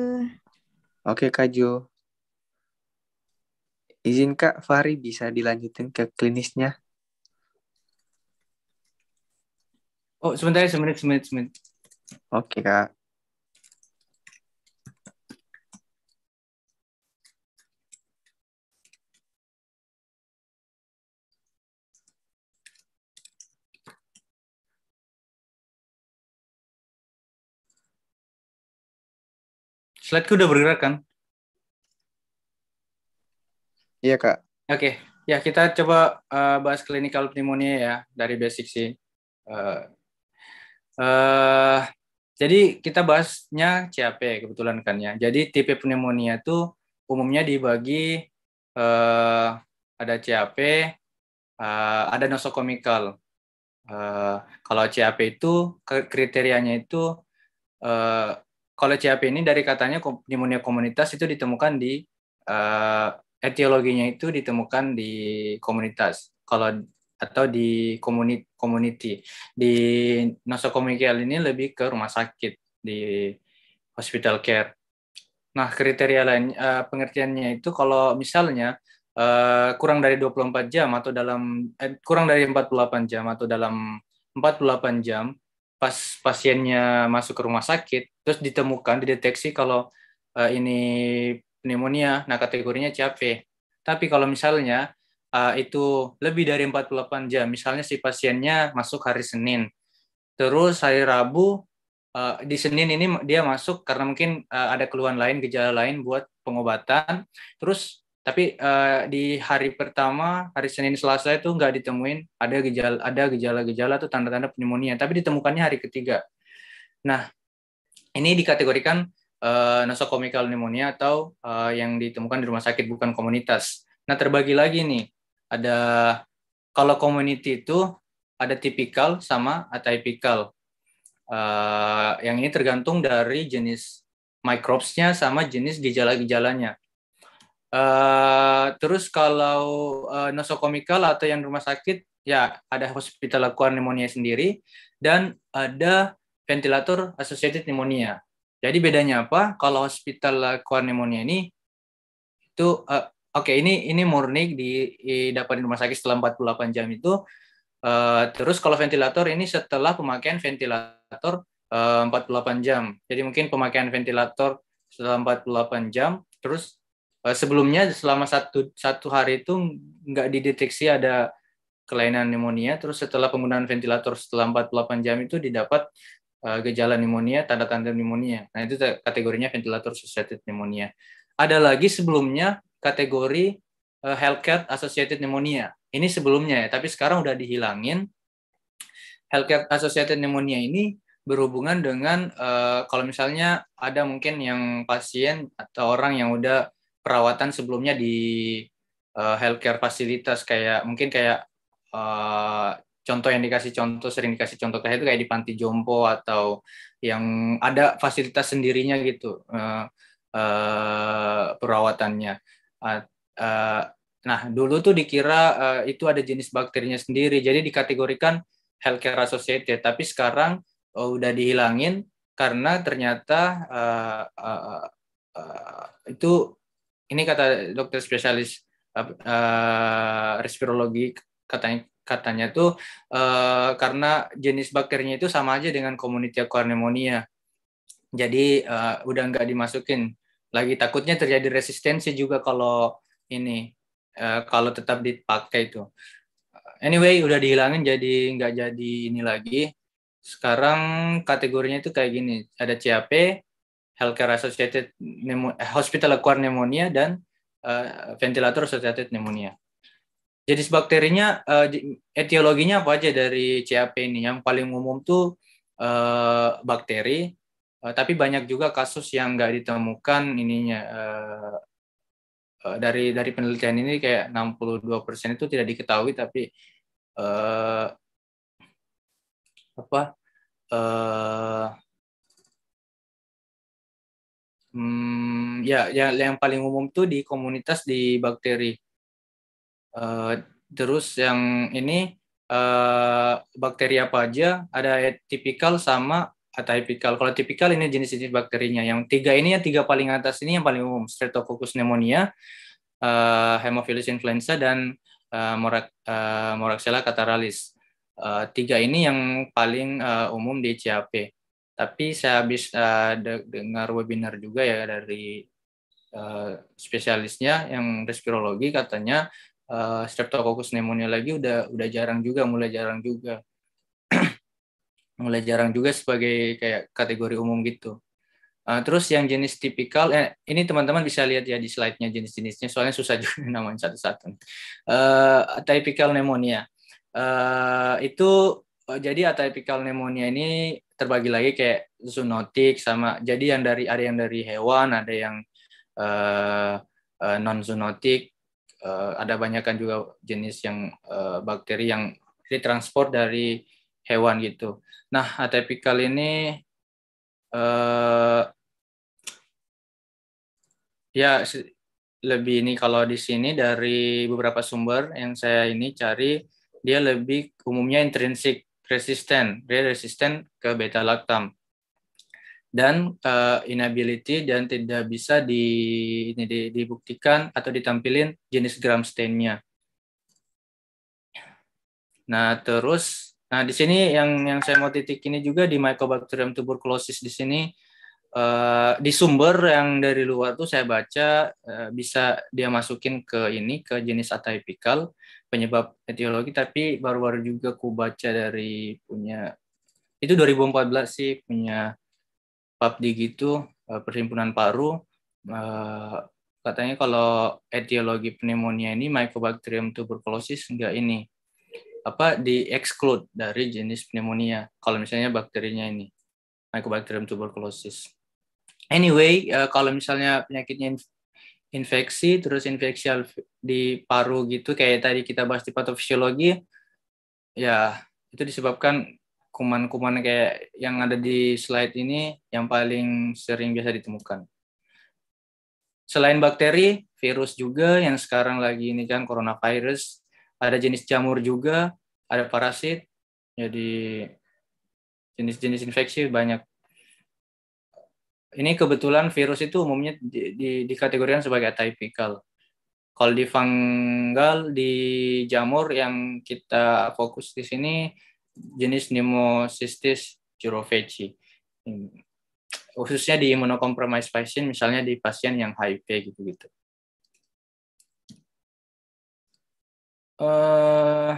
Oke okay, Kak Jo izin Kak Fahri bisa dilanjutin ke klinisnya. Oh, sebentar, semenit, semenit, semenit. Oke, Kak. Slide ku udah bergerak kan? Iya kak. Oke, okay. ya kita coba uh, bahas klinikal pneumonia ya dari basic sih. Uh, uh, jadi kita bahasnya CAP kebetulan kan ya. Jadi tipe pneumonia itu umumnya dibagi uh, ada CAP, uh, ada nosokomikal. Uh, kalau CAP itu kriterianya itu uh, kalau CAP ini dari katanya pneumonia komunitas itu ditemukan di uh, etiologinya itu ditemukan di komunitas kalau atau di community, community. di nosokomial ini lebih ke rumah sakit di hospital care. Nah, kriteria lain uh, pengertiannya itu kalau misalnya uh, kurang dari 24 jam atau dalam eh, kurang dari 48 jam atau dalam 48 jam pas pasiennya masuk ke rumah sakit terus ditemukan dideteksi kalau uh, ini pneumonia, nah kategorinya CAP. Tapi kalau misalnya uh, itu lebih dari 48 jam, misalnya si pasiennya masuk hari Senin, terus hari Rabu uh, di Senin ini dia masuk karena mungkin uh, ada keluhan lain, gejala lain buat pengobatan, terus tapi uh, di hari pertama hari Senin Selasa itu nggak ditemuin ada gejala ada gejala-gejala atau tanda-tanda pneumonia tapi ditemukannya hari ketiga nah ini dikategorikan uh, eh, nosokomial pneumonia atau uh, yang ditemukan di rumah sakit bukan komunitas. Nah, terbagi lagi nih. Ada kalau community itu ada tipikal sama atypical. Uh, yang ini tergantung dari jenis microbes sama jenis gejala-gejalanya. Uh, terus kalau uh, nosokomikal atau yang rumah sakit ya ada hospital acquired pneumonia sendiri dan ada ventilator associated pneumonia. Jadi bedanya apa? Kalau hospital core pneumonia ini itu uh, oke okay, ini ini murni di, dapat di rumah sakit setelah 48 jam itu uh, terus kalau ventilator ini setelah pemakaian ventilator eh, uh, 48 jam. Jadi mungkin pemakaian ventilator setelah 48 jam terus uh, sebelumnya selama satu satu hari itu nggak dideteksi ada kelainan pneumonia terus setelah penggunaan ventilator setelah 48 jam itu didapat Eh, gejala pneumonia, tanda-tanda pneumonia. Nah, itu kategorinya ventilator associated pneumonia. Ada lagi sebelumnya kategori uh, healthcare associated pneumonia. Ini sebelumnya ya, tapi sekarang udah dihilangin. Healthcare associated pneumonia ini berhubungan dengan uh, kalau misalnya ada mungkin yang pasien atau orang yang udah perawatan sebelumnya di uh, healthcare fasilitas kayak mungkin kayak contoh yang dikasih contoh sering dikasih contoh kayak itu kayak di panti jompo atau yang ada fasilitas sendirinya gitu uh, uh, perawatannya. Uh, uh, nah dulu tuh dikira uh, itu ada jenis bakterinya sendiri, jadi dikategorikan healthcare associated. Tapi sekarang uh, udah dihilangin karena ternyata uh, uh, uh, itu ini kata dokter spesialis uh, uh, respirologi katanya katanya tuh uh, karena jenis bakterinya itu sama aja dengan komunitas pneumonia. Jadi uh, udah nggak dimasukin. Lagi takutnya terjadi resistensi juga kalau ini uh, kalau tetap dipakai itu. Anyway, udah dihilangin jadi nggak jadi ini lagi. Sekarang kategorinya itu kayak gini, ada CAP, healthcare associated pneumonia, hospital acquired pneumonia dan uh, ventilator associated pneumonia jenis bakterinya eh, etiologinya apa aja dari CAP ini? Yang paling umum tuh eh, bakteri, eh, tapi banyak juga kasus yang nggak ditemukan ininya dari dari penelitian ini kayak 62% itu tidak diketahui tapi apa hmm, ya yang yang paling umum tuh di komunitas di bakteri Eh, terus yang ini uh, bakteri apa aja? Ada tipikal sama atipikal. Kalau tipikal ini jenis-jenis bakterinya. Yang tiga ini yang tiga paling atas ini yang paling umum: Streptococcus pneumonia, uh, eh, Haemophilus influenza dan uh, morak, uh, Moraxella cataralis. Uh, tiga ini yang paling uh, umum di CAP. Tapi saya habis uh, dengar webinar juga ya dari uh, spesialisnya yang respirologi katanya uh, eh, Streptococcus pneumonia lagi udah udah jarang juga, mulai jarang juga. mulai jarang juga sebagai kayak kategori umum gitu. Uh, terus yang jenis tipikal, eh, ini teman-teman bisa lihat ya di slide-nya jenis-jenisnya, soalnya susah juga namanya satu-satu. Uh, eh, atypical pneumonia. Uh, itu uh, jadi atypical pneumonia ini terbagi lagi kayak zoonotik sama jadi yang dari ada yang dari hewan, ada yang uh, uh, non zoonotik uh, ada banyakkan juga jenis yang uh, bakteri yang ditransport dari hewan gitu. Nah, atypical ini uh, ya lebih ini kalau di sini dari beberapa sumber yang saya ini cari dia lebih umumnya intrinsik resisten, dia resisten ke beta lactam dan uh, inability dan tidak bisa di, ini, di, dibuktikan atau ditampilin jenis gram stainnya. Nah, terus nah di sini yang yang saya mau titik ini juga di Mycobacterium tuberculosis di sini uh, di sumber yang dari luar tuh saya baca uh, bisa dia masukin ke ini ke jenis atypical penyebab etiologi tapi baru-baru juga ku baca dari punya itu 2014 sih punya PAPDI gitu eh, Perhimpunan Paru eh, katanya kalau etiologi pneumonia ini Mycobacterium tuberculosis enggak ini apa di exclude dari jenis pneumonia kalau misalnya bakterinya ini Mycobacterium tuberculosis. Anyway, eh, kalau misalnya penyakitnya infeksi terus infeksi di paru gitu kayak tadi kita bahas di patofisiologi ya itu disebabkan kuman-kuman kayak yang ada di slide ini yang paling sering biasa ditemukan. Selain bakteri, virus juga yang sekarang lagi ini kan coronavirus, ada jenis jamur juga, ada parasit, jadi jenis-jenis infeksi banyak. Ini kebetulan virus itu umumnya di, di, dikategorikan sebagai atypical. Kalau di fungal, di jamur yang kita fokus di sini jenis pneumocystis gyroveci hmm. khususnya di immunocompromised pasien misalnya di pasien yang HIV gitu-gitu. Eh,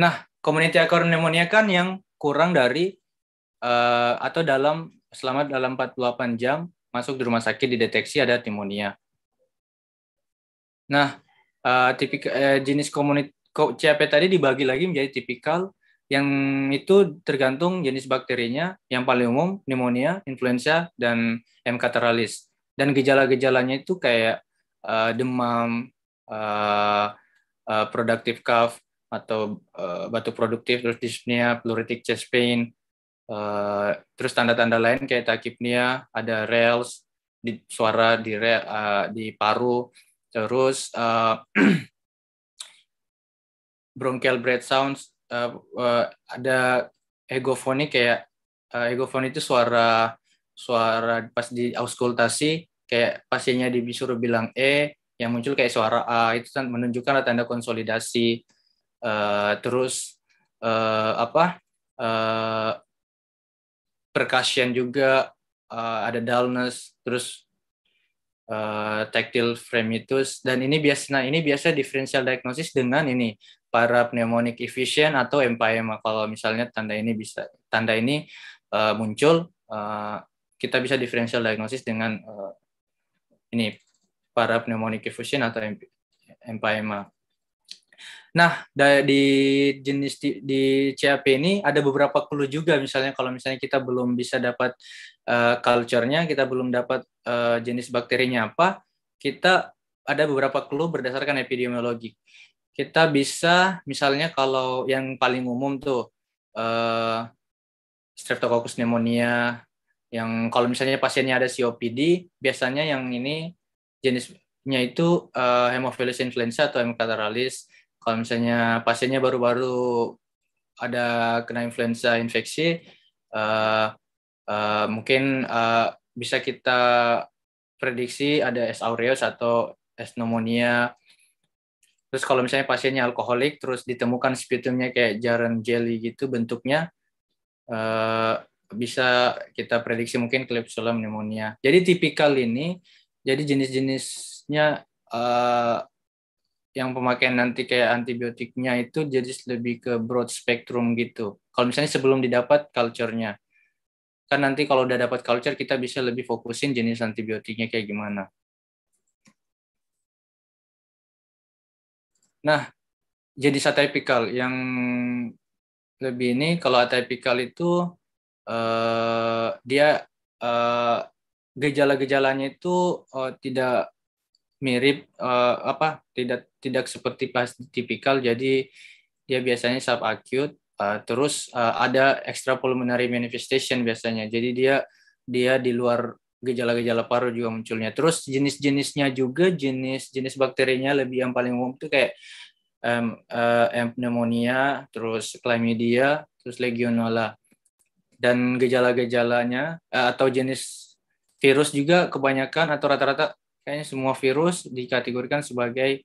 nah, community acquired pneumonia kan yang kurang dari eh, atau dalam selama dalam 48 jam masuk di rumah sakit dideteksi ada pneumonia. Nah, eh, tipik, jenis community CAP tadi dibagi lagi menjadi tipikal yang itu tergantung jenis bakterinya yang paling umum pneumonia, influenza dan M. catarrhalis. Dan gejala-gejalanya itu kayak uh, demam, uh, uh, productive cough atau uh, batuk produktif, terus dyspnea, pleuritic chest pain, uh, terus tanda-tanda lain kayak takipnea, ada rales, di suara di re, uh, di paru terus uh, bronchial breath sounds uh, uh, ada egofoni kayak uh, egofoni itu suara suara pas di auskultasi kayak pasiennya disuruh bilang e yang muncul kayak suara a itu kan menunjukkan tanda konsolidasi uh, terus uh, apa uh, percussion juga uh, ada dullness terus Eh, tactile fremitus dan ini biasa nah ini biasa differential diagnosis dengan ini para pneumonic efficient atau empyema kalau misalnya tanda ini bisa tanda ini uh, muncul uh, kita bisa differential diagnosis dengan uh, ini para pneumonic efficient atau empyema Nah, di jenis di, di CAP ini ada beberapa clue juga misalnya kalau misalnya kita belum bisa dapat uh, culture-nya, kita belum dapat uh, jenis bakterinya apa, kita ada beberapa clue berdasarkan epidemiologi. Kita bisa misalnya kalau yang paling umum tuh uh, Streptococcus pneumonia yang kalau misalnya pasiennya ada COPD, biasanya yang ini jenisnya itu uh, Hemophilus influenza atau Hemicaturalis kalau misalnya pasiennya baru-baru ada kena influenza infeksi, uh, uh, mungkin uh, bisa kita prediksi ada S. aureus atau S. pneumonia. Terus kalau misalnya pasiennya alkoholik, terus ditemukan sputumnya kayak jaran jelly gitu bentuknya, uh, bisa kita prediksi mungkin Klebsiella pneumonia. Jadi tipikal ini, jadi jenis-jenisnya uh, yang pemakaian nanti kayak antibiotiknya itu jadi lebih ke broad spectrum gitu. Kalau misalnya sebelum didapat culture-nya. Kan nanti kalau udah dapat culture kita bisa lebih fokusin jenis antibiotiknya kayak gimana. Nah, jadi atypical yang lebih ini kalau atypical itu eh, dia eh, gejala-gejalanya itu eh, tidak mirip uh, apa tidak tidak seperti plastik tipikal jadi dia biasanya acute uh, eh, terus uh, ada extra pulmonary manifestation biasanya jadi dia dia di luar gejala-gejala paru juga munculnya. Terus jenis-jenisnya juga jenis-jenis bakterinya lebih yang paling umum itu kayak um, uh, pneumonia, terus chlamydia, terus legionella. Dan gejala-gejalanya uh, atau jenis virus juga kebanyakan atau rata-rata kayaknya semua virus dikategorikan sebagai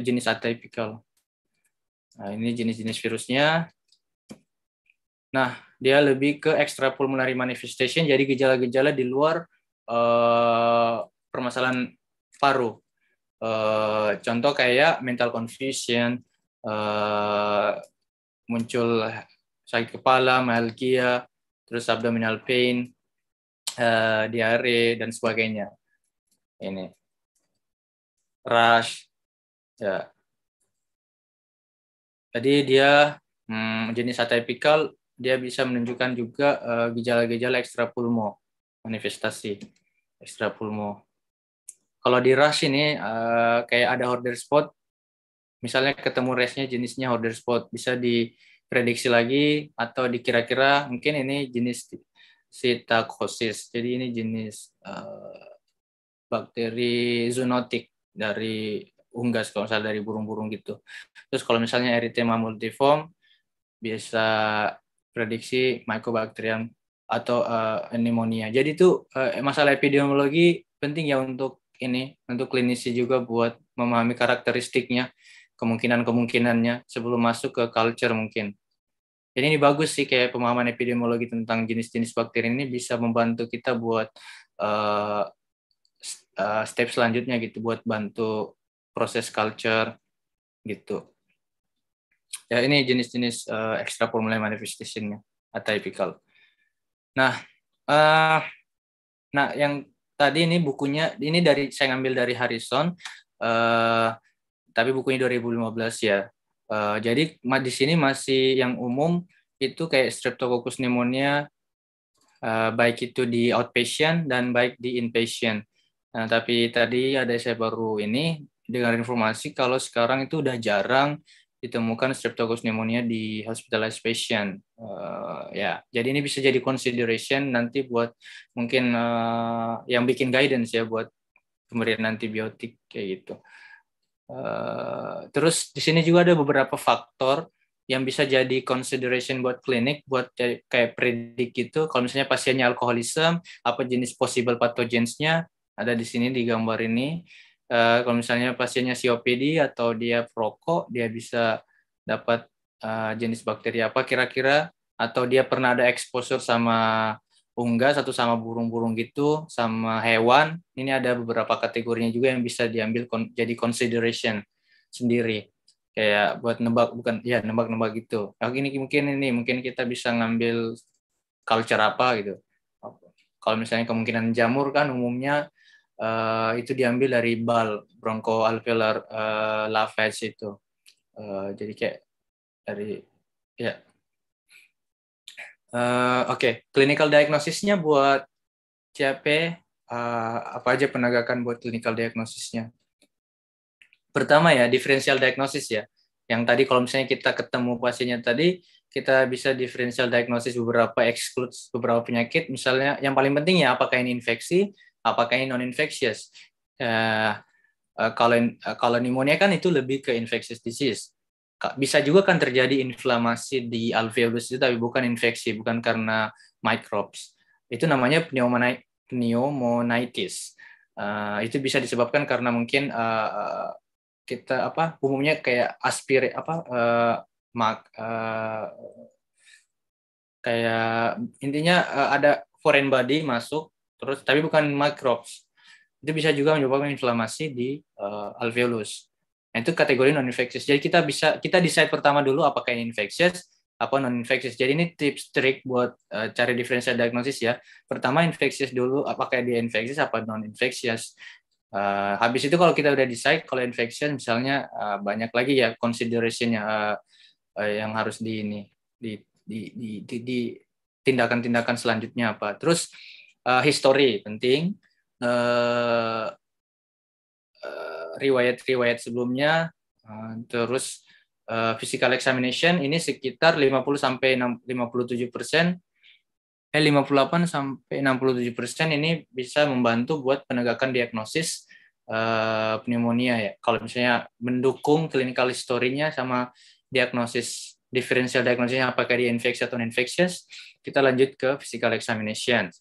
jenis atypical. Nah, ini jenis-jenis virusnya. Nah, dia lebih ke extrapulmonary manifestation, jadi gejala-gejala di luar uh, permasalahan paru. Uh, contoh kayak mental confusion, uh, muncul sakit kepala, malgia, terus abdominal pain, uh, diare, dan sebagainya ini rush ya jadi dia hmm, jenis atypical dia bisa menunjukkan juga gejala eh, gejala-gejala ekstrapulmo manifestasi ekstrapulmo kalau di rush ini uh, kayak ada order spot misalnya ketemu race jenisnya order spot bisa diprediksi lagi atau dikira-kira mungkin ini jenis sitakosis jadi ini jenis eh, bakteri zoonotik dari unggas kalau misalnya dari burung-burung gitu. Terus kalau misalnya eritema multiform bisa prediksi mycobacterium atau uh, pneumonia. Jadi itu uh, eh, masalah epidemiologi penting ya untuk ini untuk klinisi juga buat memahami karakteristiknya, kemungkinan-kemungkinannya sebelum masuk ke culture mungkin. Jadi ini bagus sih kayak pemahaman epidemiologi tentang jenis-jenis bakteri ini bisa membantu kita buat uh, uh, step selanjutnya gitu buat bantu proses culture gitu. Ya ini jenis-jenis uh, extra formula manifestationnya atypical. Nah, uh, nah yang tadi ini bukunya ini dari saya ngambil dari Harrison, uh, tapi bukunya 2015 ya. Uh, jadi di sini masih yang umum itu kayak streptococcus pneumonia, uh, baik itu di outpatient dan baik di inpatient. Nah, tapi tadi ada saya baru ini dengar informasi kalau sekarang itu udah jarang ditemukan Streptococcus pneumonia di hospitalized patient. Uh, ya, jadi ini bisa jadi consideration nanti buat mungkin uh, yang bikin guidance ya buat pemberian antibiotik kayak gitu. Uh, terus di sini juga ada beberapa faktor yang bisa jadi consideration buat klinik buat kayak predik itu kalau misalnya pasiennya alkoholisme apa jenis possible pathogensnya ada di sini di gambar ini uh, kalau misalnya pasiennya COPD atau dia perokok dia bisa dapat uh, jenis bakteri apa kira-kira atau dia pernah ada exposure sama unggas atau sama burung-burung gitu sama hewan ini ada beberapa kategorinya juga yang bisa diambil kon jadi consideration sendiri kayak buat nebak bukan ya nebak-nebak gitu nah, ini mungkin ini mungkin kita bisa ngambil culture apa gitu kalau misalnya kemungkinan jamur kan umumnya uh, itu diambil dari bal bronco alveolar uh, eh, lavage itu uh, jadi kayak dari ya yeah. uh, oke okay. clinical diagnosisnya buat CAP uh, apa aja penegakan buat clinical diagnosisnya pertama ya differential diagnosis ya yang tadi kalau misalnya kita ketemu pasiennya tadi kita bisa differential diagnosis beberapa exclude beberapa penyakit misalnya yang paling penting ya apakah ini infeksi apakah ini non infectious uh, eh, uh, eh, kalau uh, kalau pneumonia kan itu lebih ke infectious disease bisa juga kan terjadi inflamasi di alveolus itu tapi bukan infeksi bukan karena microbes itu namanya pneumonitis uh, itu bisa disebabkan karena mungkin uh, kita apa umumnya kayak aspir apa uh, mak uh, kayak intinya uh, ada foreign body masuk terus tapi bukan microbes itu bisa juga menyebabkan inflamasi di uh, alveolus nah, itu kategori non infectious jadi kita bisa kita decide pertama dulu apakah ini infectious apa non infectious jadi ini tips trik buat uh, cari diferensial diagnosis ya pertama infectious dulu apakah dia infectious apa non infectious Uh, eh, habis itu kalau kita udah decide kalau infection misalnya uh, banyak lagi ya considerationnya uh, uh, yang harus di ini di, di, di tindakan-tindakan selanjutnya apa. Terus uh, history penting uh, uh, riwayat-riwayat sebelumnya uh, terus uh, physical examination ini sekitar 50 sampai 57 persen eh 58 sampai 67 persen ini bisa membantu buat penegakan diagnosis uh, pneumonia ya kalau misalnya mendukung clinical historinya sama diagnosis differential diagnosisnya apakah dia infeksi atau non infectious kita lanjut ke physical examination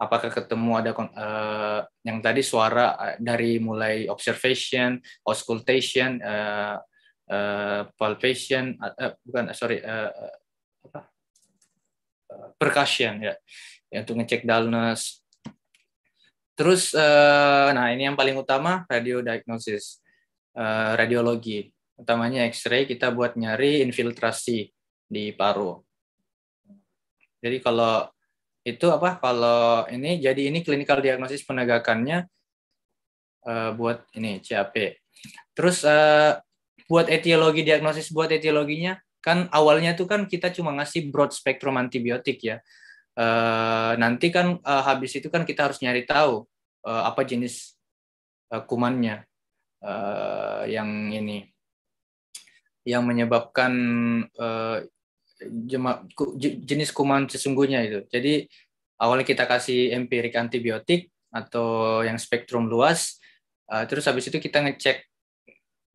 apakah ketemu ada uh, yang tadi suara eh, dari mulai observation, auscultation, uh, uh, palpation, uh, uh, bukan sorry uh, Uh, percussion ya, ya untuk ngecek dullness. Terus, uh, nah ini yang paling utama radio diagnosis, uh, radiologi, utamanya X-ray kita buat nyari infiltrasi di paru. Jadi kalau itu apa kalau ini jadi ini clinical diagnosis penegakannya uh, buat ini CAP. Terus uh, buat etiologi diagnosis buat etiologinya kan awalnya tuh kan kita cuma ngasih broad spectrum antibiotik ya. Uh, nanti kan uh, habis itu kan kita harus nyari tahu uh, apa jenis uh, kumannya uh, yang ini yang menyebabkan uh, jenis kuman sesungguhnya itu. Jadi awalnya kita kasih empirik antibiotik atau yang spektrum luas, uh, terus habis itu kita ngecek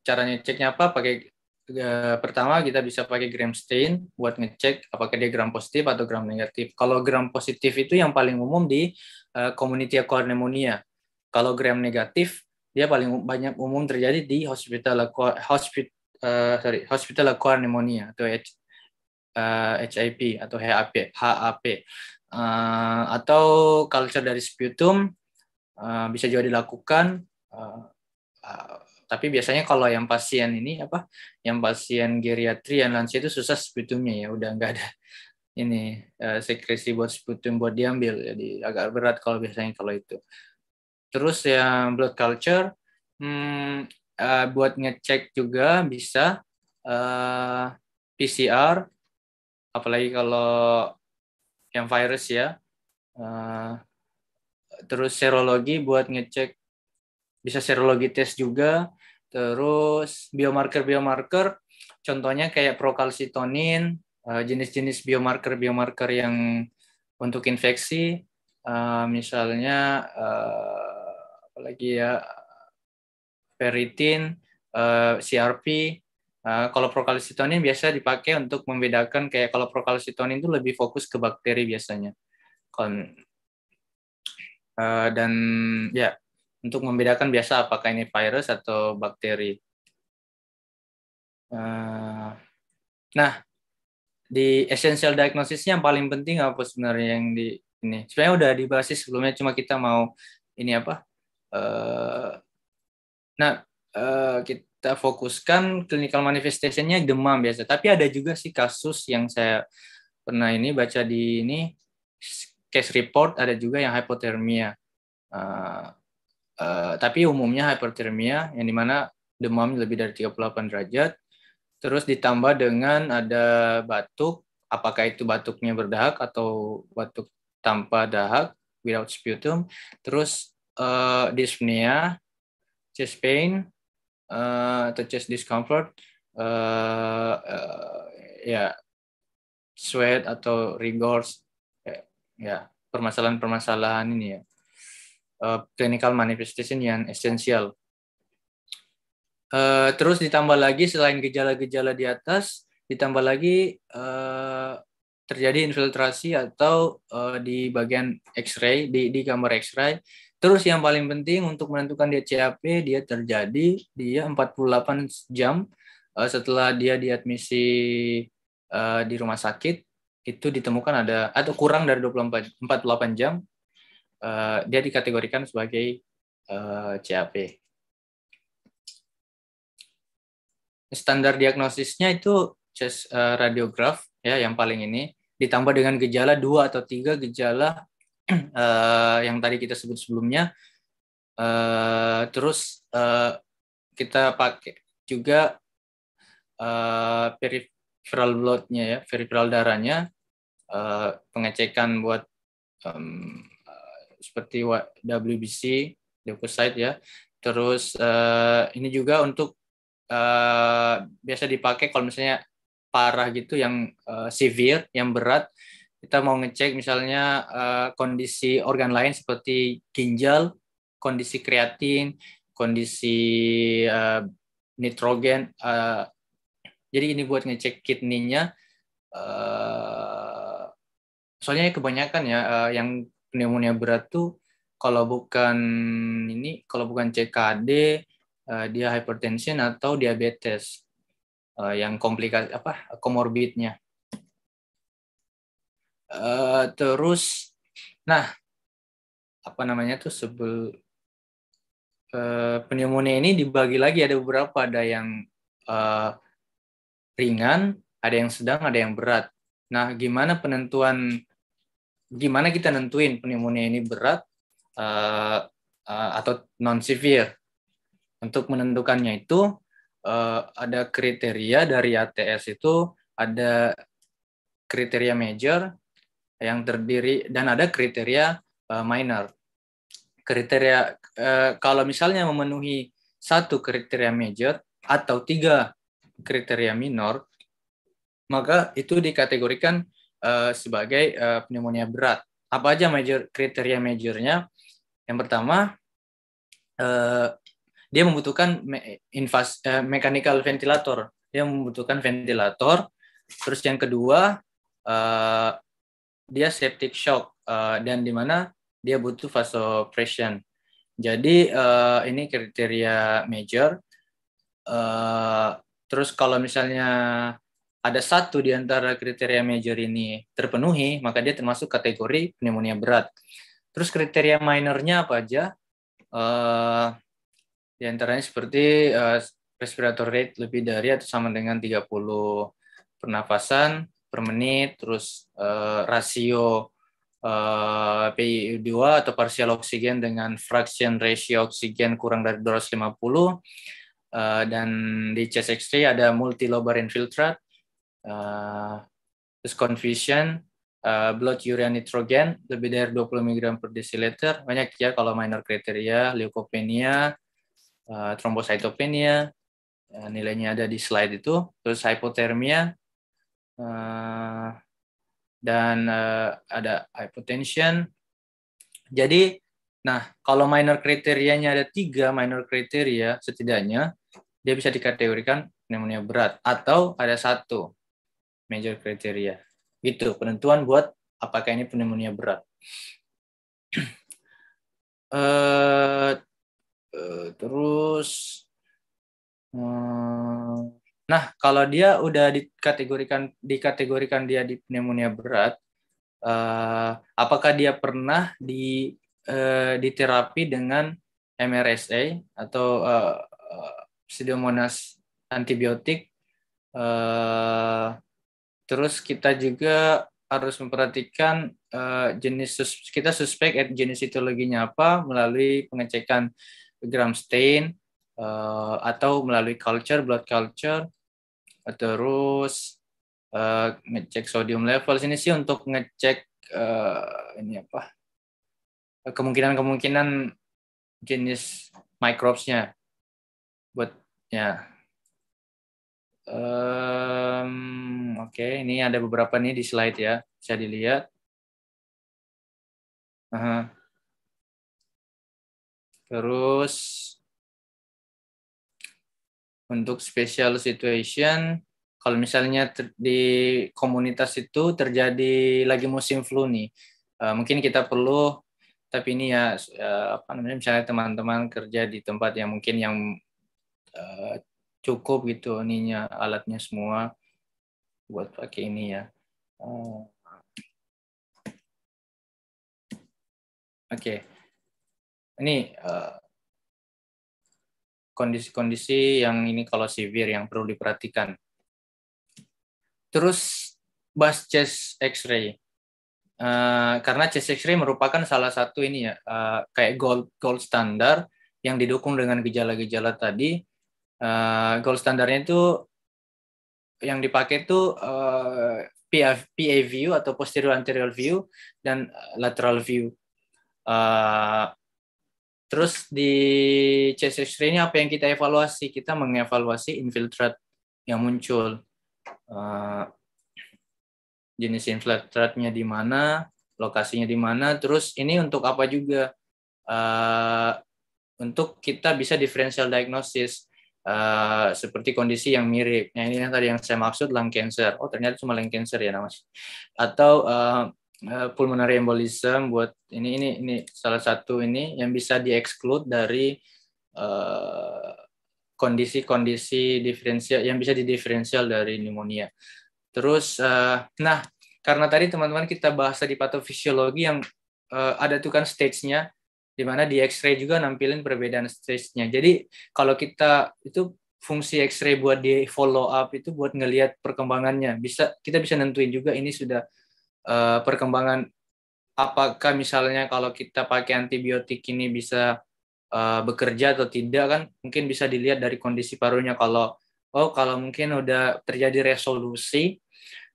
caranya ceknya apa pakai uh, pertama kita bisa pakai gram stain buat ngecek apakah dia gram positif atau gram negatif. Kalau gram positif itu yang paling umum di uh, community acquired pneumonia. Kalau gram negatif dia paling banyak umum terjadi di hospital acquired, hospital uh, sorry hospital acquired pneumonia atau uh, eh, HIP atau HAP, HAP. Uh, eh, atau culture dari sputum uh, bisa juga dilakukan uh, uh, tapi biasanya kalau yang pasien ini apa yang pasien geriatri yang lansia itu susah sputumnya ya udah nggak ada ini uh, sekresi buat sputum buat diambil jadi agak berat kalau biasanya kalau itu terus yang blood culture hmm, uh, buat ngecek juga bisa uh, PCR apalagi kalau yang virus ya uh, terus serologi buat ngecek bisa serologi tes juga terus biomarker biomarker contohnya kayak prokalsitonin eh, jenis-jenis biomarker biomarker yang untuk infeksi eh, misalnya uh, apalagi ya ferritin CRP Eh, kalau prokalsitonin biasa dipakai untuk membedakan kayak kalau prokalsitonin itu lebih fokus ke bakteri biasanya. Kon uh, dan ya untuk membedakan biasa apakah ini virus atau bakteri. Uh, nah di essential diagnosisnya yang paling penting apa sebenarnya yang di ini sebenarnya udah dibahas sebelumnya cuma kita mau ini apa? Uh, nah uh, kita kita fokuskan clinical manifestationnya demam biasa. Tapi ada juga sih kasus yang saya pernah ini baca di ini case report ada juga yang hipotermia Uh, eh, uh, eh, tapi umumnya hypothermia yang dimana demam lebih dari 38 derajat, terus ditambah dengan ada batuk, apakah itu batuknya berdahak atau batuk tanpa dahak, without sputum, terus uh, dyspnea, chest pain, uh, chest discomfort uh, uh, ya yeah, sweat atau rigors eh, ya yeah, permasalahan-permasalahan ini ya uh, clinical manifestation yang esensial uh, terus ditambah lagi selain gejala-gejala di atas ditambah lagi uh, terjadi infiltrasi atau uh, di bagian X-ray di di kamar X-ray Terus yang paling penting untuk menentukan dia CAP, dia terjadi dia 48 jam uh, setelah dia diadmisi uh, di rumah sakit itu ditemukan ada atau kurang dari 24 48 jam uh, dia dikategorikan sebagai uh, CAP. Standar diagnosisnya itu chest uh, radiograf ya yang paling ini ditambah dengan gejala dua atau tiga gejala uh, yang tadi kita sebut sebelumnya. Uh, terus uh, kita pakai juga uh, peripheral bloodnya ya, peripheral darahnya, uh, pengecekan buat um, seperti WBC, leukosit ya. Terus uh, ini juga untuk uh, biasa dipakai kalau misalnya parah gitu yang uh, severe, yang berat kita mau ngecek misalnya uh, kondisi organ lain seperti ginjal, kondisi kreatin, kondisi uh, nitrogen. Uh, jadi ini buat ngecek kidney-nya. Uh, soalnya kebanyakan ya uh, yang pneumonia berat tuh kalau bukan ini, kalau bukan CKD, uh, dia hypertension atau diabetes uh, yang komplikasi apa komorbidnya Eh, terus, nah apa namanya tuh sebel uh, pneumonia ini dibagi lagi ada beberapa ada yang uh, ringan, ada yang sedang, ada yang berat. Nah, gimana penentuan gimana kita nentuin pneumonia ini berat uh, uh, atau non severe? Untuk menentukannya itu uh, ada kriteria dari ATS itu ada kriteria major, yang terdiri dan ada kriteria uh, minor. Kriteria uh, kalau misalnya memenuhi satu kriteria major atau tiga kriteria minor, maka itu dikategorikan uh, sebagai uh, pneumonia berat. Apa aja major kriteria majornya? Yang pertama, uh, dia membutuhkan me invas uh, mechanical ventilator. Dia membutuhkan ventilator. Terus yang kedua, uh, dia septic shock uh, dan di mana dia butuh vasopression. Jadi uh, ini kriteria major. Uh, terus kalau misalnya ada satu di antara kriteria major ini terpenuhi, maka dia termasuk kategori pneumonia berat. Terus kriteria minornya apa aja? Uh, di antaranya seperti uh, respirator rate lebih dari atau sama dengan 30 pernafasan, per menit, terus uh, rasio uh, eh, PiO2 atau partial oksigen dengan fraction ratio oksigen kurang dari 250, uh, eh, dan di chest X-ray ada multilobar infiltrat, uh, terus confusion, uh, blood urea nitrogen lebih dari 20 mg per desiliter, banyak ya kalau minor kriteria, leukopenia, uh, trombositopenia, nilainya ada di slide itu, terus hipotermia, Eh, dan uh, ada hypotension. Jadi, nah kalau minor kriterianya ada tiga minor kriteria setidaknya, dia bisa dikategorikan pneumonia berat atau ada satu major kriteria. Gitu penentuan buat apakah ini pneumonia berat. uh, uh, terus uh, Nah, kalau dia udah dikategorikan dikategorikan dia di pneumonia berat, eh, apakah dia pernah di eh, diterapi dengan MRSA atau eh, pseudomonas antibiotik? Eh, terus kita juga harus memperhatikan eh, jenis sus kita suspek jenis etiologinya apa melalui pengecekan gram stain uh, atau melalui culture, blood culture, terus uh, ngecek sodium level. Ini sih untuk ngecek uh, ini apa kemungkinan-kemungkinan jenis microbesnya buat ya. Um, Oke, okay. ini ada beberapa nih di slide ya, bisa dilihat. Uh -huh. Terus untuk special situation kalau misalnya di komunitas itu terjadi lagi musim flu nih uh, mungkin kita perlu tapi ini ya uh, apa namanya misalnya teman-teman kerja di tempat yang mungkin yang uh, cukup gitu ininya alatnya semua buat pakai ini ya uh, oke okay. ini uh, kondisi-kondisi yang ini kalau severe yang perlu diperhatikan. Terus bahas chest X-ray. Uh, karena chest X-ray merupakan salah satu ini ya uh, kayak gold gold standar yang didukung dengan gejala-gejala tadi. Uh, gold standarnya itu yang dipakai itu uh, PA view atau posterior anterior view dan lateral view. Uh, Terus di X-ray ini apa yang kita evaluasi? Kita mengevaluasi infiltrat yang muncul. Uh, jenis infiltratnya di mana, lokasinya di mana, terus ini untuk apa juga? Uh, untuk kita bisa differential diagnosis uh, seperti kondisi yang mirip. Nah ini yang tadi yang saya maksud lung cancer. Oh ternyata cuma lung cancer ya mas. Atau uh, Eh, pulmonary embolism buat ini ini ini salah satu ini yang bisa dieksklud dari eh, kondisi-kondisi uh, diferensial yang bisa didiferensial dari pneumonia. Terus uh, nah karena tadi teman-teman kita bahas di patofisiologi yang uh, ada tuh kan stage-nya di mana di X-ray juga nampilin perbedaan stage-nya. Jadi kalau kita itu fungsi X-ray buat di follow up itu buat ngelihat perkembangannya. Bisa kita bisa nentuin juga ini sudah uh, perkembangan apakah misalnya kalau kita pakai antibiotik ini bisa uh, bekerja atau tidak kan mungkin bisa dilihat dari kondisi parunya kalau oh kalau mungkin udah terjadi resolusi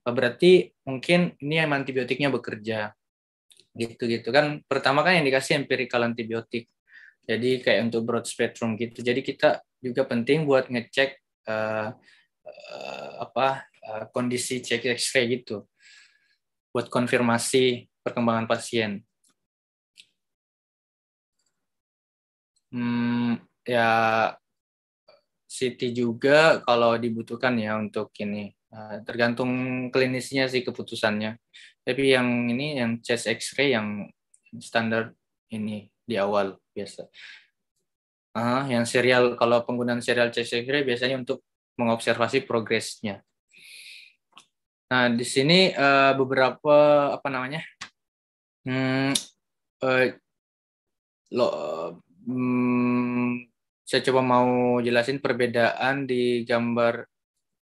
eh, berarti mungkin ini yang antibiotiknya bekerja gitu gitu kan pertama kan yang dikasih empirical antibiotik jadi kayak untuk broad spectrum gitu jadi kita juga penting buat ngecek uh, uh, apa uh, kondisi cek X-ray gitu buat konfirmasi perkembangan pasien. Hmm, ya CT juga kalau dibutuhkan ya untuk ini eh, tergantung klinisnya sih keputusannya. Tapi yang ini yang chest X-ray yang standar ini di awal biasa. Uh, yang serial kalau penggunaan serial chest X-ray biasanya untuk mengobservasi progresnya. Nah, di sini uh, beberapa apa namanya? Hmm, uh, lo hmm, saya coba mau jelasin perbedaan di gambar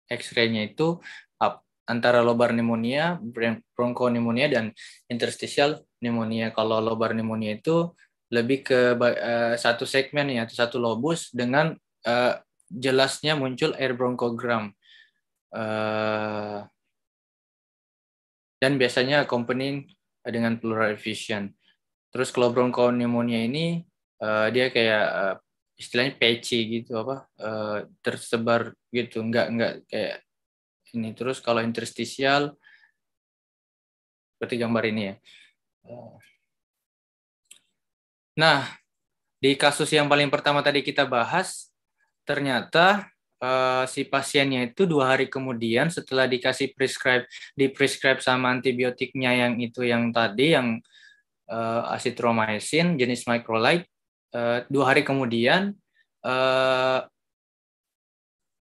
X-ray-nya itu up, antara lobar pneumonia, bronkopneumonia dan interstitial pneumonia. Kalau lobar pneumonia itu lebih ke uh, satu segmen ya, satu lobus dengan uh, jelasnya muncul air bronkogram. Uh, dan biasanya accompanying eh, dengan pleural effusion. Terus kalau pneumonia ini uh, dia kayak uh, istilahnya patchy gitu apa uh, tersebar gitu, nggak nggak kayak ini. Terus kalau interstisial seperti gambar ini ya. Nah, di kasus yang paling pertama tadi kita bahas ternyata Eh, si pasiennya itu dua hari kemudian setelah dikasih prescribe di prescribe sama antibiotiknya yang itu yang tadi yang uh, eh, asitromycin jenis microlite uh, eh, dua hari kemudian uh,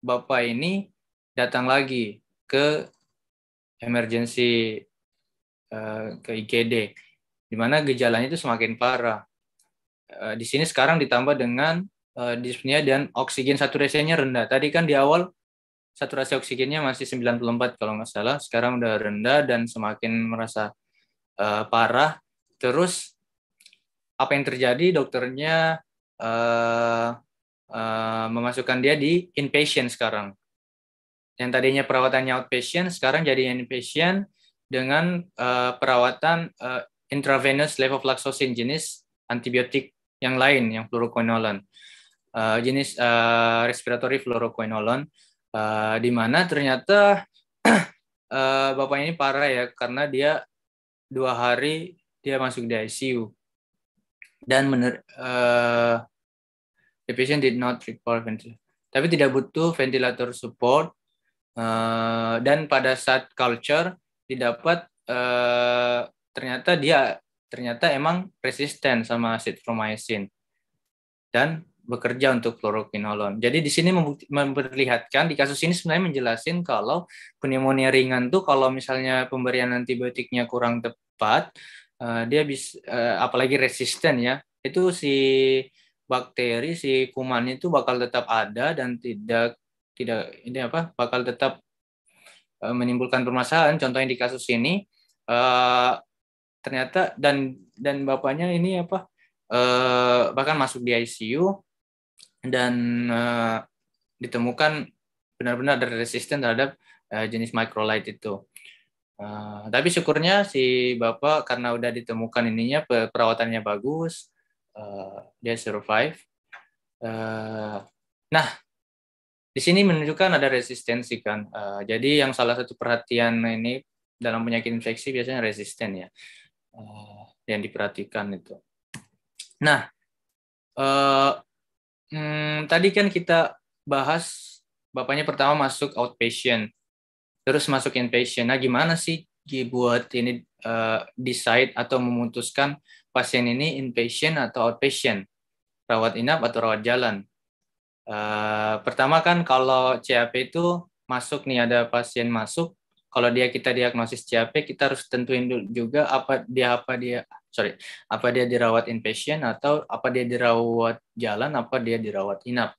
bapak ini datang lagi ke emergency uh, ke IGD di mana gejalanya itu semakin parah. di sini sekarang ditambah dengan Eh, dispnea dan oksigen saturasinya rendah. Tadi kan di awal saturasi oksigennya masih 94 kalau nggak salah, sekarang udah rendah dan semakin merasa uh, parah. Terus apa yang terjadi dokternya uh, uh, memasukkan dia di inpatient sekarang. Yang tadinya perawatannya outpatient sekarang jadi inpatient dengan uh, perawatan uh, intravenous levofloxacin jenis antibiotik yang lain yang fluoroquinolon uh, jenis uh, eh, respiratory fluoroquinolone uh, di mana ternyata uh, bapaknya ini parah ya karena dia dua hari dia masuk di ICU dan mener, uh, the patient did not require ventilator tapi tidak butuh ventilator support uh, dan pada saat culture didapat uh, ternyata dia ternyata emang resisten sama acid dan bekerja untuk fluorokinolon. Jadi di sini memperlihatkan di kasus ini sebenarnya menjelaskan kalau pneumonia ringan tuh kalau misalnya pemberian antibiotiknya kurang tepat, uh, dia bisa uh, eh, apalagi resisten ya. Itu si bakteri si kuman itu bakal tetap ada dan tidak tidak ini apa? bakal tetap uh, menimbulkan permasalahan. Contohnya di kasus ini uh, ternyata dan dan bapaknya ini apa? eh, bahkan masuk di ICU dan uh, ditemukan benar-benar ada resisten terhadap uh, jenis microlite itu. Uh, tapi syukurnya si bapak karena udah ditemukan ininya perawatannya bagus, uh, dia survive. Uh, nah, di sini menunjukkan ada resistensi kan. Uh, jadi yang salah satu perhatian ini dalam penyakit infeksi biasanya resisten ya, uh, yang diperhatikan itu. Nah, uh, hmm, tadi kan kita bahas bapaknya pertama masuk outpatient, terus masuk inpatient. Nah, gimana sih buat ini uh, decide atau memutuskan pasien ini inpatient atau outpatient, rawat inap atau rawat jalan? Uh, pertama kan kalau CAP itu masuk nih ada pasien masuk, kalau dia kita diagnosis CAP kita harus tentuin juga apa dia apa dia sorry apa dia dirawat inpatient atau apa dia dirawat jalan apa dia dirawat inap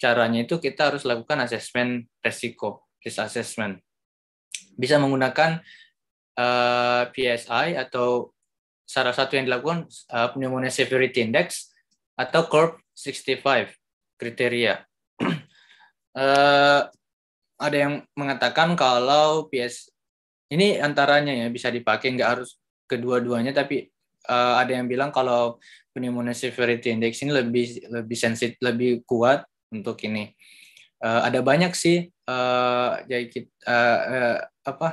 caranya itu kita harus lakukan asesmen resiko risk assessment bisa menggunakan uh, eh, PSI atau salah satu yang dilakukan uh, pneumonia severity index atau CORP 65 kriteria uh, ada yang mengatakan kalau PS ini antaranya ya bisa dipakai nggak harus kedua-duanya tapi uh, ada yang bilang kalau pneumonia severity index ini lebih lebih sensitif lebih kuat untuk ini uh, ada banyak sih uh, jadi kita, uh, uh, apa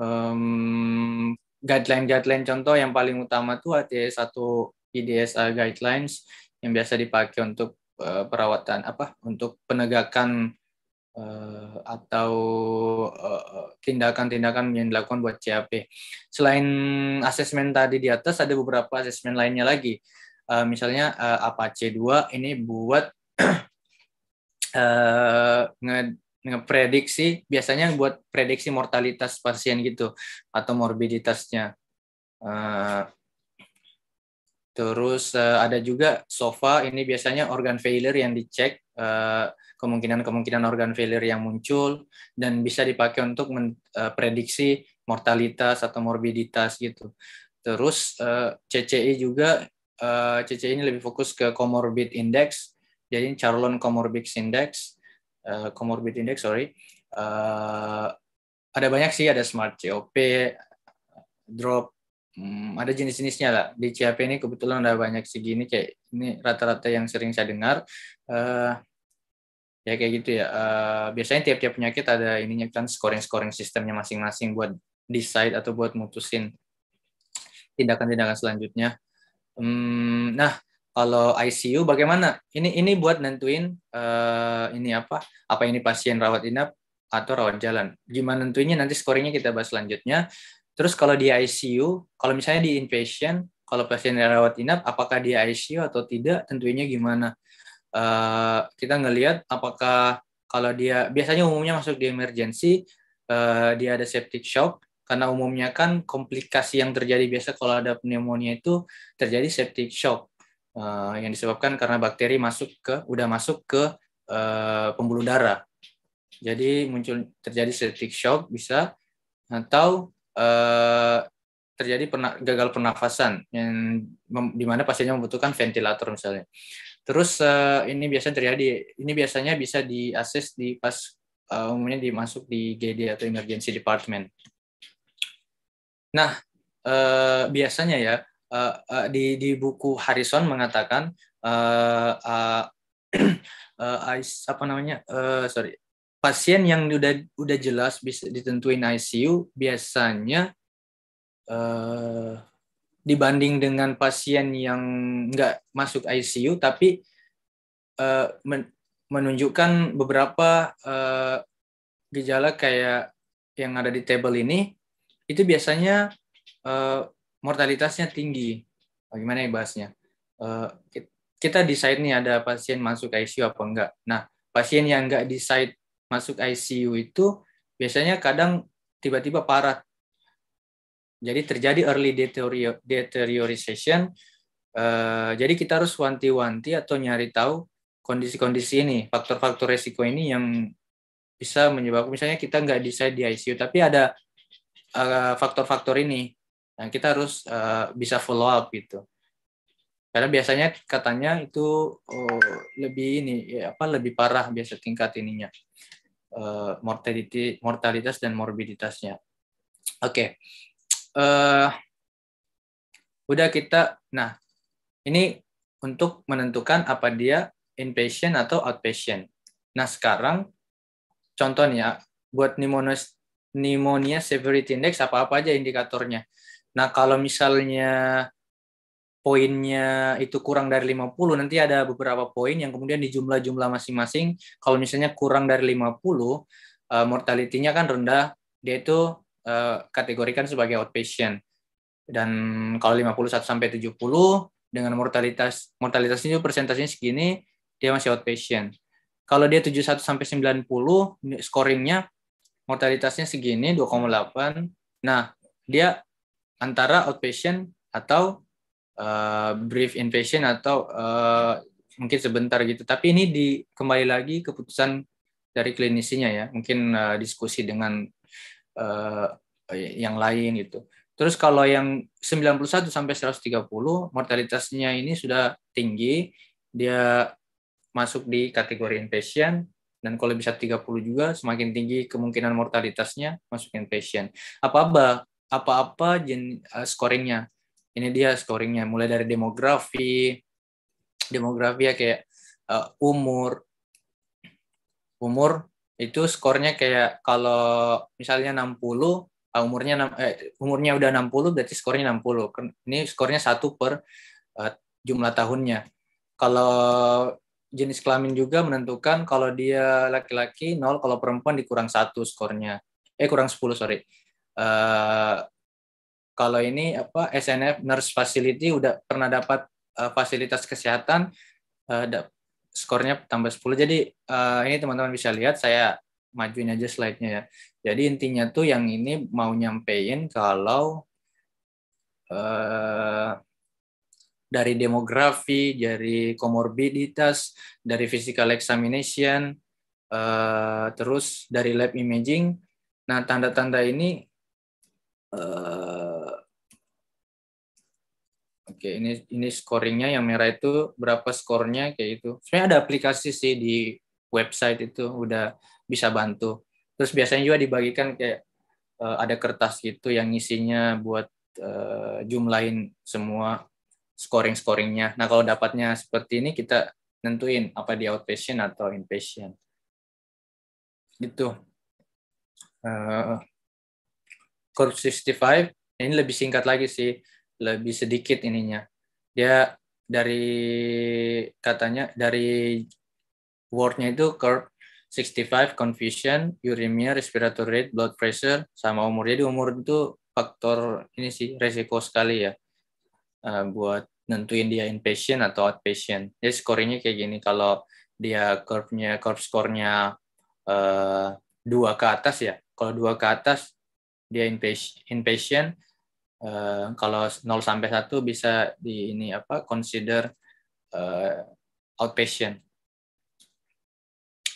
um, guideline guideline contoh yang paling utama tuh ada satu IDSA guidelines yang biasa dipakai untuk uh, perawatan apa untuk penegakan uh, atau tindakan eh, tindakan-tindakan yang dilakukan buat CAP. Selain asesmen tadi di atas, ada beberapa asesmen lainnya lagi. Uh, misalnya uh, Apache 2 ini buat uh, nge ngeprediksi biasanya buat prediksi mortalitas pasien gitu atau morbiditasnya. Uh, terus uh, ada juga SOFA ini biasanya organ failure yang dicek Eh, kemungkinan-kemungkinan organ failure yang muncul dan bisa dipakai untuk eh, prediksi mortalitas atau morbiditas gitu. Terus eh, CCI juga CCI ini lebih fokus ke comorbid index, jadi Charlon comorbid index, comorbid index sorry. Ada banyak sih, ada smart COP, drop, hmm, ada jenis-jenisnya lah. Di CHP ini kebetulan ada banyak segini kayak ini rata-rata yang sering saya dengar uh, ya kayak gitu ya. Uh, biasanya tiap-tiap penyakit ada ininya kan scoring-scoring sistemnya masing-masing buat decide atau buat mutusin tindakan-tindakan selanjutnya. Hmm, nah kalau ICU bagaimana? Ini ini buat nentuin uh, ini apa? Apa ini pasien rawat inap atau rawat jalan? Gimana nentuinnya nanti scoringnya kita bahas selanjutnya. Terus kalau di ICU, kalau misalnya di inpatient, kalau pasien rawat inap, apakah di ICU atau tidak, tentunya gimana? Uh, kita ngelihat apakah kalau dia biasanya umumnya masuk di emergency, uh, dia ada septic shock, karena umumnya kan komplikasi yang terjadi biasa kalau ada pneumonia itu terjadi septic shock uh, yang disebabkan karena bakteri masuk ke udah masuk ke uh, pembuluh darah. Jadi muncul terjadi septic shock bisa atau eh, terjadi pena, gagal pernafasan yang di mana pasiennya membutuhkan ventilator misalnya. Terus eh, ini biasanya terjadi ini biasanya bisa diakses di pas eh, umumnya dimasuk di GD atau emergency department. Nah, eh, biasanya ya eh, eh, di di buku Harrison mengatakan eh, eh, eh apa namanya? Uh, sorry pasien yang udah udah jelas bisa ditentuin ICU biasanya uh, dibanding dengan pasien yang nggak masuk ICU tapi uh, men menunjukkan beberapa uh, gejala kayak yang ada di table ini itu biasanya uh, mortalitasnya tinggi. Bagaimana ya bahasnya? uh, kita decide nih ada pasien masuk ICU apa enggak. Nah pasien yang enggak decide masuk ICU itu biasanya kadang tiba-tiba parah. Jadi terjadi early deterioration. Eh, jadi kita harus wanti-wanti atau nyari tahu kondisi-kondisi ini, faktor-faktor resiko ini yang bisa menyebabkan misalnya kita nggak decide di ICU, tapi ada eh, faktor-faktor ini. yang kita harus eh, bisa follow up gitu. Karena biasanya katanya itu oh, lebih ini ya, apa lebih parah biasa tingkat ininya Eh, mortality, mortalitas dan morbiditasnya. Oke, okay. uh, eh, udah kita. Nah, ini untuk menentukan apa dia inpatient atau outpatient. Nah, sekarang contohnya buat pneumonia, pneumonia severity index apa-apa aja indikatornya. Nah, kalau misalnya poinnya itu kurang dari 50 nanti ada beberapa poin yang kemudian di jumlah-jumlah masing-masing kalau misalnya kurang dari 50 uh, eh, mortality kan rendah dia itu uh, kategorikan sebagai outpatient dan kalau 51 sampai 70 dengan mortalitas mortalitasnya itu persentasenya segini dia masih outpatient kalau dia 71 sampai 90 scoringnya mortalitasnya segini 2,8 nah dia antara outpatient atau Eh, brief invasion atau uh, mungkin sebentar gitu. Tapi ini di kembali lagi keputusan dari klinisinya ya, mungkin uh, diskusi dengan uh, yang lain gitu. Terus kalau yang 91 sampai 130 mortalitasnya ini sudah tinggi, dia masuk di kategori inpatient dan kalau bisa 30 juga semakin tinggi kemungkinan mortalitasnya masuk inpatient. Apa apa apa-apa jen, scoringnya ini dia scoringnya mulai dari demografi demografi ya kayak uh, umur umur itu skornya kayak kalau misalnya 60 uh, eh, umurnya eh, umurnya udah 60 berarti skornya 60 ini skornya satu per uh, jumlah tahunnya kalau jenis kelamin juga menentukan kalau dia laki-laki 0 kalau perempuan dikurang satu skornya eh kurang 10 sorry uh, kalau ini apa SNF Nurse Facility udah pernah dapat uh, fasilitas kesehatan uh, eh, da, skornya tambah 10. Jadi uh, ini teman-teman bisa lihat saya majuin aja slide-nya ya. Jadi intinya tuh yang ini mau nyampein kalau uh, dari demografi, dari komorbiditas, dari physical examination, uh, terus dari lab imaging. Nah, tanda-tanda ini uh, oke okay, ini ini scoringnya yang merah itu berapa skornya kayak itu sebenarnya ada aplikasi sih di website itu udah bisa bantu terus biasanya juga dibagikan kayak uh, ada kertas gitu yang isinya buat uh, jumlahin semua scoring scoringnya nah kalau dapatnya seperti ini kita nentuin apa di outpatient atau inpatient gitu uh, Curve 65 ini lebih singkat lagi sih lebih sedikit ininya dia dari katanya dari wordnya itu curve 65 confusion uremia respiratory rate blood pressure sama umur jadi umur itu faktor ini sih resiko sekali ya eh, buat nentuin dia inpatient atau outpatient jadi scoringnya kayak gini kalau dia curve-nya curve skornya uh, eh, dua ke atas ya kalau dua ke atas dia inpatient uh, eh, kalau 0 sampai 1 bisa di ini apa consider uh, outpatient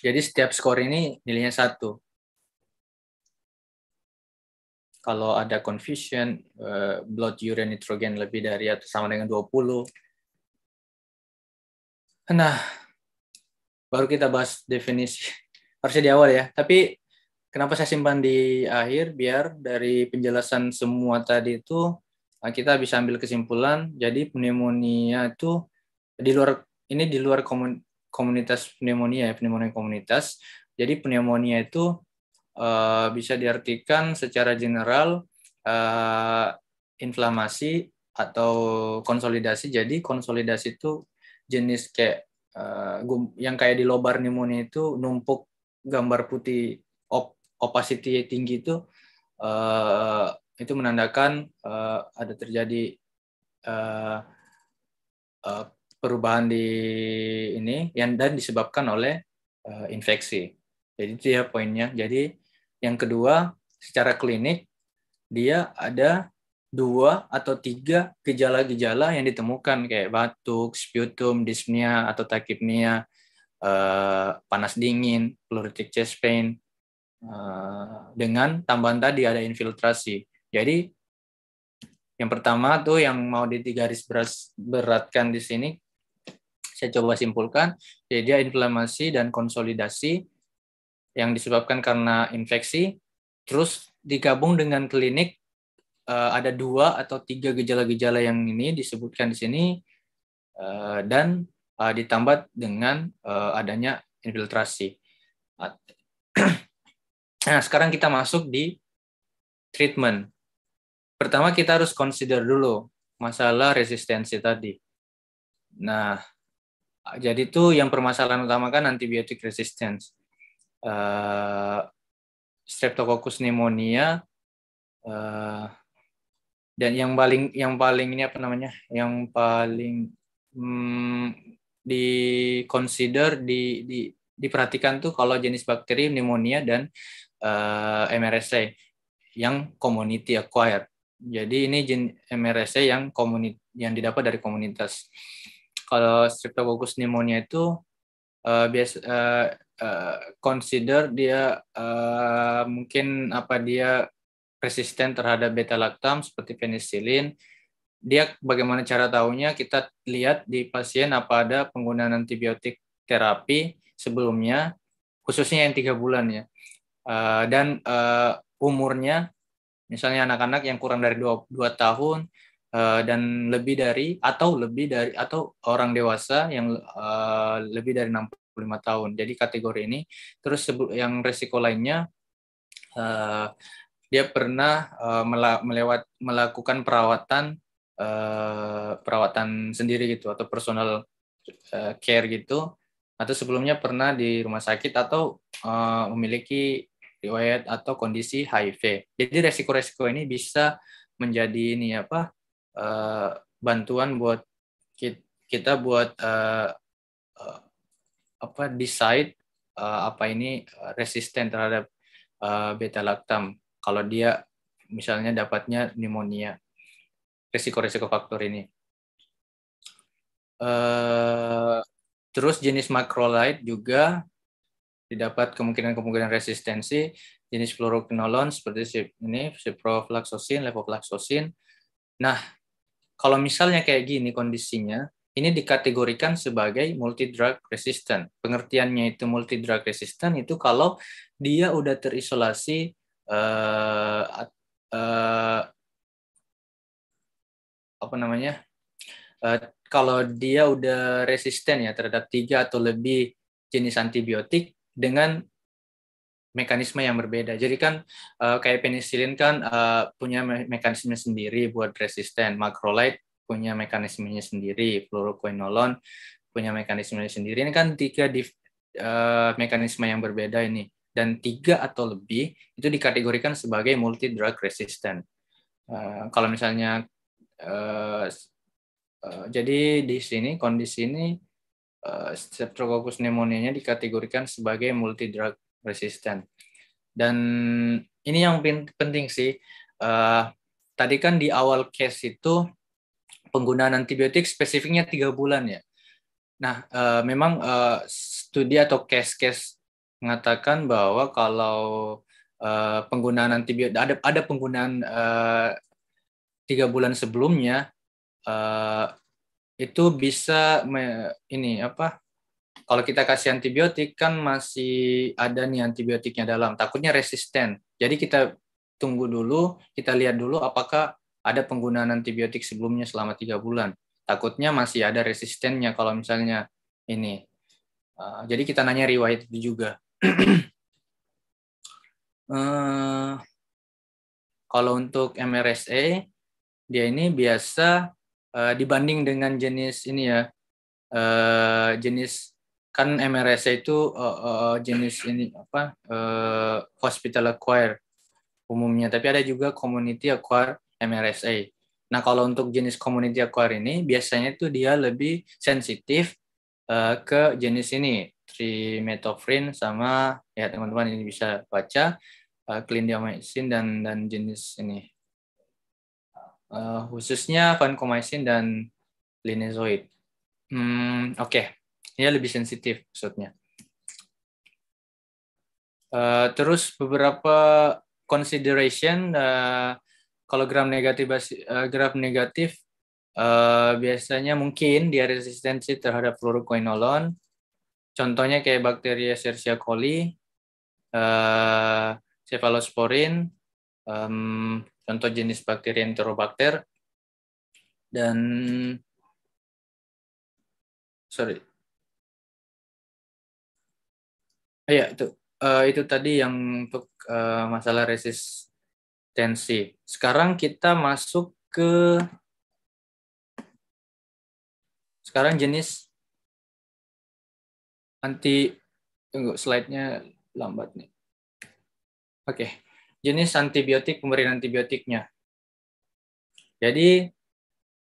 jadi setiap skor ini nilainya satu kalau ada confusion uh, blood urine nitrogen lebih dari atau sama dengan 20 nah baru kita bahas definisi harusnya di awal ya tapi Kenapa saya simpan di akhir? Biar dari penjelasan semua tadi itu eh, kita bisa ambil kesimpulan. Jadi pneumonia itu di luar ini di luar komunitas pneumonia ya pneumonia komunitas. Jadi pneumonia itu uh, bisa diartikan secara general uh, inflamasi atau konsolidasi. Jadi konsolidasi itu jenis kayak uh, yang kayak di lobar pneumonia itu numpuk gambar putih opacity tinggi itu uh, itu menandakan uh, ada terjadi uh, uh, perubahan di ini yang dan disebabkan oleh uh, infeksi. Jadi itu ya poinnya. Jadi yang kedua secara klinik dia ada dua atau tiga gejala-gejala yang ditemukan kayak batuk, sputum, dyspnea atau takipnea, uh, panas dingin, pleuritic chest pain, Eh, dengan tambahan tadi ada infiltrasi. Jadi yang pertama tuh yang mau di garis beras, beratkan di sini saya coba simpulkan jadi inflamasi dan konsolidasi yang disebabkan karena infeksi terus digabung dengan klinik eh, ada dua atau tiga gejala-gejala yang ini disebutkan di sini eh, dan ditambah dengan adanya infiltrasi Nah, sekarang kita masuk di treatment. Pertama kita harus consider dulu masalah resistensi tadi. Nah, jadi itu yang permasalahan utama kan antibiotik resistance. Uh, Streptococcus pneumonia uh, dan yang paling yang paling ini apa namanya? Yang paling hmm, di consider di, di diperhatikan tuh kalau jenis bakteri pneumonia dan uh, eh, MRSA yang community acquired. Jadi ini jin MRSA yang komunit yang didapat dari komunitas. Kalau Streptococcus pneumonia itu uh, biasa uh, uh, consider dia uh, mungkin apa dia resisten terhadap beta laktam seperti penicillin. Dia bagaimana cara tahunya kita lihat di pasien apa ada penggunaan antibiotik terapi sebelumnya khususnya yang tiga bulan ya Eh, dan uh, umurnya misalnya anak-anak yang kurang dari dua 2 tahun uh, dan lebih dari atau lebih dari atau orang dewasa yang uh, lebih dari 65 tahun. Jadi kategori ini terus yang resiko lainnya uh, dia pernah uh, melewat melakukan perawatan uh, perawatan sendiri gitu atau personal uh, care gitu atau sebelumnya pernah di rumah sakit atau uh, memiliki riwayat atau kondisi HIV. Jadi resiko-resiko ini bisa menjadi ini apa uh, bantuan buat kita buat uh, uh, apa decide uh, apa ini resisten terhadap uh, beta laktam kalau dia misalnya dapatnya pneumonia resiko-resiko faktor ini uh, terus jenis macrolide juga didapat kemungkinan-kemungkinan resistensi jenis fluoroquinolon seperti ini ciprofloxacin, levofloxacin. Nah, kalau misalnya kayak gini kondisinya, ini dikategorikan sebagai multi drug resistant. Pengertiannya itu multi drug resistant itu kalau dia udah terisolasi uh, uh, apa namanya? Uh, kalau dia udah resisten ya terhadap tiga atau lebih jenis antibiotik dengan mekanisme yang berbeda. Jadi kan uh, kayak penisilin kan uh, punya mekanisme sendiri buat resisten, macrolide punya mekanismenya sendiri, fluoroquinolon punya mekanismenya sendiri. Ini kan tiga di, uh, eh, mekanisme yang berbeda ini dan tiga atau lebih itu dikategorikan sebagai multi drug resistant. Uh, kalau misalnya uh, uh, jadi di sini kondisi ini Eh, Streptococcus pneumoniae dikategorikan sebagai multi drug resistant. Dan ini yang penting sih. Uh, tadi kan di awal case itu penggunaan antibiotik spesifiknya tiga bulan ya. Nah, uh, memang uh, studi atau case-case mengatakan bahwa kalau uh, penggunaan antibiotik ada ada penggunaan tiga bulan sebelumnya uh, itu bisa me, ini apa kalau kita kasih antibiotik kan masih ada nih antibiotiknya dalam takutnya resisten jadi kita tunggu dulu kita lihat dulu apakah ada penggunaan antibiotik sebelumnya selama tiga bulan takutnya masih ada resistennya kalau misalnya ini eh, jadi kita nanya riwayat itu juga uh, kalau untuk MRSA dia ini biasa uh, dibanding dengan jenis ini ya uh, jenis kan MRSA itu uh, uh, jenis ini apa uh, hospital acquired umumnya tapi ada juga community acquired MRSA. Nah kalau untuk jenis community acquired ini biasanya itu dia lebih sensitif uh, ke jenis ini trimetoprim sama ya teman-teman ini bisa baca uh, clindamycin dan dan jenis ini uh, khususnya vancomycin dan linezoid. Hmm, Oke, okay. ini lebih sensitif maksudnya. Uh, terus beberapa consideration uh, kalau gram negatif uh, gram negatif uh, biasanya mungkin dia resistensi terhadap fluoroquinolon. Contohnya kayak bakteri Escherichia coli, uh, cephalosporin, um, contoh jenis bakteri enterobakter dan sorry ah, ya itu uh, itu tadi yang untuk uh, masalah resistensi sekarang kita masuk ke sekarang jenis anti tunggu slide-nya lambat nih. Oke. Okay jenis antibiotik pemberian antibiotiknya. Jadi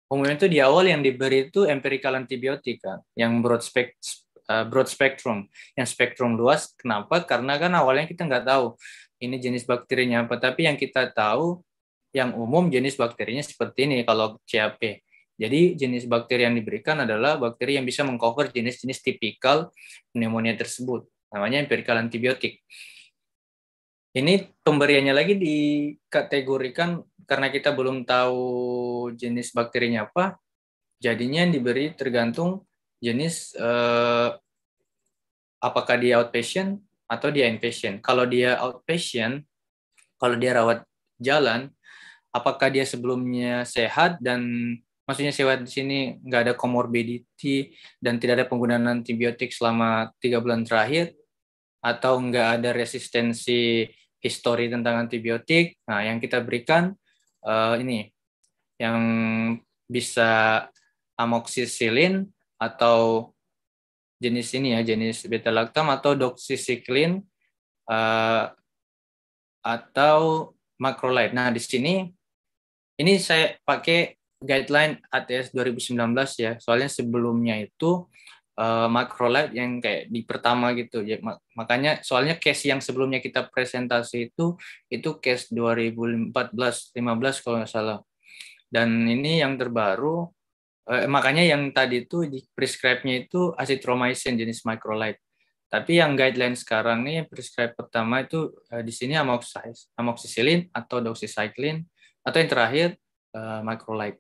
umumnya itu di awal yang diberi itu empirical antibiotika yang broad spek, eh, broad spectrum, yang spektrum luas. Kenapa? Karena kan awalnya kita nggak tahu ini jenis bakterinya apa, tapi yang kita tahu yang umum jenis bakterinya seperti ini kalau CAP. Jadi jenis bakteri yang diberikan adalah bakteri yang bisa mengcover jenis-jenis tipikal pneumonia tersebut. Namanya empirical antibiotik. Ini pemberiannya lagi dikategorikan karena kita belum tahu jenis bakterinya apa, jadinya yang diberi tergantung jenis eh, apakah dia outpatient atau dia inpatient. Kalau dia outpatient, kalau dia rawat jalan, apakah dia sebelumnya sehat dan maksudnya sehat di sini nggak ada comorbidity dan tidak ada penggunaan antibiotik selama tiga bulan terakhir atau nggak ada resistensi histori tentang antibiotik. Nah, yang kita berikan uh, ini yang bisa amoxicillin atau jenis ini ya, jenis beta laktam atau doxycycline uh, atau macrolide. Nah, di sini ini saya pakai guideline ATS 2019 ya. Soalnya sebelumnya itu uh, lab yang kayak di pertama gitu. Ya, makanya soalnya case yang sebelumnya kita presentasi itu itu case 2014 15 kalau nggak salah. Dan ini yang terbaru eh, makanya yang tadi itu di prescribe-nya itu asitromycin jenis microlite. Tapi yang guideline sekarang nih preskrip prescribe pertama itu eh, di sini amoxicillin atau doxycycline atau yang terakhir eh, microlite.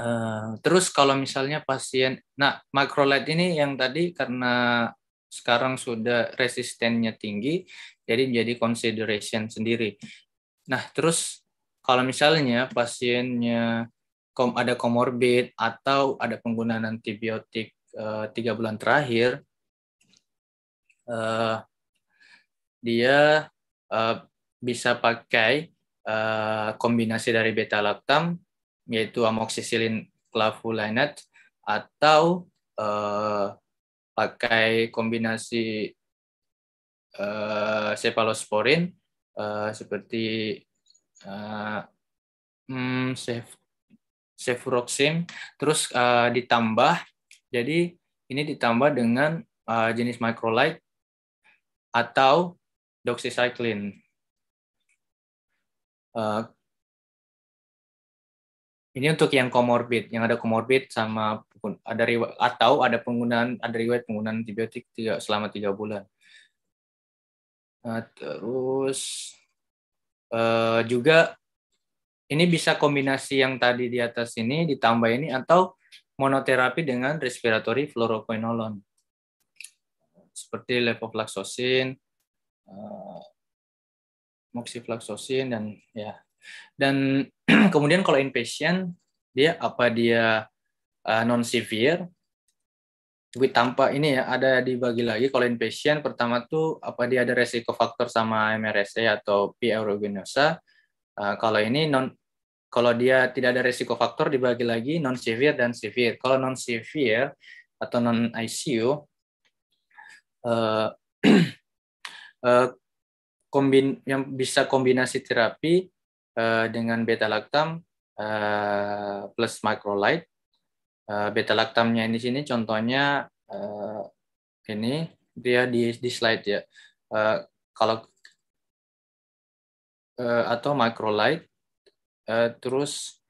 Eh, terus kalau misalnya pasien, nah makrolide ini yang tadi karena sekarang sudah resistennya tinggi, jadi menjadi consideration sendiri. Nah terus kalau misalnya pasiennya kom ada comorbid atau ada penggunaan antibiotik eh, tiga uh, bulan terakhir, uh, dia uh, bisa pakai uh, kombinasi dari beta lactam yaitu amoxicillin clavulanate atau uh, pakai kombinasi uh, cephalosporin uh, seperti uh, mm, cef cefuroxim terus uh, ditambah jadi ini ditambah dengan uh, jenis microlite atau doxycycline. Uh, ini untuk yang comorbid, yang ada comorbid sama ada riwayat atau ada penggunaan ada riwayat penggunaan antibiotik tiga, selama tiga bulan. Nah, terus uh, juga ini bisa kombinasi yang tadi di atas ini ditambah ini atau monoterapi dengan respiratory fluoroquinolone seperti levofloxacin, uh, eh, moxifloxacin dan ya dan Kemudian kalau inpatient dia apa dia uh, eh, non severe? Gue tanpa ini ya ada dibagi lagi kalau inpatient pertama tuh apa dia ada resiko faktor sama MRSA atau P. aeruginosa. Uh, kalau ini non kalau dia tidak ada resiko faktor dibagi lagi non severe dan severe. Kalau non severe atau non ICU uh, uh, kombin yang bisa kombinasi terapi Eh, dengan beta laktam uh, eh, plus microlite. Uh, eh, beta laktamnya ini sini contohnya uh, ini dia di, di slide ya. Uh, kalau uh, atau microlite uh, terus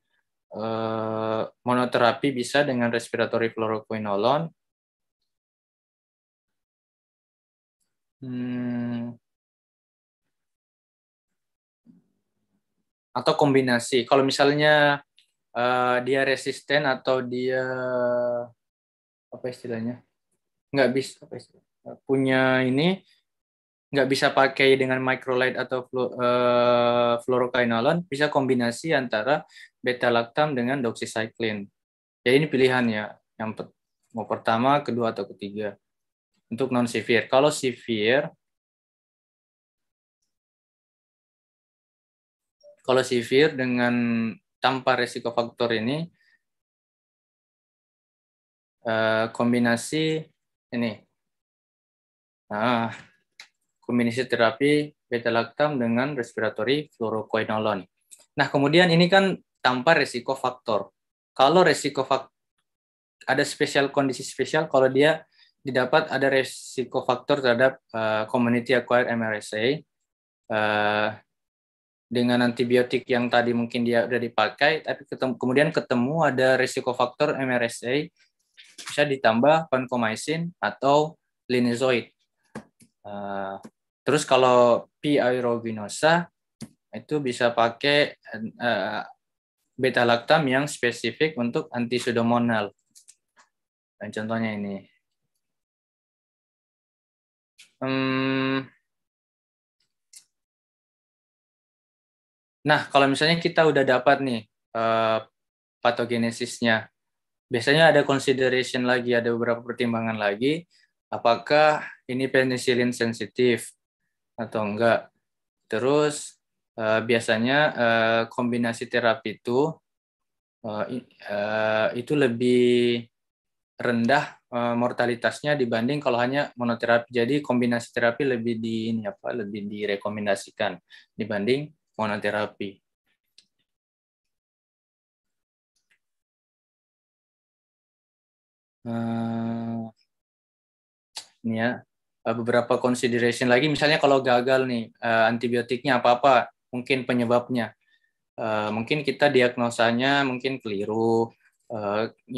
uh, monoterapi bisa dengan respiratory fluoroquinolone Hmm, atau kombinasi. Kalau misalnya uh, dia resisten atau dia apa istilahnya nggak bisa apa istilahnya, punya ini nggak bisa pakai dengan microlite atau flu, uh, fluoroquinolone bisa kombinasi antara beta lactam dengan doxycycline. ya ini pilihannya yang mau pertama, kedua atau ketiga untuk non severe. Kalau severe kalau severe dengan tanpa resiko faktor ini eh, kombinasi ini nah, kombinasi terapi beta lactam dengan respiratory fluoroquinolone. Nah kemudian ini kan tanpa resiko faktor. Kalau resiko faktor ada spesial kondisi spesial kalau dia didapat ada resiko faktor terhadap uh, community acquired MRSA uh, eh, dengan antibiotik yang tadi mungkin dia sudah dipakai, tapi ketemu, kemudian ketemu ada risiko faktor MRSA, bisa ditambah vancomycin atau linezoid. Uh, eh, terus kalau P. aeruginosa itu bisa pakai uh, eh, beta lactam yang spesifik untuk antisudomonal. Dan nah, contohnya ini. Hmm, Nah, kalau misalnya kita udah dapat nih uh, patogenesisnya, biasanya ada consideration lagi, ada beberapa pertimbangan lagi, apakah ini penicillin sensitif atau enggak. Terus uh, biasanya uh, kombinasi terapi itu uh, uh, itu lebih rendah uh, mortalitasnya dibanding kalau hanya monoterapi. Jadi kombinasi terapi lebih di ini apa lebih direkomendasikan dibanding monoterapi. Uh, ini ya eh, beberapa consideration lagi misalnya kalau gagal nih eh, antibiotiknya apa-apa mungkin penyebabnya mungkin kita diagnosanya mungkin keliru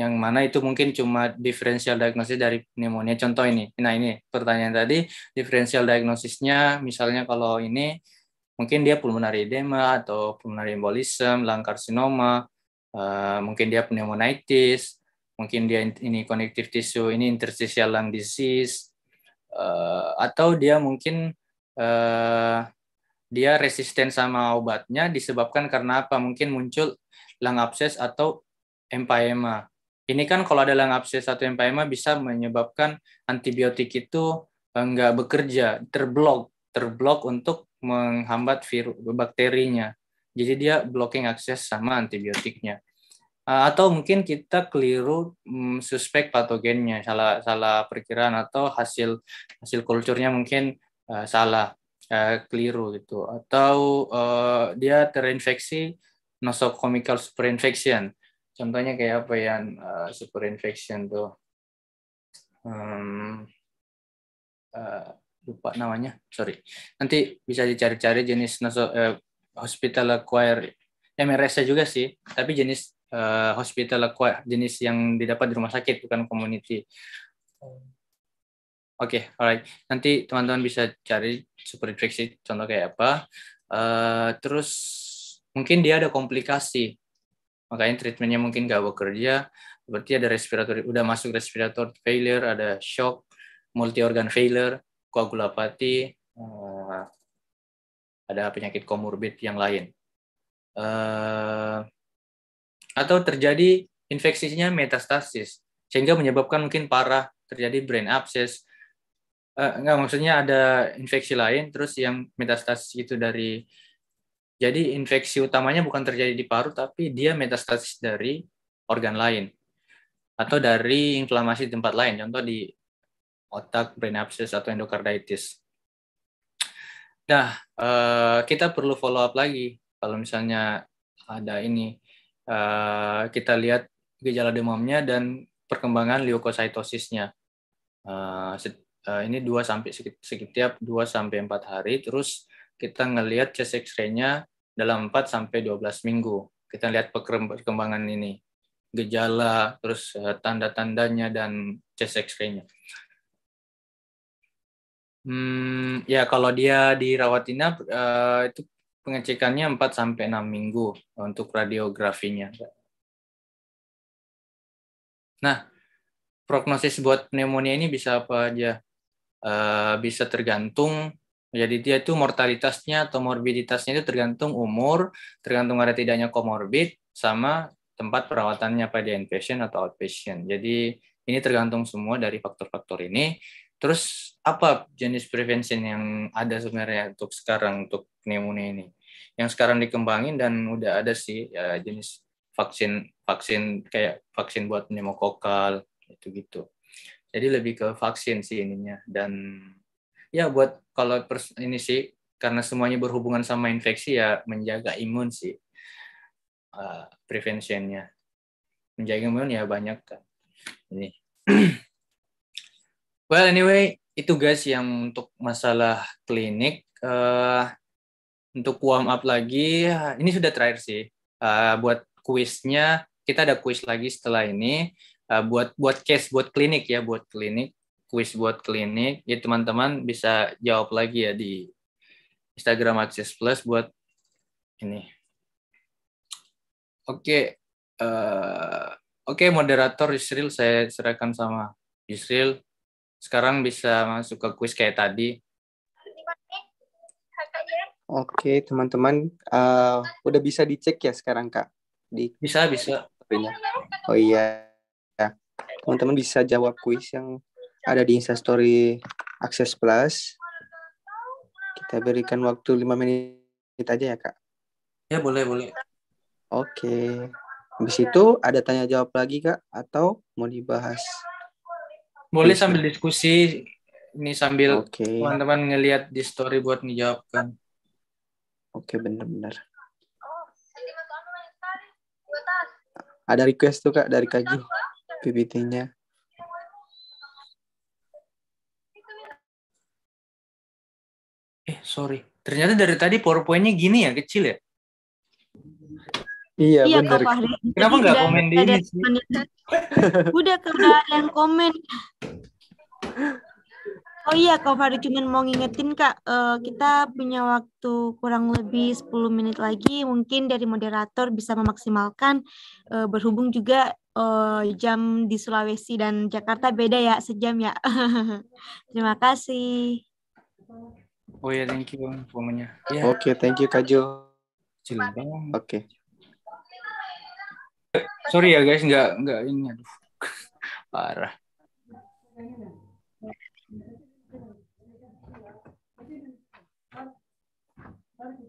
yang mana itu mungkin cuma differential diagnosis dari pneumonia contoh ini nah ini pertanyaan tadi differential diagnosisnya misalnya kalau ini mungkin dia pulmonary edema atau pulmonary embolism, lung carcinoma, uh, mungkin dia pneumonitis, mungkin dia ini connective tissue, ini interstitial lung disease, uh, atau dia mungkin uh, dia resisten sama obatnya disebabkan karena apa? Mungkin muncul lung abscess atau empyema. Ini kan kalau ada lung abscess atau empyema bisa menyebabkan antibiotik itu enggak bekerja, terblok, terblok untuk menghambat virus bakterinya. Jadi dia blocking akses sama antibiotiknya. Eh, atau mungkin kita keliru mm, suspek patogennya, salah salah perkiraan atau hasil hasil kulturnya mungkin uh, salah, uh, keliru gitu. Atau uh, dia terinfeksi nosocomial superinfection. Contohnya kayak apa yang uh, superinfection tuh. Hmm, lupa namanya sorry nanti bisa dicari-cari jenis naso, uh, hospital acquired ya, MRS juga sih tapi jenis uh, hospital acquired jenis yang didapat di rumah sakit bukan community oke okay, alright nanti teman-teman bisa cari super infeksi contoh kayak apa uh, terus mungkin dia ada komplikasi makanya treatmentnya mungkin gak bekerja berarti ada respiratory udah masuk respirator failure ada shock multi organ failure koagulopati uh, eh, ada penyakit komorbid yang lain. Uh, atau terjadi infeksinya metastasis sehingga menyebabkan mungkin parah terjadi brain abscess uh, enggak maksudnya ada infeksi lain terus yang metastasis itu dari jadi infeksi utamanya bukan terjadi di paru tapi dia metastasis dari organ lain atau dari inflamasi di tempat lain contoh di otak, brain abscess, atau endokarditis. Nah, eh, kita perlu follow up lagi kalau misalnya ada ini. Eh, kita lihat gejala demamnya dan perkembangan leukocytosisnya. Eh, ini dua sampai setiap 2 sampai empat hari terus kita ngelihat chest x-ray-nya dalam 4 sampai 12 minggu. Kita lihat perkembangan ini, gejala, terus tanda-tandanya dan chest x-ray-nya. Hmm, ya kalau dia dirawat inap uh, eh, itu pengecekannya 4 sampai 6 minggu untuk radiografinya. Nah, prognosis buat pneumonia ini bisa apa aja? Uh, bisa tergantung jadi dia itu mortalitasnya atau morbiditasnya itu tergantung umur, tergantung ada tidaknya komorbid sama tempat perawatannya pada inpatient atau outpatient. Jadi ini tergantung semua dari faktor-faktor ini Terus apa jenis prevention yang ada sebenarnya untuk sekarang untuk pneumonia ini? Yang sekarang dikembangin dan udah ada sih ya, jenis vaksin vaksin kayak vaksin buat pneumokokal itu gitu. Jadi lebih ke vaksin sih ininya dan ya buat kalau pers ini sih karena semuanya berhubungan sama infeksi ya menjaga imun sih uh, preventionnya menjaga imun ya banyak kan ini Well anyway itu guys yang untuk masalah klinik. Uh, untuk warm up lagi ini sudah terakhir sih uh, buat kuisnya kita ada kuis lagi setelah ini uh, buat buat case buat klinik ya buat klinik kuis buat klinik ya teman-teman bisa jawab lagi ya di Instagram Access Plus buat ini oke okay. uh, oke okay, moderator Yusril saya serahkan sama Yusril sekarang bisa masuk ke kuis kayak tadi. Oke, teman-teman uh, udah bisa dicek ya sekarang Kak. Di bisa, bisa. Oh iya. Ya. Teman-teman bisa jawab kuis yang ada di Instastory Access Plus. Kita berikan waktu 5 menit aja ya, Kak. Ya, boleh, boleh. Oke. Habis itu ada tanya jawab lagi, Kak, atau mau dibahas? Boleh sambil diskusi ini sambil teman teman-teman ngelihat di story buat ngejawabkan. Oke, okay, benar-benar. Ada request tuh Kak dari Kaji PPT-nya. Eh, sorry. Ternyata dari tadi PowerPoint-nya gini ya, kecil ya? Iya, iya benar. Kenapa nggak komen di ini sih? Udah yang komen. Oh iya, Kak Fahri cuma mau ngingetin Kak, uh, kita punya waktu kurang lebih 10 menit lagi. Mungkin dari moderator bisa memaksimalkan uh, berhubung juga uh, jam di Sulawesi dan Jakarta beda ya, sejam ya. Terima kasih. Oh iya, thank you Yeah. Iya. Oke, okay, thank you Kak Jo. Oke. Okay. Sorry ya guys, nggak nggak ini aduh. Parah. Thank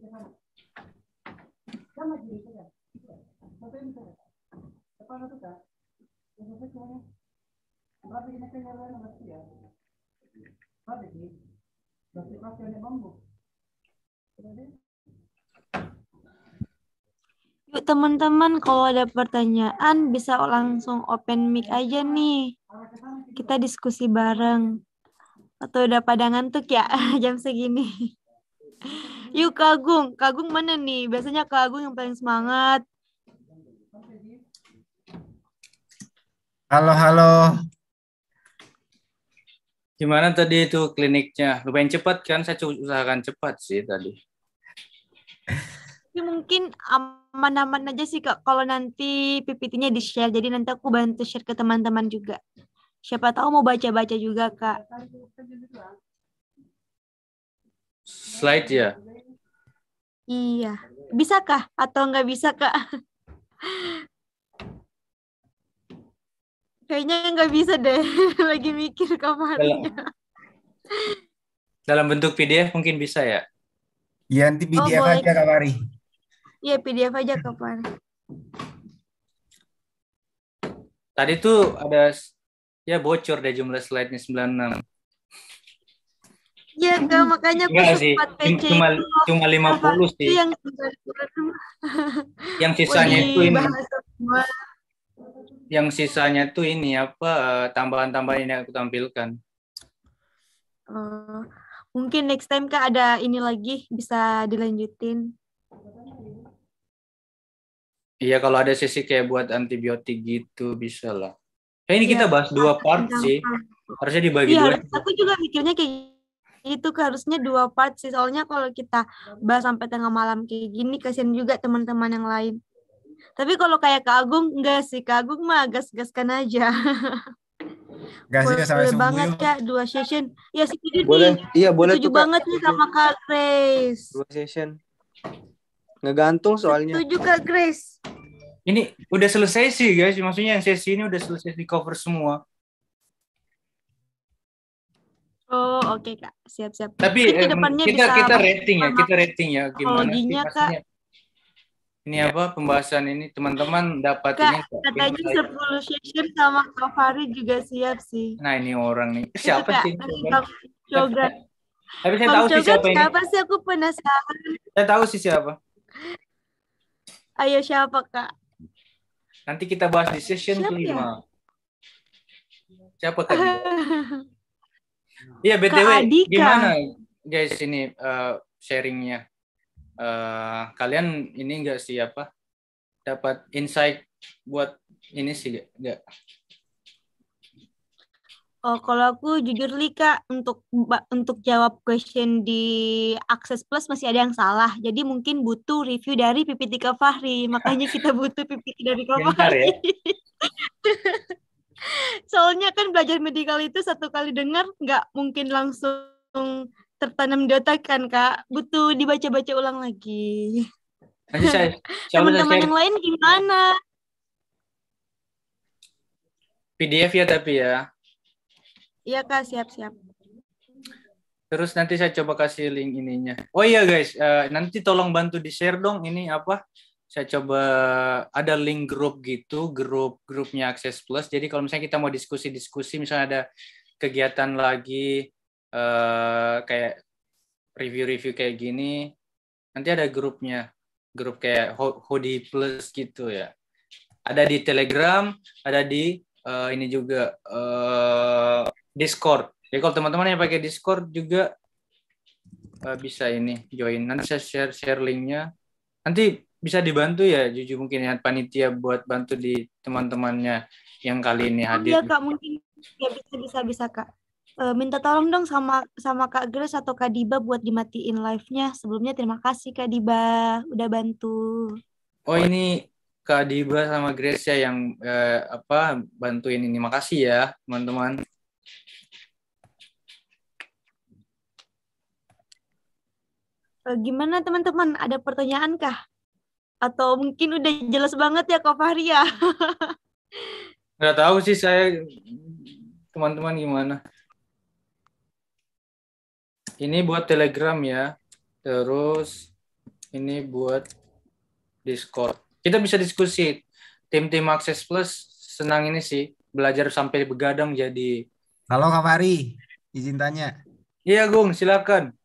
you teman-teman kalau ada pertanyaan bisa langsung open mic aja nih. Kita diskusi bareng. Atau udah pada ngantuk ya jam segini. Yuk Kagung, Kagung mana nih? Biasanya Kagung yang paling semangat. Halo, halo. Gimana tadi itu kliniknya? Lumayan cepat kan? Saya usahakan cepat sih tadi. tapi mungkin aman-aman aja sih kak kalau nanti PPT-nya di share jadi nanti aku bantu share ke teman-teman juga siapa tahu mau baca-baca juga kak slide ya iya bisa kah atau nggak bisa kak kayaknya nggak bisa deh lagi mikir kamarnya dalam bentuk PDF mungkin bisa ya? Ya nanti PDF oh, aja Kak Iya PDF aja kapan? Tadi tuh ada ya bocor deh jumlah slide-nya 96. Iya, enggak makanya aku enggak PC cuma itu. cuma 50 sih. Yang yang sisanya itu ini. Yang sisanya itu ini apa eh, tambahan-tambahan yang aku tampilkan. Uh, mungkin next time Kak ada ini lagi bisa dilanjutin. Iya kalau ada sesi kayak buat antibiotik gitu bisa lah. Kayak eh, ini ya, kita bahas dua part sih. Harusnya dibagi iya, dua. Aku juga mikirnya kayak itu harusnya dua part sih. Soalnya kalau kita bahas sampai tengah malam kayak gini kasihan juga teman-teman yang lain. Tapi kalau kayak Kak Agung enggak sih. Kak Agung mah gas-gaskan aja. Gak sih, sampai boleh banget ya kak dua session ya gitu boleh iya boleh setuju tuh, banget nih sama kak Grace dua session ngegantung soalnya setuju kak Grace ini udah selesai sih guys maksudnya yang sesi ini udah selesai di cover semua Oh oke okay, kak siap-siap. Tapi eh, kedepannya kita bisa kita rating ya kita rating ya gimana kak, ini iya. apa pembahasan ini teman-teman dapat kak, ini kak, katanya ya? sepuluh session sama Kak Fahri juga siap sih. Nah ini orang nih siapa Itu, sih? Kak, coba. Tapi saya Bang tahu sih siapa, siapa ini. Siapa sih aku penasaran. Saya tahu sih siapa. Ayo siapa kak? Nanti kita bahas di session Siap kelima. Ya? Siapa tadi? Iya, BTW gimana guys ini uh, sharingnya? Uh, kalian ini enggak siapa Dapat insight buat ini sih enggak? Oh, kalau aku jujur lika untuk untuk jawab question di Access Plus masih ada yang salah. Jadi mungkin butuh review dari PPT Kak Fahri. Makanya kita butuh PPT dari Kak ya. Fahri. Ya? Soalnya kan belajar medical itu satu kali dengar nggak mungkin langsung tertanam di otak kan kak. Butuh dibaca-baca ulang lagi. Teman-teman yang lain gimana? PDF ya tapi ya. Iya kak, siap-siap. Terus nanti saya coba kasih link ininya. Oh iya guys, eh, nanti tolong bantu di share dong ini apa? Saya coba ada link grup gitu, grup grupnya Access Plus. Jadi kalau misalnya kita mau diskusi-diskusi, misalnya ada kegiatan lagi eh, kayak review-review kayak gini, nanti ada grupnya, grup kayak hoodie Plus gitu ya. Ada di Telegram, ada di eh, ini juga Discord. Jadi kalau teman-teman yang pakai Discord juga uh, bisa ini join. Nanti saya share share linknya. Nanti bisa dibantu ya Juju mungkin ya panitia buat bantu di teman-temannya yang kali ini oh, hadir. Iya kak mungkin ya bisa bisa bisa kak. E, minta tolong dong sama sama kak Grace atau kak Diba buat dimatiin live-nya. Sebelumnya terima kasih kak Diba udah bantu. Oh ini kak Diba sama Grace ya yang eh, apa bantuin ini. Makasih ya teman-teman. Eh, gimana teman-teman, ada pertanyaan kah? Atau mungkin udah jelas banget ya Kak Fahri ya? Nggak tahu sih saya teman-teman gimana. Ini buat Telegram ya. Terus ini buat Discord. Kita bisa diskusi. Tim-tim akses Plus senang ini sih. Belajar sampai begadang jadi. Halo Kak Fahri, izin tanya. Iya Gung, silakan.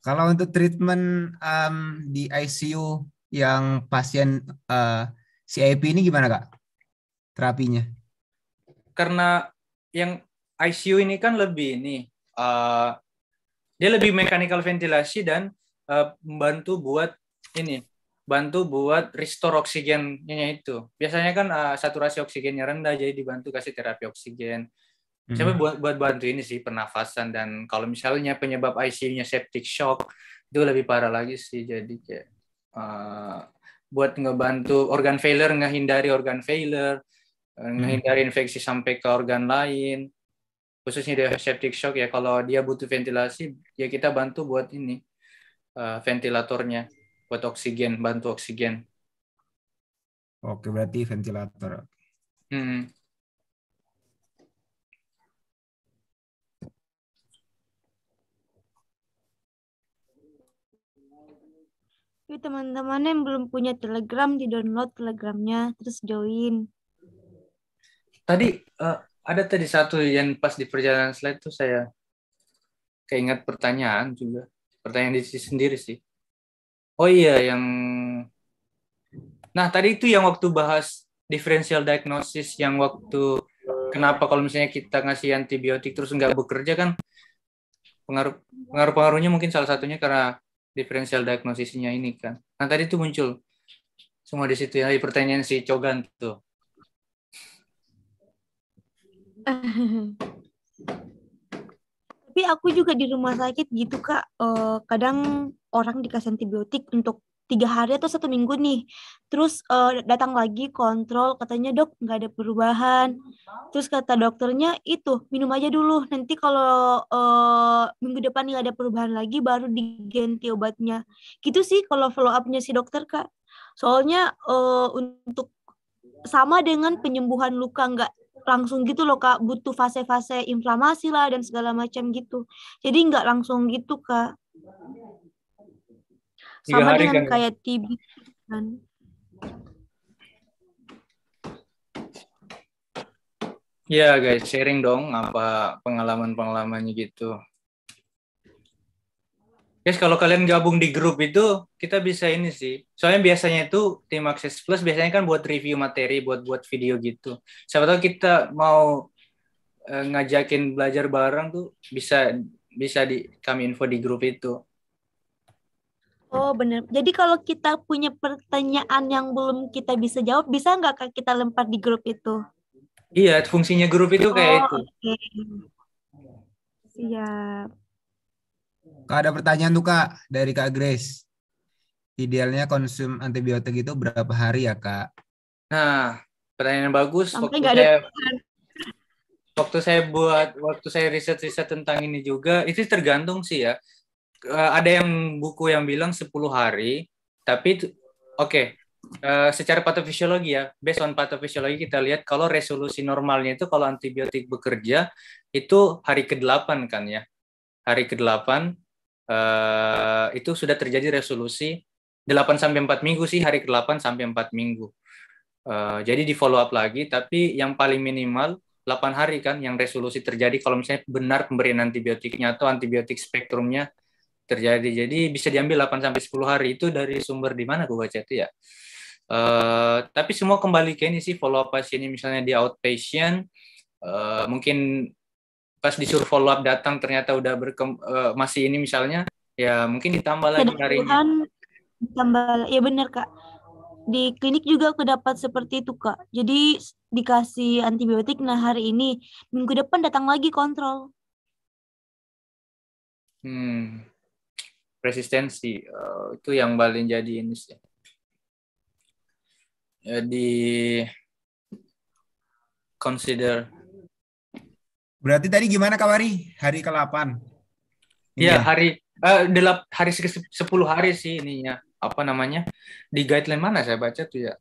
Kalau untuk treatment um, di ICU yang pasien uh, eh, CIP ini gimana kak terapinya? Karena yang ICU ini kan lebih ini uh, dia lebih mechanical ventilasi dan uh, membantu buat ini bantu buat restore oksigennya itu. Biasanya kan uh, saturasi oksigennya rendah jadi dibantu kasih terapi oksigen. Hmm. Siapa buat buat bantu ini sih pernafasan dan kalau misalnya penyebab ICU-nya septic shock itu lebih parah lagi sih jadi kayak uh, buat ngebantu organ failure ngehindari organ failure hmm. ngehindari infeksi sampai ke organ lain khususnya dia septic shock ya kalau dia butuh ventilasi ya kita bantu buat ini uh, ventilatornya buat oksigen bantu oksigen oke berarti ventilator hmm Tapi teman-teman yang belum punya Telegram, di-download Telegramnya, terus join. Tadi uh, ada tadi satu yang pas di perjalanan slide tuh saya keingat pertanyaan juga. Pertanyaan di sisi sendiri sih. Oh iya, yang... Nah, tadi itu yang waktu bahas differential diagnosis yang waktu kenapa kalau misalnya kita ngasih antibiotik terus nggak bekerja kan pengaruh pengaruh pengaruhnya mungkin salah satunya karena diferensial diagnosisnya ini kan. Nah tadi itu muncul semua di situ ya di pertanyaan si Cogan itu. Tapi aku juga di rumah sakit gitu kak, eh, kadang orang dikasih antibiotik untuk tiga hari atau satu minggu nih terus uh, datang lagi kontrol katanya dok nggak ada perubahan terus kata dokternya itu minum aja dulu nanti kalau uh, minggu depan nggak ada perubahan lagi baru diganti obatnya gitu sih kalau follow upnya si dokter kak soalnya uh, untuk sama dengan penyembuhan luka nggak langsung gitu loh kak butuh fase-fase inflamasi lah dan segala macam gitu jadi nggak langsung gitu kak sama hari dengan kan? kayak TB kan Ya guys, sharing dong apa pengalaman-pengalamannya gitu. Guys, kalau kalian gabung di grup itu, kita bisa ini sih. Soalnya biasanya itu tim Access Plus biasanya kan buat review materi, buat buat video gitu. Siapa tahu kita mau e, ngajakin belajar bareng tuh bisa bisa di kami info di grup itu. Oh benar. Jadi kalau kita punya pertanyaan yang belum kita bisa jawab, bisa nggak kita lempar di grup itu? Iya, fungsinya grup itu kayak oh, itu. Okay. Siap. Kak ada pertanyaan tuh kak dari kak Grace. Idealnya konsum antibiotik itu berapa hari ya kak? Nah, pertanyaan yang bagus. waktu ada saya, waktu saya buat, waktu saya riset-riset tentang ini juga, itu tergantung sih ya Eh, ada yang buku yang bilang 10 hari, tapi oke, okay, uh, eh, secara patofisiologi ya, based on patofisiologi kita lihat kalau resolusi normalnya itu kalau antibiotik bekerja itu hari ke-8 kan ya. Hari ke-8 uh, eh, itu sudah terjadi resolusi 8 sampai 4 minggu sih, hari ke-8 sampai 4 minggu. Uh, jadi di follow up lagi, tapi yang paling minimal 8 hari kan yang resolusi terjadi kalau misalnya benar pemberian antibiotiknya atau antibiotik spektrumnya terjadi. Jadi bisa diambil 8 sampai 10 hari itu dari sumber di mana gue baca itu ya. Uh, tapi semua kembali ke ini sih follow up pasiennya misalnya di outpatient uh, mungkin pas disuruh follow up datang ternyata udah berkem uh, masih ini misalnya ya mungkin ditambah lagi hari ini. Tambah ya benar Kak. Di klinik juga aku dapat seperti itu Kak. Jadi dikasih antibiotik nah hari ini minggu depan datang lagi kontrol. Hmm, resistensi uh, itu yang paling jadi ini sih jadi consider berarti tadi gimana kabari hari ke-8 iya ya? hari eh, hari uh, hari ke 10 hari sih ininya apa namanya di guideline mana saya baca tuh ya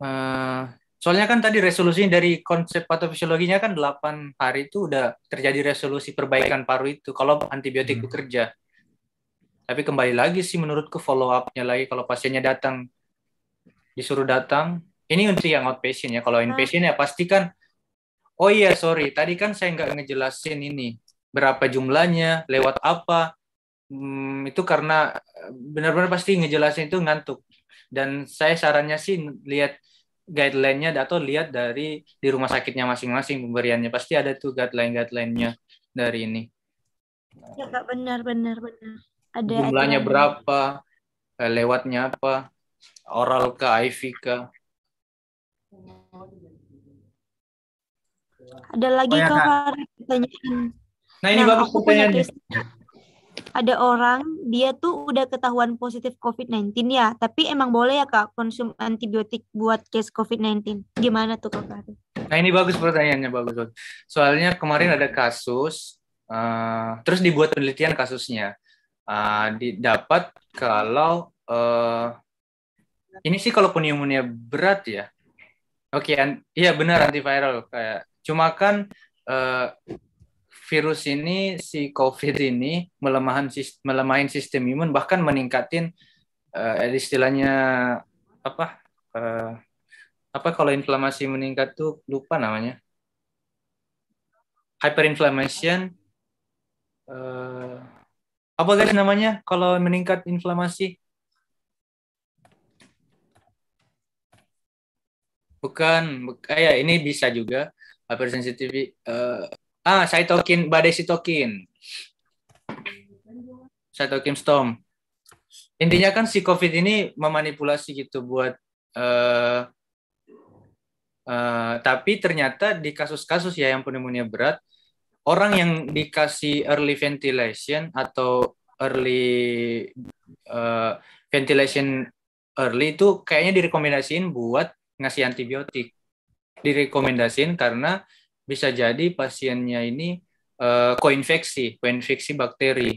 uh, soalnya kan tadi resolusi dari konsep patofisiologinya kan 8 hari itu udah terjadi resolusi perbaikan paru itu kalau antibiotik hmm. bekerja tapi kembali lagi sih menurutku follow up-nya lagi kalau pasiennya datang disuruh datang. Ini untuk yang outpatient ya. Kalau inpatient ya pasti kan oh iya sorry tadi kan saya nggak ngejelasin ini berapa jumlahnya, lewat apa. Hmm, itu karena eh, benar-benar pasti ngejelasin itu ngantuk. Dan saya sarannya sih lihat guideline-nya atau lihat dari di rumah sakitnya masing-masing pemberiannya pasti ada tuh guideline-guideline-nya dari ini. Ya Kak, benar benar benar ada jumlahnya ada... berapa, eh, lewatnya apa, oral ke IV ke. Ada lagi oh, ya, pertanyaan. Nah ini nah, bagus pertanyaannya. Ada orang dia tuh udah ketahuan positif COVID-19 ya, tapi emang boleh ya kak konsum antibiotik buat case COVID-19? Gimana tuh kak? Nah ini bagus pertanyaannya bagus. Soalnya kemarin ada kasus, uh, terus dibuat penelitian kasusnya uh, didapat kalau uh, ini sih kalau pneumonia berat ya. Oke, okay, iya benar antiviral kayak. Cuma kan uh, virus ini si COVID ini melemahan melemahin sistem imun bahkan meningkatin uh, istilahnya apa? Uh, apa kalau inflamasi meningkat tuh lupa namanya. Hyperinflammation uh, apa guys namanya kalau meningkat inflamasi? Bukan, kayak ah, ya ini bisa juga hypersensitivity. Uh, eh, ah, cytokine, badai sitokin. Cytokine storm. Intinya kan si COVID ini memanipulasi gitu buat uh, uh, tapi ternyata di kasus-kasus ya yang pneumonia berat orang yang dikasih early ventilation atau early uh, ventilation early itu kayaknya direkomendasiin buat ngasih antibiotik. Direkomendasiin karena bisa jadi pasiennya ini uh, koinfeksi, koinfeksi bakteri.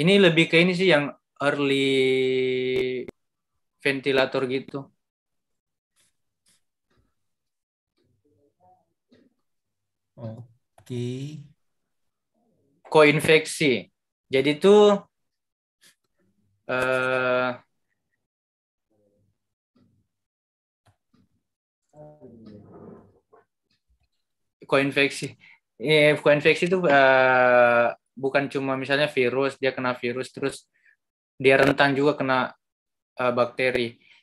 Ini lebih ke ini sih yang early ventilator gitu. Oke. Okay. Koinfeksi. Jadi itu uh, koinfeksi. Eh, koinfeksi itu iya, uh, eh, bukan cuma misalnya virus, dia kena virus terus dia rentan juga kena uh, bakteri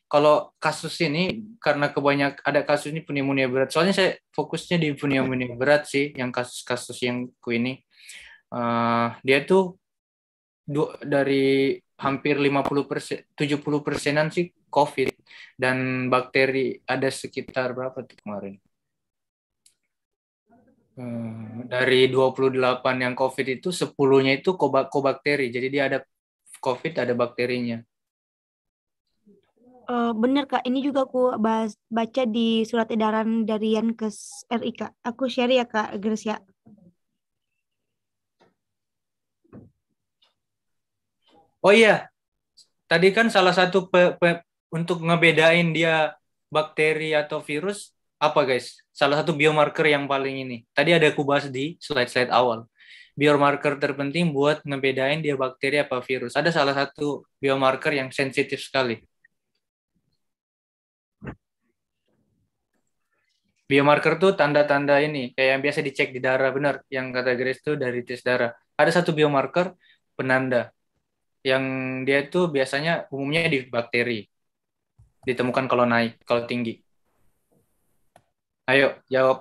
kalau kasus ini karena kebanyak ada kasus ini pneumonia berat. Soalnya saya fokusnya di pneumonia berat sih yang kasus-kasus yang ku ini. Uh, dia tuh du, dari hampir 50 persen, 70 persenan sih COVID dan bakteri ada sekitar berapa tuh kemarin? Eh, dua dari 28 yang COVID itu 10-nya itu kobakteri. Jadi dia ada COVID ada bakterinya uh, bener kak ini juga aku bahas, baca di surat edaran dari Yankes RI kak aku share ya kak Gresia ya oh iya tadi kan salah satu pe, pe, untuk ngebedain dia bakteri atau virus apa guys salah satu biomarker yang paling ini tadi ada aku bahas di slide slide awal biomarker terpenting buat ngebedain dia bakteri apa virus ada salah satu biomarker yang sensitif sekali Biomarker tuh tanda-tanda ini kayak yang biasa dicek di darah benar yang kata Grace tuh dari tes darah. Ada satu biomarker penanda yang dia tuh biasanya umumnya di bakteri ditemukan kalau naik kalau tinggi. Ayo jawab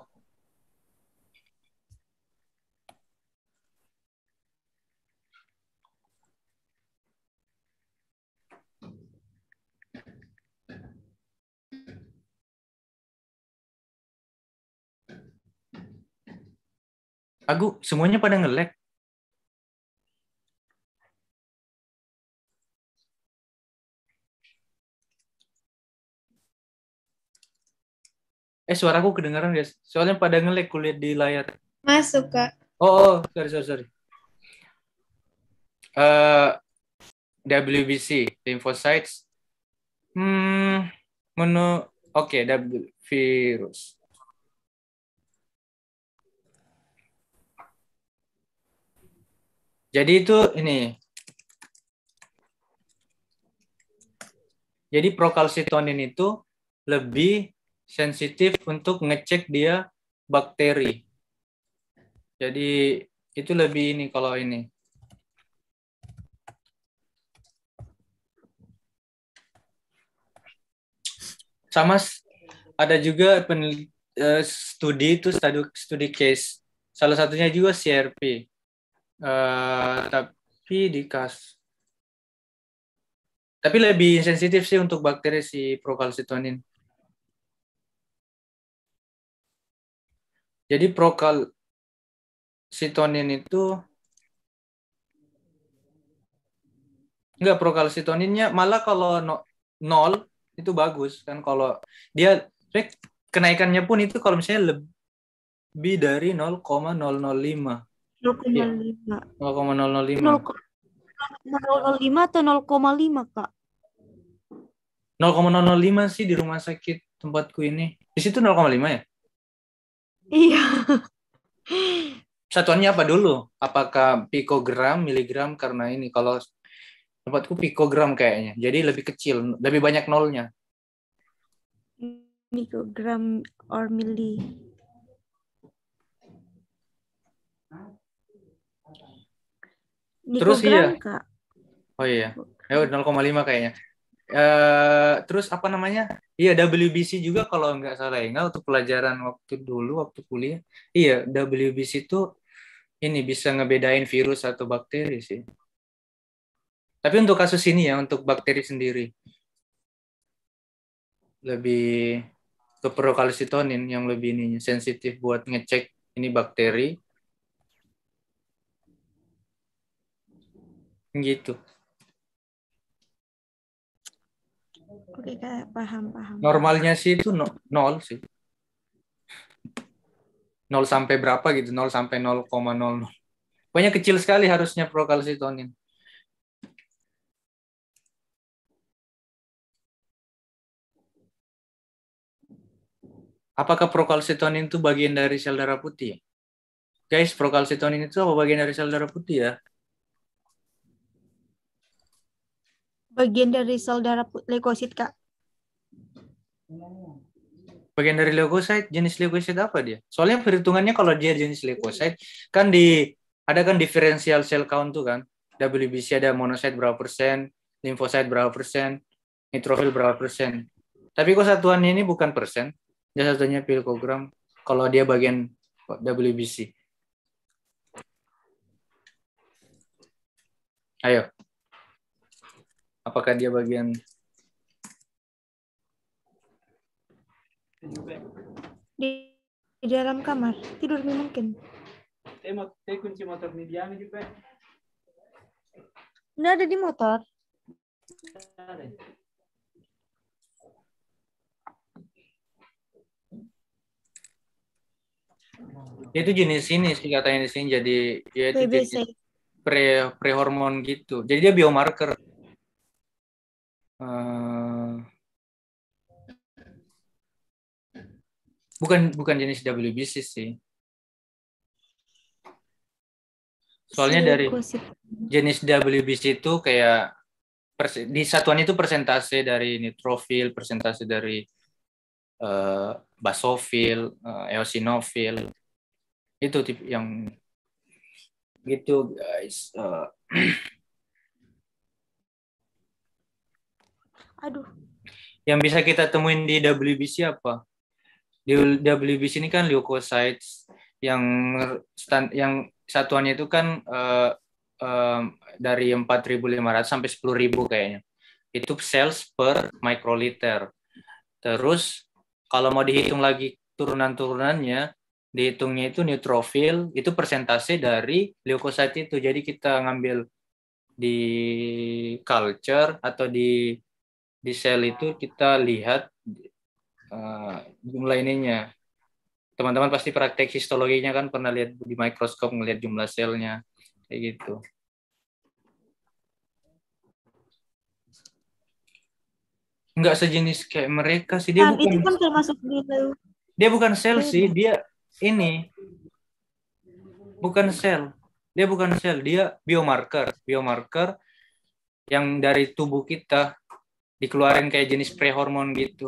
Aku semuanya pada nge-lag. Eh suaraku kedengaran guys. Soalnya pada nge-lag kulit di layar. Masuk kak. Oh, oh sorry sorry sorry. Uh, eh, WBC lymphocytes. Hmm, menu oke okay, virus. Jadi itu ini. Jadi prokalsitonin itu lebih sensitif untuk ngecek dia bakteri. Jadi itu lebih ini kalau ini. Sama ada juga penelitian eh, studi itu studi, studi case. Salah satunya juga CRP. Eh, tapi di kas tapi lebih sensitif sih untuk bakteri si prokalsitonin. Jadi prokalsitonin itu enggak prokalsitoninnya malah kalau no, nol itu bagus kan kalau dia kenaikannya pun itu kalau misalnya lebih dari 0,005 0,5. 0,005. 0,05 atau 0,5, Kak? 0,005 sih di rumah sakit tempatku ini. Di situ 0,5 ya? Iya. Satuannya apa dulu? Apakah pikogram, miligram? Karena ini kalau tempatku pikogram kayaknya. Jadi lebih kecil, lebih banyak nolnya. Mikrogram or mili. Di terus iya. Kak. Oh iya. Eh, koma 0,5 kayaknya. Uh, terus apa namanya? Iya WBC juga kalau nggak salah ya untuk pelajaran waktu dulu waktu kuliah. Iya WBC itu ini bisa ngebedain virus atau bakteri sih. Tapi untuk kasus ini ya untuk bakteri sendiri lebih ke prokalsitonin yang lebih ini sensitif buat ngecek ini bakteri Gitu. Oke, Kak, paham, paham. Normalnya sih itu nol nol sih. nol sampai berapa gitu, nol sampai nol koma nol Pokoknya kecil sekali harusnya prokalsitonin. Apakah prokalsitonin itu bagian dari sel darah putih? Ya? Guys, prokalsitonin itu apa bagian dari sel darah putih ya? Bagian dari sel darah leukosit, Kak. Bagian dari leukosit, jenis leukosit apa dia? Soalnya perhitungannya kalau dia jenis leukosit, kan di ada kan diferensial cell count tuh kan. WBC ada monosit berapa persen, limfosit berapa persen, nitrofil berapa persen. Tapi kok satuan ini bukan persen, dia satunya pilkogram kalau dia bagian WBC. Ayo. Apakah dia bagian di, di dalam kamar tidur mungkin. Teh kunci motor di nih juga. Nggak ada di motor. Itu jenis ini sih katanya di sini jadi ya itu pre pre hormon gitu. Jadi dia biomarker. Eh, bukan bukan jenis WBC sih. Soalnya dari jenis WBC itu kayak di satuan itu persentase dari nitrofil, persentase dari uh, eh, basofil, uh, eh, eosinofil. Itu tip yang gitu guys. Uh, Aduh. Yang bisa kita temuin di WBC apa? Di WBC ini kan leukocytes yang stand, yang satuannya itu kan uh, um, dari 4.500 sampai 10.000 kayaknya. Itu sales per microliter. Terus kalau mau dihitung lagi turunan-turunannya, dihitungnya itu neutrofil, itu persentase dari leukosit itu. Jadi kita ngambil di culture atau di di sel itu kita lihat uh, jumlah ininya. Teman-teman pasti praktek histologinya kan pernah lihat di mikroskop ngelihat jumlah selnya kayak gitu. Enggak sejenis kayak mereka sih dia nah, bukan. Itu kan termasuk Dia bukan sel iya, sih, iya. dia ini bukan sel. Dia bukan sel, dia biomarker, biomarker yang dari tubuh kita dikeluarin kayak jenis prehormon gitu.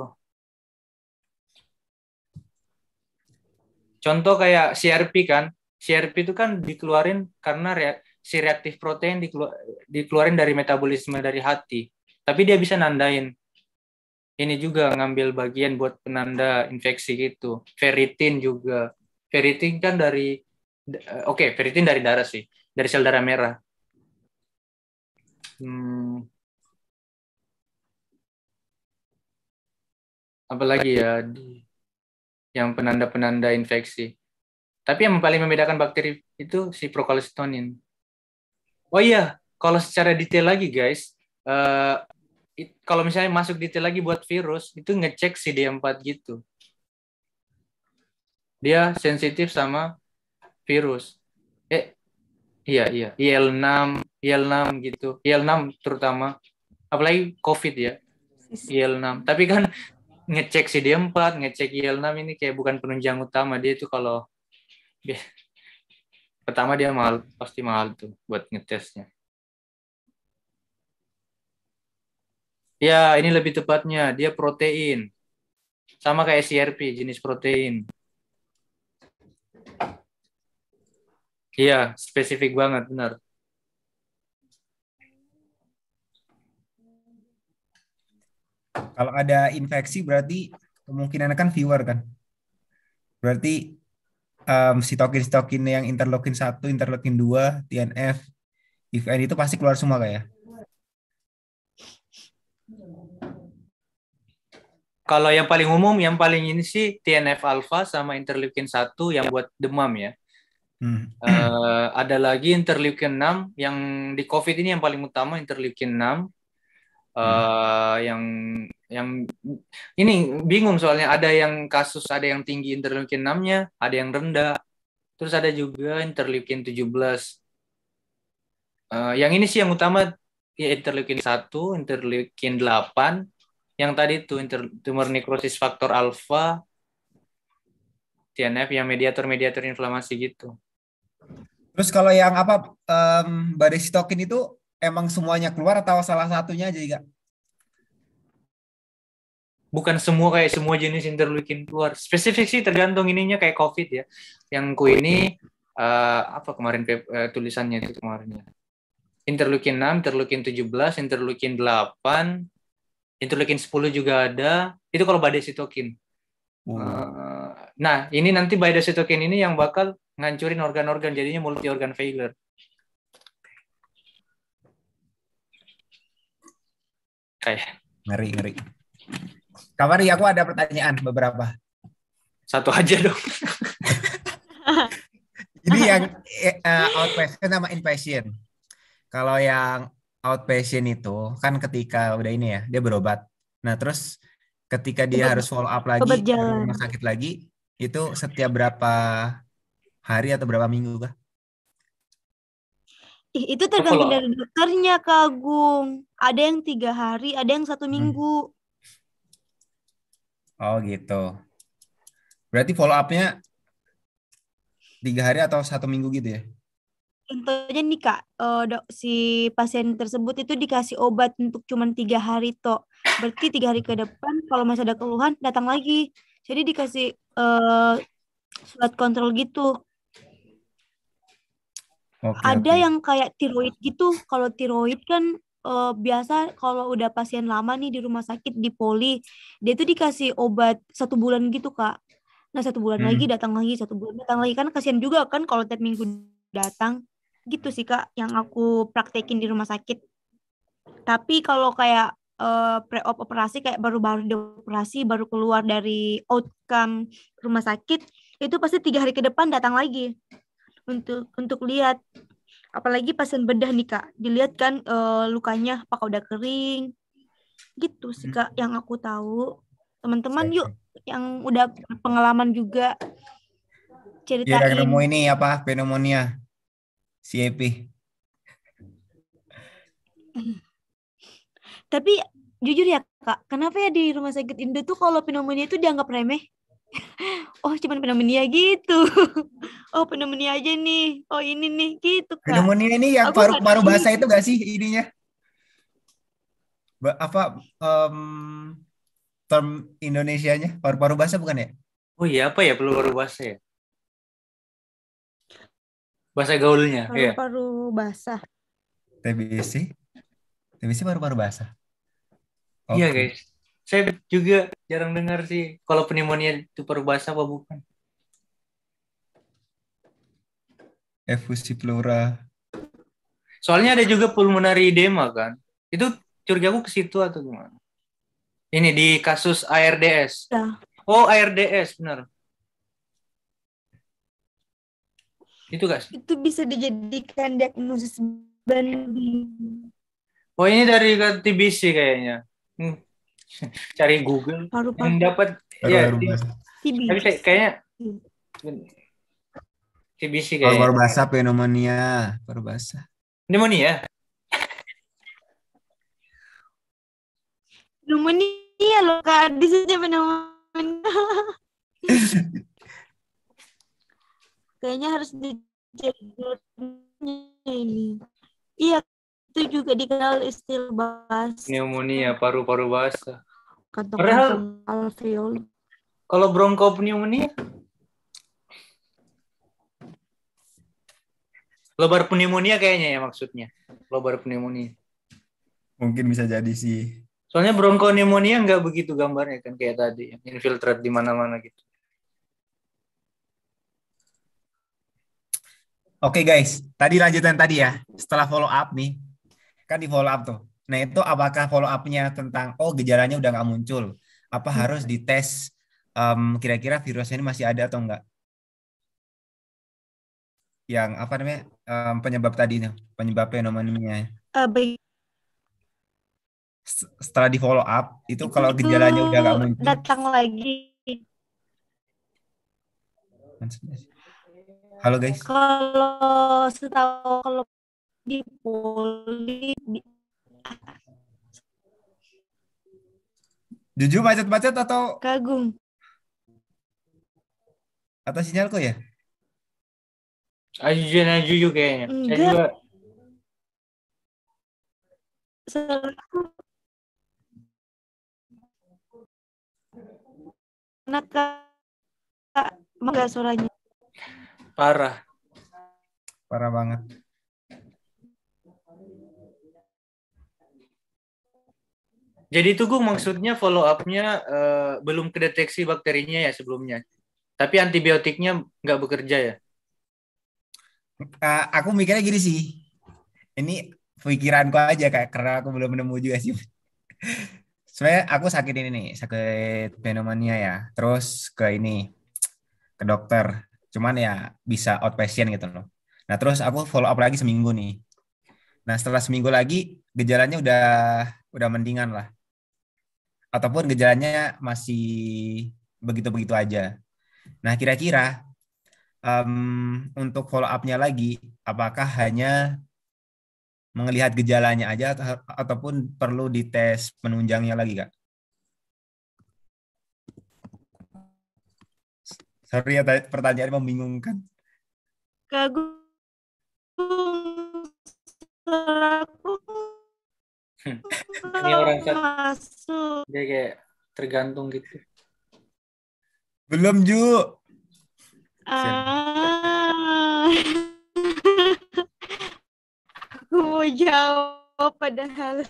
Contoh kayak CRP kan, CRP itu kan dikeluarin karena reak, si reaktif protein dikelu, dikeluarin dari metabolisme dari hati. Tapi dia bisa nandain. Ini juga ngambil bagian buat penanda infeksi gitu. Ferritin juga. Ferritin kan dari oke, okay, ferritin dari darah sih, dari sel darah merah. Hmm, apalagi ya di, yang penanda-penanda infeksi. Tapi yang paling membedakan bakteri itu si prokolesteronin. Oh iya, kalau secara detail lagi guys, uh, it, kalau misalnya masuk detail lagi buat virus, itu ngecek CD4 gitu. Dia sensitif sama virus. Eh, iya, iya. IL-6, IL-6 gitu. IL-6 terutama. Apalagi COVID ya. IL-6. Tapi kan ngecek si D4, ngecek IL6 ini kayak bukan penunjang utama dia itu kalau dia, pertama dia mahal pasti mahal tuh buat ngetesnya. Ya, ini lebih tepatnya dia protein. Sama kayak CRP, jenis protein. Iya, spesifik banget, benar. Kalau ada infeksi berarti kemungkinan kan viewer kan. Berarti um, sitokin-sitokin yang interleukin satu interleukin dua TNF, IVN itu pasti keluar semua kayak ya? Kalau yang paling umum, yang paling ini sih TNF alpha sama interleukin satu yang buat demam ya. Hmm. Uh, ada lagi interleukin 6 yang di COVID ini yang paling utama interleukin 6 uh, yang yang ini bingung soalnya ada yang kasus ada yang tinggi interleukin 6-nya, ada yang rendah. Terus ada juga interleukin 17. Uh, eh, yang ini sih yang utama ya interleukin 1, interleukin 8, yang tadi itu inter, tumor necrosis faktor alfa, TNF yang mediator-mediator inflamasi gitu. Terus kalau yang apa um, badai sitokin itu emang semuanya keluar atau salah satunya aja enggak? Bukan semua kayak semua jenis interleukin keluar. Spesifik sih tergantung ininya kayak COVID ya. Yang ku ini uh, apa kemarin uh, tulisannya itu kemarin ya. Interleukin 6, interleukin 17, interleukin 8, interleukin 10 juga ada. Itu kalau badai sitokin. Uh, hmm. eh, nah, ini nanti badai sitokin ini yang bakal ngancurin organ-organ jadinya multi organ failure. Kayak Ngeri, ngeri. Kamari, aku ada pertanyaan beberapa. Satu aja dong. Jadi yang uh, eh, eh, outpatient sama inpatient. Kalau yang outpatient itu kan ketika udah ini ya, dia berobat. Nah, terus ketika dia harus follow up lagi ke rumah sakit lagi, itu setiap berapa hari atau berapa minggu kah? Ih, itu tergantung dari dokternya Kagung. Ada yang tiga hari, ada yang satu hmm. minggu. Oh gitu. Berarti follow up-nya tiga hari atau satu minggu gitu ya? Contohnya nih kak, uh, dok, si pasien tersebut itu dikasih obat untuk cuma tiga hari toh. Berarti tiga hari ke depan kalau masih ada keluhan datang lagi. Jadi dikasih uh, surat kontrol gitu. Okay, ada okay. yang kayak tiroid gitu. Kalau tiroid kan uh, biasa kalau udah pasien lama nih di rumah sakit di poli, dia tuh dikasih obat satu bulan gitu kak. Nah satu bulan hmm. lagi datang lagi, satu bulan datang lagi kan kasihan juga kan kalau tiap minggu datang. Gitu sih kak yang aku praktekin di rumah sakit. Tapi kalau kayak uh, pre-op operasi kayak baru-baru dioperasi baru keluar dari outcome rumah sakit itu pasti tiga hari ke depan datang lagi untuk untuk lihat apalagi pasien bedah nih kak dilihat kan e, lukanya apakah udah kering gitu sih hmm. kak yang aku tahu teman-teman yuk yang udah pengalaman juga ceritain yang nemu ini apa pneumonia CIP tapi jujur ya kak kenapa ya di rumah sakit Indo tuh kalau pneumonia itu dianggap remeh oh cuman pneumonia gitu oh pneumonia aja nih oh ini nih gitu kan pneumonia ini yang paru-paru bahasa itu gak sih ininya ba apa um, term nya? paru-paru bahasa bukan ya oh iya apa ya paru-paru basah ya bahasa gaulnya iya. paru-paru TBC TBC paru-paru basah okay. iya guys saya juga jarang dengar sih kalau pneumonia itu basah apa bukan. Efusi plura. Soalnya ada juga pulmonari edema kan. Itu curigaku ke situ atau gimana? Ini di kasus ARDS. Ya. Oh, ARDS benar. Itu guys. Itu bisa dijadikan diagnosis banding. Oh, ini dari TBC kayaknya. Hmm. cari Google Paru -paru. yang dapat ya TBC. tapi saya, kayaknya TBC kayaknya paru-paru basah pneumonia paru basah pneumonia pneumonia loh kak di sini pneumonia kayaknya harus dijaga ini iya itu juga dikenal istilah bas Pneumonia, paru-paru basah. kantong alveol. Kalau bronkopneumonia? Lobar pneumonia kayaknya ya maksudnya. Lobar pneumonia. Mungkin bisa jadi sih. Soalnya bronkopneumonia nggak begitu gambarnya kan kayak tadi. Infiltrat di mana-mana gitu. Oke okay guys, tadi lanjutan tadi ya. Setelah follow up nih, kan di follow up tuh. Nah itu apakah follow upnya tentang oh gejalanya udah nggak muncul? Apa hmm. harus dites um, kira-kira virusnya ini masih ada atau enggak? Yang apa namanya um, penyebab tadi penyebab fenomenanya? Uh, Setelah di follow up itu, itu kalau gejalanya udah gak muncul datang lagi. Halo guys. Kalau setahu kalau di kulit di Jujur macet-macet atau? Kagum. Atas sinyalku ya? Ayo ah, aja jujur kayaknya. Enggak. Saya juga. enggak suaranya. Parah. Parah banget. Jadi itu gue maksudnya follow up-nya uh, eh, belum kedeteksi bakterinya ya sebelumnya. Tapi antibiotiknya nggak bekerja ya? Uh, aku mikirnya gini sih. Ini pikiranku aja kayak karena aku belum nemu juga sih. Sebenarnya aku sakit ini nih, sakit pneumonia ya. Terus ke ini ke dokter. Cuman ya bisa outpatient gitu loh. Nah, terus aku follow up lagi seminggu nih. Nah, setelah seminggu lagi gejalanya udah udah mendingan lah ataupun gejalanya masih begitu-begitu aja. Nah, kira-kira um, untuk follow up-nya lagi, apakah hanya melihat gejalanya aja ataupun perlu dites penunjangnya lagi, Kak? Sorry ya, pertanyaannya membingungkan. Kak, selaku ini orang masuk dia kayak tergantung gitu belum Ju ah. aku mau jawab padahal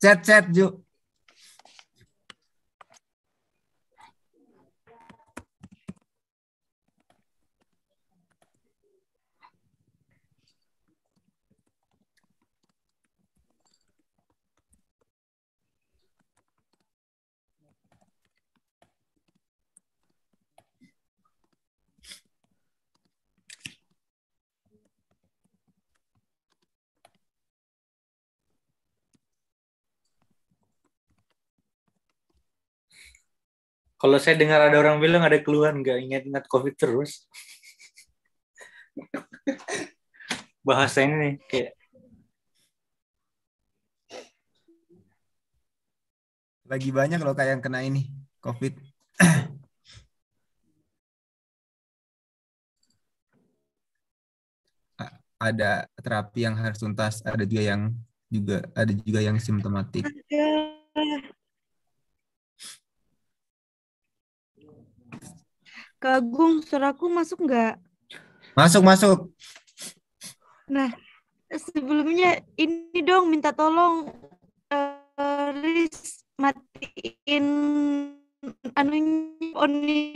chat chat Ju Kalau saya dengar ada orang bilang ada keluhan nggak ingat-ingat COVID terus. Bahasa ini nih, kayak lagi banyak loh kayak yang kena ini COVID. ada terapi yang harus tuntas, ada juga yang juga ada juga yang simptomatik. Kak Agung, suaraku masuk nggak? Masuk, masuk. Nah, sebelumnya ini dong minta tolong uh, Riz matiin anunya on